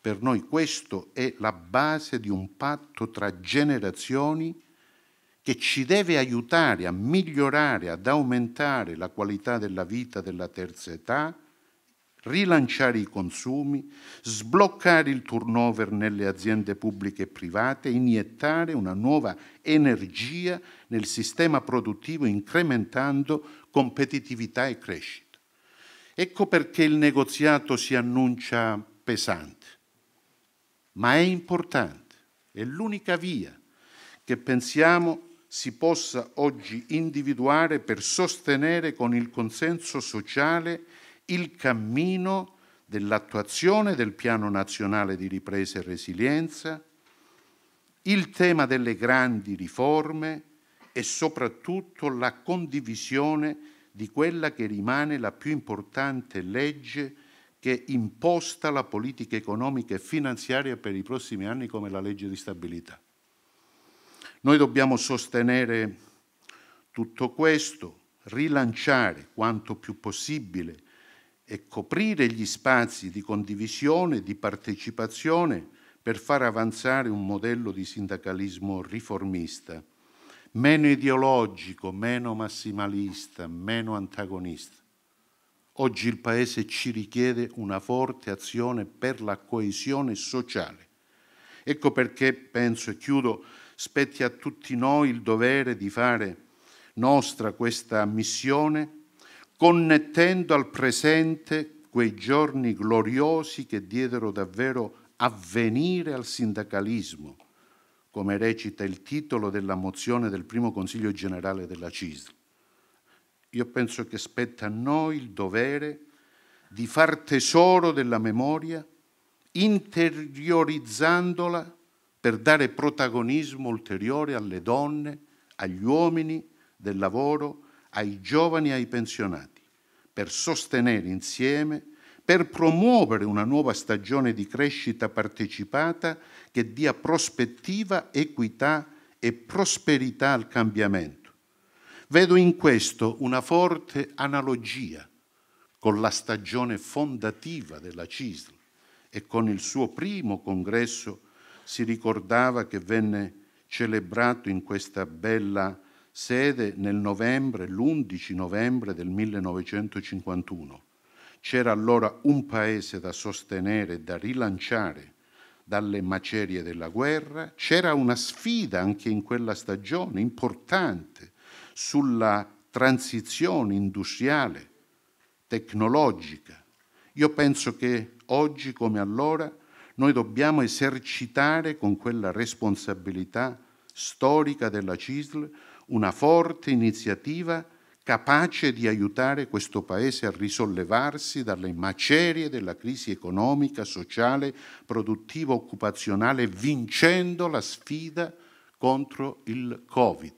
Per noi questo è la base di un patto tra generazioni che ci deve aiutare a migliorare, ad aumentare la qualità della vita della terza età, rilanciare i consumi, sbloccare il turnover nelle aziende pubbliche e private, iniettare una nuova energia nel sistema produttivo incrementando competitività e crescita. Ecco perché il negoziato si annuncia pesante, ma è importante, è l'unica via che pensiamo si possa oggi individuare per sostenere con il consenso sociale il cammino dell'attuazione del Piano Nazionale di Ripresa e Resilienza, il tema delle grandi riforme e soprattutto la condivisione di quella che rimane la più importante legge che imposta la politica economica e finanziaria per i prossimi anni come la legge di stabilità. Noi dobbiamo sostenere tutto questo, rilanciare quanto più possibile e coprire gli spazi di condivisione, di partecipazione per far avanzare un modello di sindacalismo riformista, meno ideologico, meno massimalista, meno antagonista. Oggi il Paese ci richiede una forte azione per la coesione sociale. Ecco perché penso, e chiudo, spetti a tutti noi il dovere di fare nostra questa missione, connettendo al presente quei giorni gloriosi che diedero davvero avvenire al sindacalismo, come recita il titolo della mozione del primo Consiglio generale della CISL. Io penso che spetta a noi il dovere di far tesoro della memoria, interiorizzandola per dare protagonismo ulteriore alle donne, agli uomini del lavoro, ai giovani e ai pensionati, per sostenere insieme, per promuovere una nuova stagione di crescita partecipata che dia prospettiva, equità e prosperità al cambiamento. Vedo in questo una forte analogia con la stagione fondativa della CISL e con il suo primo congresso si ricordava che venne celebrato in questa bella sede nel novembre, l'11 novembre del 1951. C'era allora un paese da sostenere, da rilanciare dalle macerie della guerra, c'era una sfida anche in quella stagione importante sulla transizione industriale, tecnologica. Io penso che oggi come allora noi dobbiamo esercitare con quella responsabilità storica della CISL una forte iniziativa capace di aiutare questo Paese a risollevarsi dalle macerie della crisi economica, sociale, produttiva, occupazionale, vincendo la sfida contro il Covid.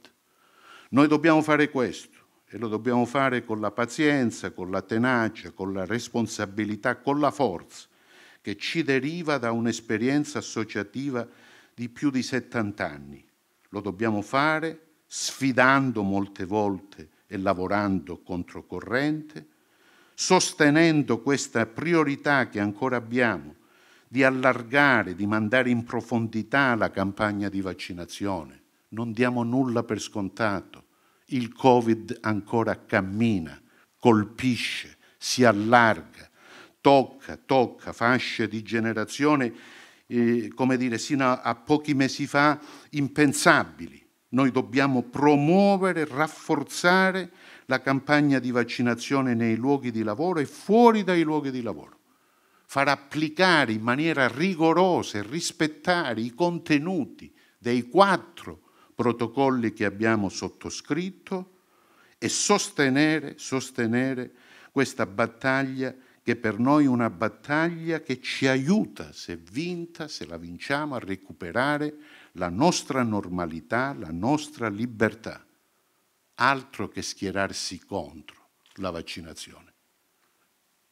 Noi dobbiamo fare questo e lo dobbiamo fare con la pazienza, con la tenacia, con la responsabilità, con la forza, che ci deriva da un'esperienza associativa di più di 70 anni. Lo dobbiamo fare sfidando molte volte e lavorando controcorrente, sostenendo questa priorità che ancora abbiamo di allargare, di mandare in profondità la campagna di vaccinazione. Non diamo nulla per scontato. Il Covid ancora cammina, colpisce, si allarga, tocca, tocca fasce di generazione, eh, come dire, sino a, a pochi mesi fa impensabili. Noi dobbiamo promuovere, rafforzare la campagna di vaccinazione nei luoghi di lavoro e fuori dai luoghi di lavoro. Far applicare in maniera rigorosa e rispettare i contenuti dei quattro protocolli che abbiamo sottoscritto e sostenere, sostenere questa battaglia che per noi è una battaglia che ci aiuta, se vinta, se la vinciamo, a recuperare la nostra normalità, la nostra libertà. Altro che schierarsi contro la vaccinazione.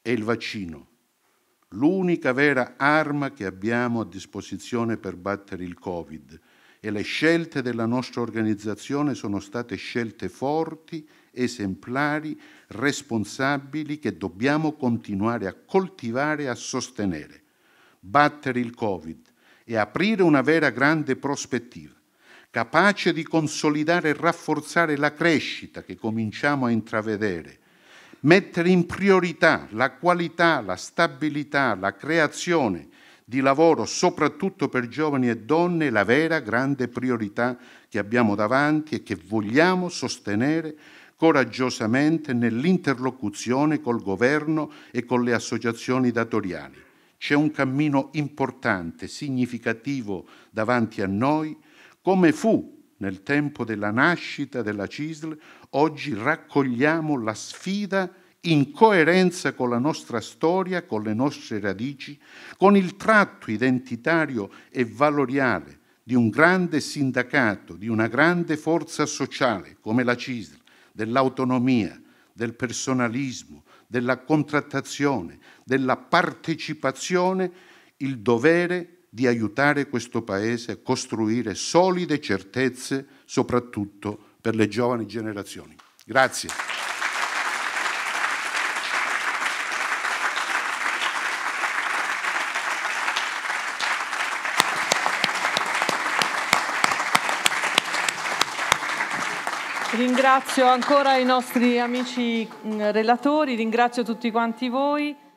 È il vaccino l'unica vera arma che abbiamo a disposizione per battere il Covid e le scelte della nostra organizzazione sono state scelte forti esemplari, responsabili che dobbiamo continuare a coltivare e a sostenere. Battere il Covid e aprire una vera grande prospettiva, capace di consolidare e rafforzare la crescita che cominciamo a intravedere, mettere in priorità la qualità, la stabilità, la creazione di lavoro, soprattutto per giovani e donne, la vera grande priorità che abbiamo davanti e che vogliamo sostenere coraggiosamente nell'interlocuzione col governo e con le associazioni datoriali. C'è un cammino importante, significativo davanti a noi, come fu nel tempo della nascita della CISL, oggi raccogliamo la sfida in coerenza con la nostra storia, con le nostre radici, con il tratto identitario e valoriale di un grande sindacato, di una grande forza sociale come la CISL dell'autonomia, del personalismo, della contrattazione, della partecipazione, il dovere di aiutare questo Paese a costruire solide certezze, soprattutto per le giovani generazioni. Grazie.
Ringrazio ancora i nostri amici relatori, ringrazio tutti quanti voi.